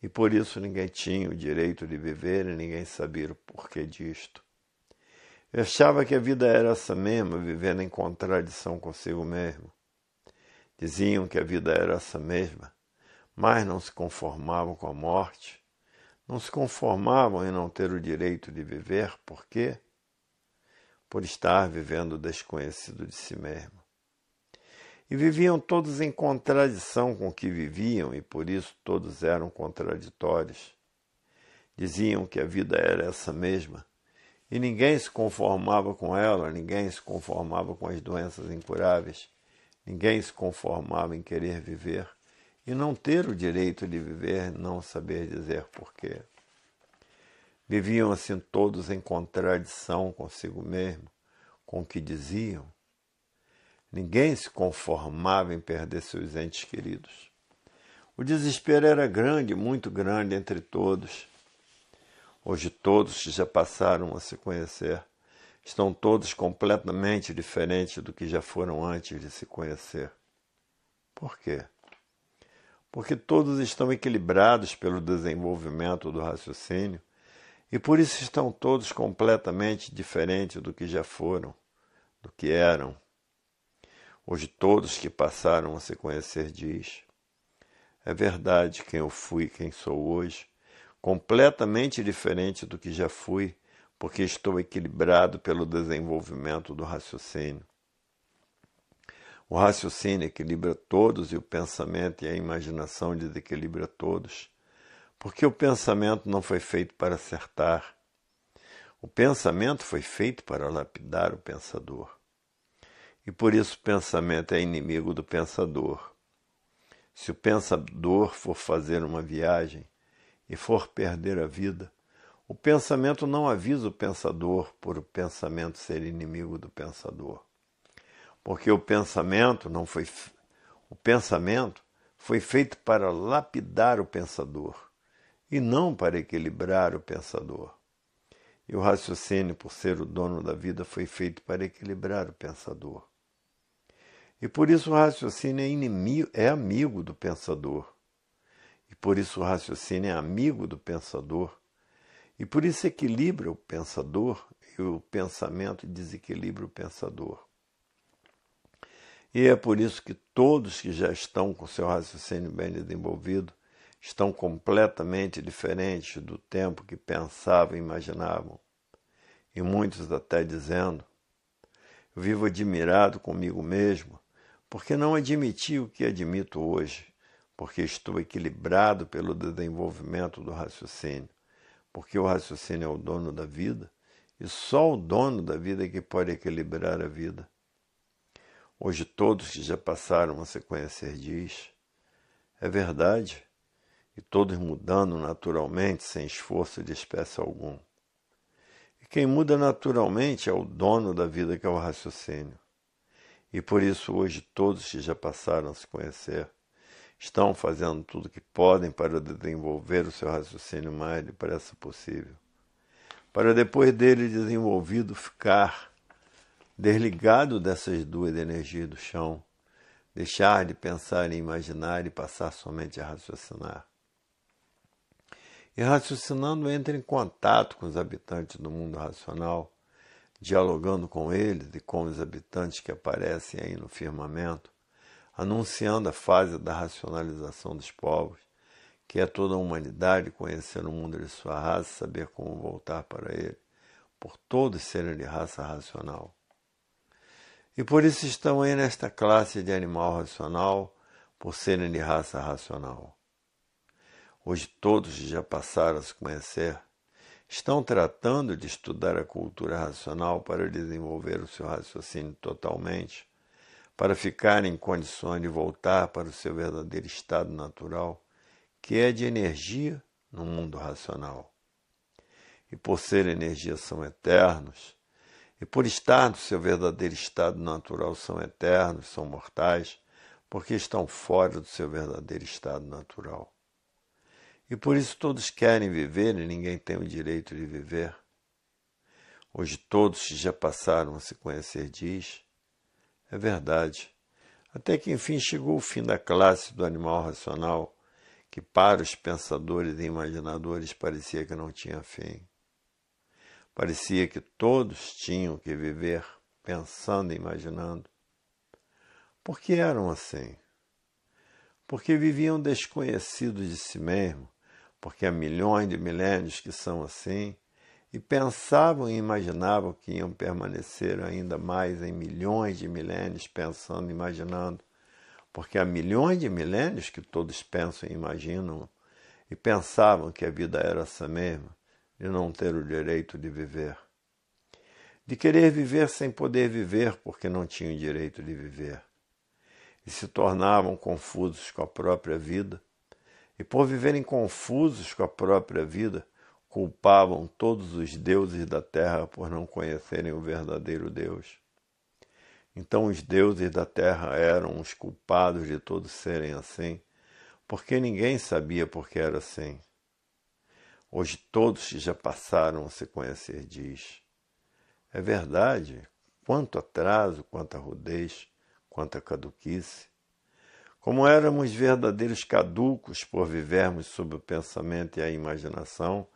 E por isso ninguém tinha o direito de viver e ninguém sabia o porquê disto. Eu achava que a vida era essa mesma, vivendo em contradição consigo mesmo. Diziam que a vida era essa mesma, mas não se conformavam com a morte não se conformavam em não ter o direito de viver, por quê? Por estar vivendo desconhecido de si mesmo. E viviam todos em contradição com o que viviam, e por isso todos eram contraditórios. Diziam que a vida era essa mesma, e ninguém se conformava com ela, ninguém se conformava com as doenças incuráveis, ninguém se conformava em querer viver e não ter o direito de viver, não saber dizer porquê. Viviam assim todos em contradição consigo mesmo, com o que diziam. Ninguém se conformava em perder seus entes queridos. O desespero era grande, muito grande entre todos. Hoje todos já passaram a se conhecer. Estão todos completamente diferentes do que já foram antes de se conhecer. Por quê? porque todos estão equilibrados pelo desenvolvimento do raciocínio e por isso estão todos completamente diferentes do que já foram, do que eram. Hoje todos que passaram a se conhecer diz: É verdade quem eu fui, quem sou hoje, completamente diferente do que já fui, porque estou equilibrado pelo desenvolvimento do raciocínio. O raciocínio equilibra todos e o pensamento e a imaginação desequilibra todos. Porque o pensamento não foi feito para acertar. O pensamento foi feito para lapidar o pensador. E por isso o pensamento é inimigo do pensador. Se o pensador for fazer uma viagem e for perder a vida, o pensamento não avisa o pensador por o pensamento ser inimigo do pensador porque o pensamento não foi o pensamento foi feito para lapidar o pensador e não para equilibrar o pensador. E o raciocínio, por ser o dono da vida, foi feito para equilibrar o pensador. E por isso o raciocínio é inimigo, é amigo do pensador. E por isso o raciocínio é amigo do pensador. E por isso equilibra o pensador e o pensamento desequilibra o pensador. E é por isso que todos que já estão com seu raciocínio bem desenvolvido estão completamente diferentes do tempo que pensavam e imaginavam. E muitos até dizendo: Vivo admirado comigo mesmo, porque não admiti o que admito hoje, porque estou equilibrado pelo desenvolvimento do raciocínio, porque o raciocínio é o dono da vida e só o dono da vida é que pode equilibrar a vida. Hoje todos que já passaram a se conhecer diz, é verdade, e todos mudando naturalmente, sem esforço de espécie algum. E quem muda naturalmente é o dono da vida que é o raciocínio. E por isso hoje todos que já passaram a se conhecer estão fazendo tudo que podem para desenvolver o seu raciocínio mais depressa possível, para depois dele desenvolvido ficar desligado dessas duas energias do chão, deixar de pensar e imaginar e passar somente a raciocinar. E raciocinando, entra em contato com os habitantes do mundo racional, dialogando com eles e com os habitantes que aparecem aí no firmamento, anunciando a fase da racionalização dos povos, que é toda a humanidade conhecer o mundo de sua raça, saber como voltar para ele, por todos serem de raça racional. E por isso estão aí nesta classe de animal racional, por serem de raça racional. Hoje todos já passaram a se conhecer, estão tratando de estudar a cultura racional para desenvolver o seu raciocínio totalmente, para ficar em condições de voltar para o seu verdadeiro estado natural, que é de energia no mundo racional. E por ser energia são eternos, e por estar no seu verdadeiro estado natural são eternos, são mortais, porque estão fora do seu verdadeiro estado natural. E por isso todos querem viver e né? ninguém tem o direito de viver. Hoje todos que já passaram a se conhecer, diz. É verdade. Até que enfim chegou o fim da classe do animal racional, que para os pensadores e imaginadores parecia que não tinha fim. Parecia que todos tinham que viver pensando e imaginando. Por que eram assim? Porque viviam desconhecidos de si mesmos, porque há milhões de milênios que são assim, e pensavam e imaginavam que iam permanecer ainda mais em milhões de milênios pensando e imaginando, porque há milhões de milênios que todos pensam e imaginam, e pensavam que a vida era essa mesma, de não ter o direito de viver, de querer viver sem poder viver porque não tinham direito de viver, e se tornavam confusos com a própria vida, e por viverem confusos com a própria vida, culpavam todos os deuses da terra por não conhecerem o verdadeiro Deus. Então os deuses da terra eram os culpados de todos serem assim, porque ninguém sabia por que era assim. Hoje todos que já passaram a se conhecer diz. É verdade, quanto atraso, quanta rudez, quanta caduquice. Como éramos verdadeiros caducos por vivermos sob o pensamento e a imaginação,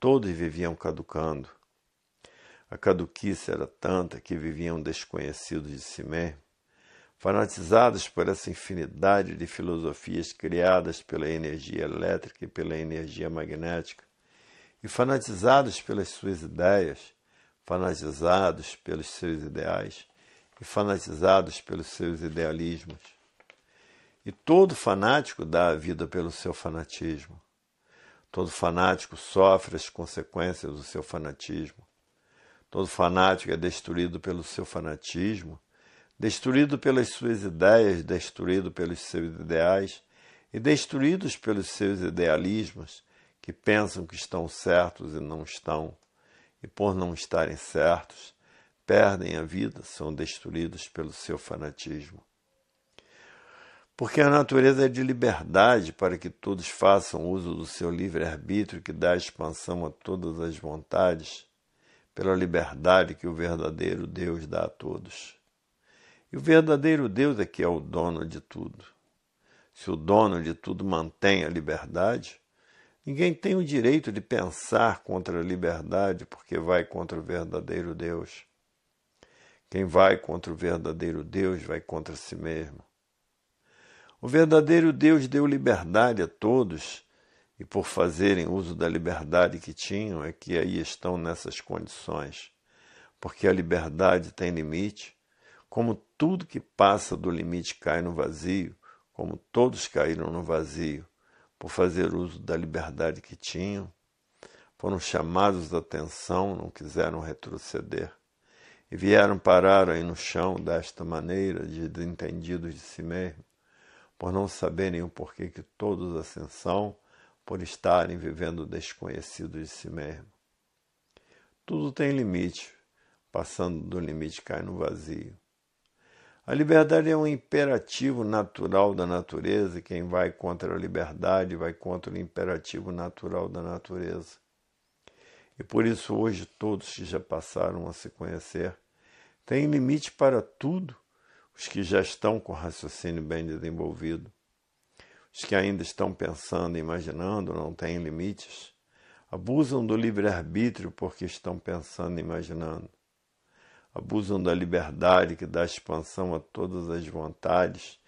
todos viviam caducando. A caduquice era tanta que viviam desconhecidos de si mesmo, fanatizados por essa infinidade de filosofias criadas pela energia elétrica e pela energia magnética, e fanatizados pelas suas ideias, fanatizados pelos seus ideais e fanatizados pelos seus idealismos. E todo fanático dá a vida pelo seu fanatismo. Todo fanático sofre as consequências do seu fanatismo. Todo fanático é destruído pelo seu fanatismo, destruído pelas suas ideias, destruído pelos seus ideais e destruídos pelos seus idealismos, que pensam que estão certos e não estão, e por não estarem certos, perdem a vida, são destruídos pelo seu fanatismo. Porque a natureza é de liberdade para que todos façam uso do seu livre-arbítrio que dá expansão a todas as vontades, pela liberdade que o verdadeiro Deus dá a todos. E o verdadeiro Deus é que é o dono de tudo. Se o dono de tudo mantém a liberdade, Ninguém tem o direito de pensar contra a liberdade porque vai contra o verdadeiro Deus. Quem vai contra o verdadeiro Deus vai contra si mesmo. O verdadeiro Deus deu liberdade a todos, e por fazerem uso da liberdade que tinham é que aí estão nessas condições. Porque a liberdade tem limite, como tudo que passa do limite cai no vazio, como todos caíram no vazio por fazer uso da liberdade que tinham, foram chamados a atenção, não quiseram retroceder e vieram parar aí no chão desta maneira, de desentendidos de si mesmo, por não saberem o porquê que todos ascensão, por estarem vivendo desconhecidos de si mesmo. Tudo tem limite, passando do limite cai no vazio. A liberdade é um imperativo natural da natureza, e quem vai contra a liberdade vai contra o imperativo natural da natureza. E por isso hoje todos que já passaram a se conhecer têm limite para tudo, os que já estão com o raciocínio bem desenvolvido. Os que ainda estão pensando e imaginando não têm limites, abusam do livre-arbítrio porque estão pensando e imaginando abusam da liberdade que dá expansão a todas as vontades,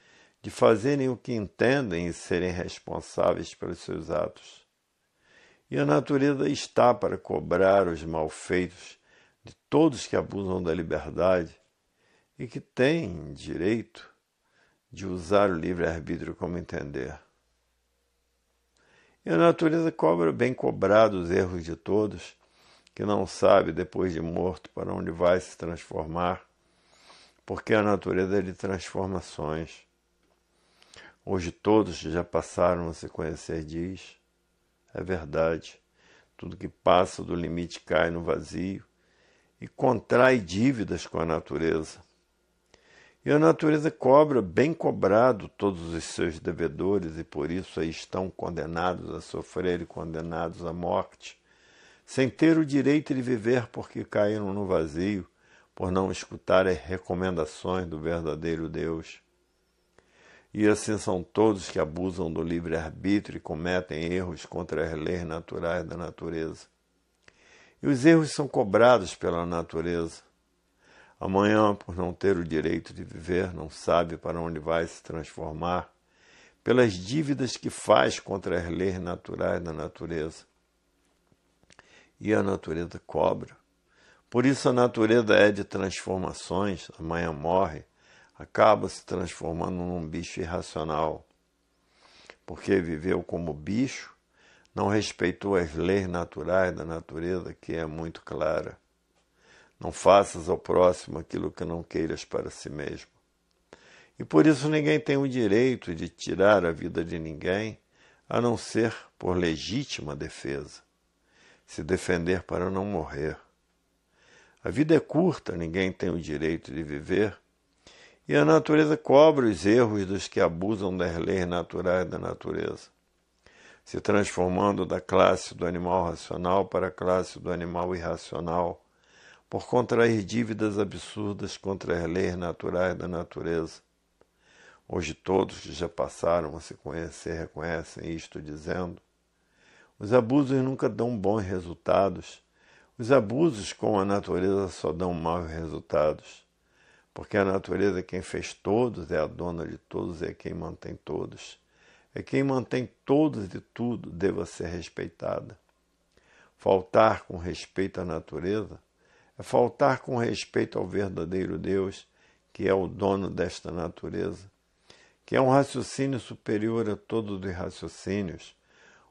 de fazerem o que entendem e serem responsáveis pelos seus atos. E a natureza está para cobrar os malfeitos de todos que abusam da liberdade e que têm direito de usar o livre-arbítrio como entender. E a natureza cobra bem cobrado os erros de todos que não sabe depois de morto para onde vai se transformar, porque a natureza é de transformações. Hoje todos que já passaram a se conhecer diz, é verdade, tudo que passa do limite cai no vazio e contrai dívidas com a natureza. E a natureza cobra bem cobrado todos os seus devedores e por isso aí estão condenados a sofrer e condenados à morte sem ter o direito de viver porque caíram no vazio, por não escutar as recomendações do verdadeiro Deus. E assim são todos que abusam do livre-arbítrio e cometem erros contra as leis naturais da natureza. E os erros são cobrados pela natureza. Amanhã, por não ter o direito de viver, não sabe para onde vai se transformar, pelas dívidas que faz contra as leis naturais da natureza e a natureza cobra. Por isso a natureza é de transformações, amanhã morre, acaba se transformando num bicho irracional. Porque viveu como bicho, não respeitou as leis naturais da natureza, que é muito clara. Não faças ao próximo aquilo que não queiras para si mesmo. E por isso ninguém tem o direito de tirar a vida de ninguém, a não ser por legítima defesa se defender para não morrer. A vida é curta, ninguém tem o direito de viver, e a natureza cobre os erros dos que abusam das leis naturais da natureza, se transformando da classe do animal racional para a classe do animal irracional, por contrair dívidas absurdas contra as leis naturais da natureza. Hoje todos que já passaram a se conhecer reconhecem isto, dizendo: os abusos nunca dão bons resultados. Os abusos com a natureza só dão maus resultados. Porque a natureza é quem fez todos, é a dona de todos, é quem mantém todos. É quem mantém todos e tudo deva ser respeitada. Faltar com respeito à natureza é faltar com respeito ao verdadeiro Deus, que é o dono desta natureza, que é um raciocínio superior a todos os raciocínios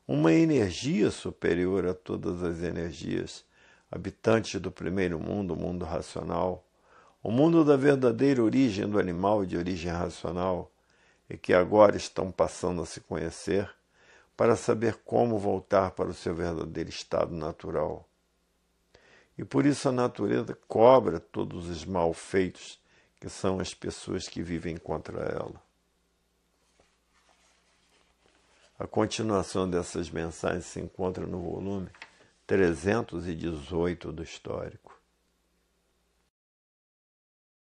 uma energia superior a todas as energias, habitante do primeiro mundo, o mundo racional, o mundo da verdadeira origem do animal de origem racional, e que agora estão passando a se conhecer para saber como voltar para o seu verdadeiro estado natural. E por isso a natureza cobra todos os malfeitos que são as pessoas que vivem contra ela. A continuação dessas mensagens se encontra no volume 318 do Histórico.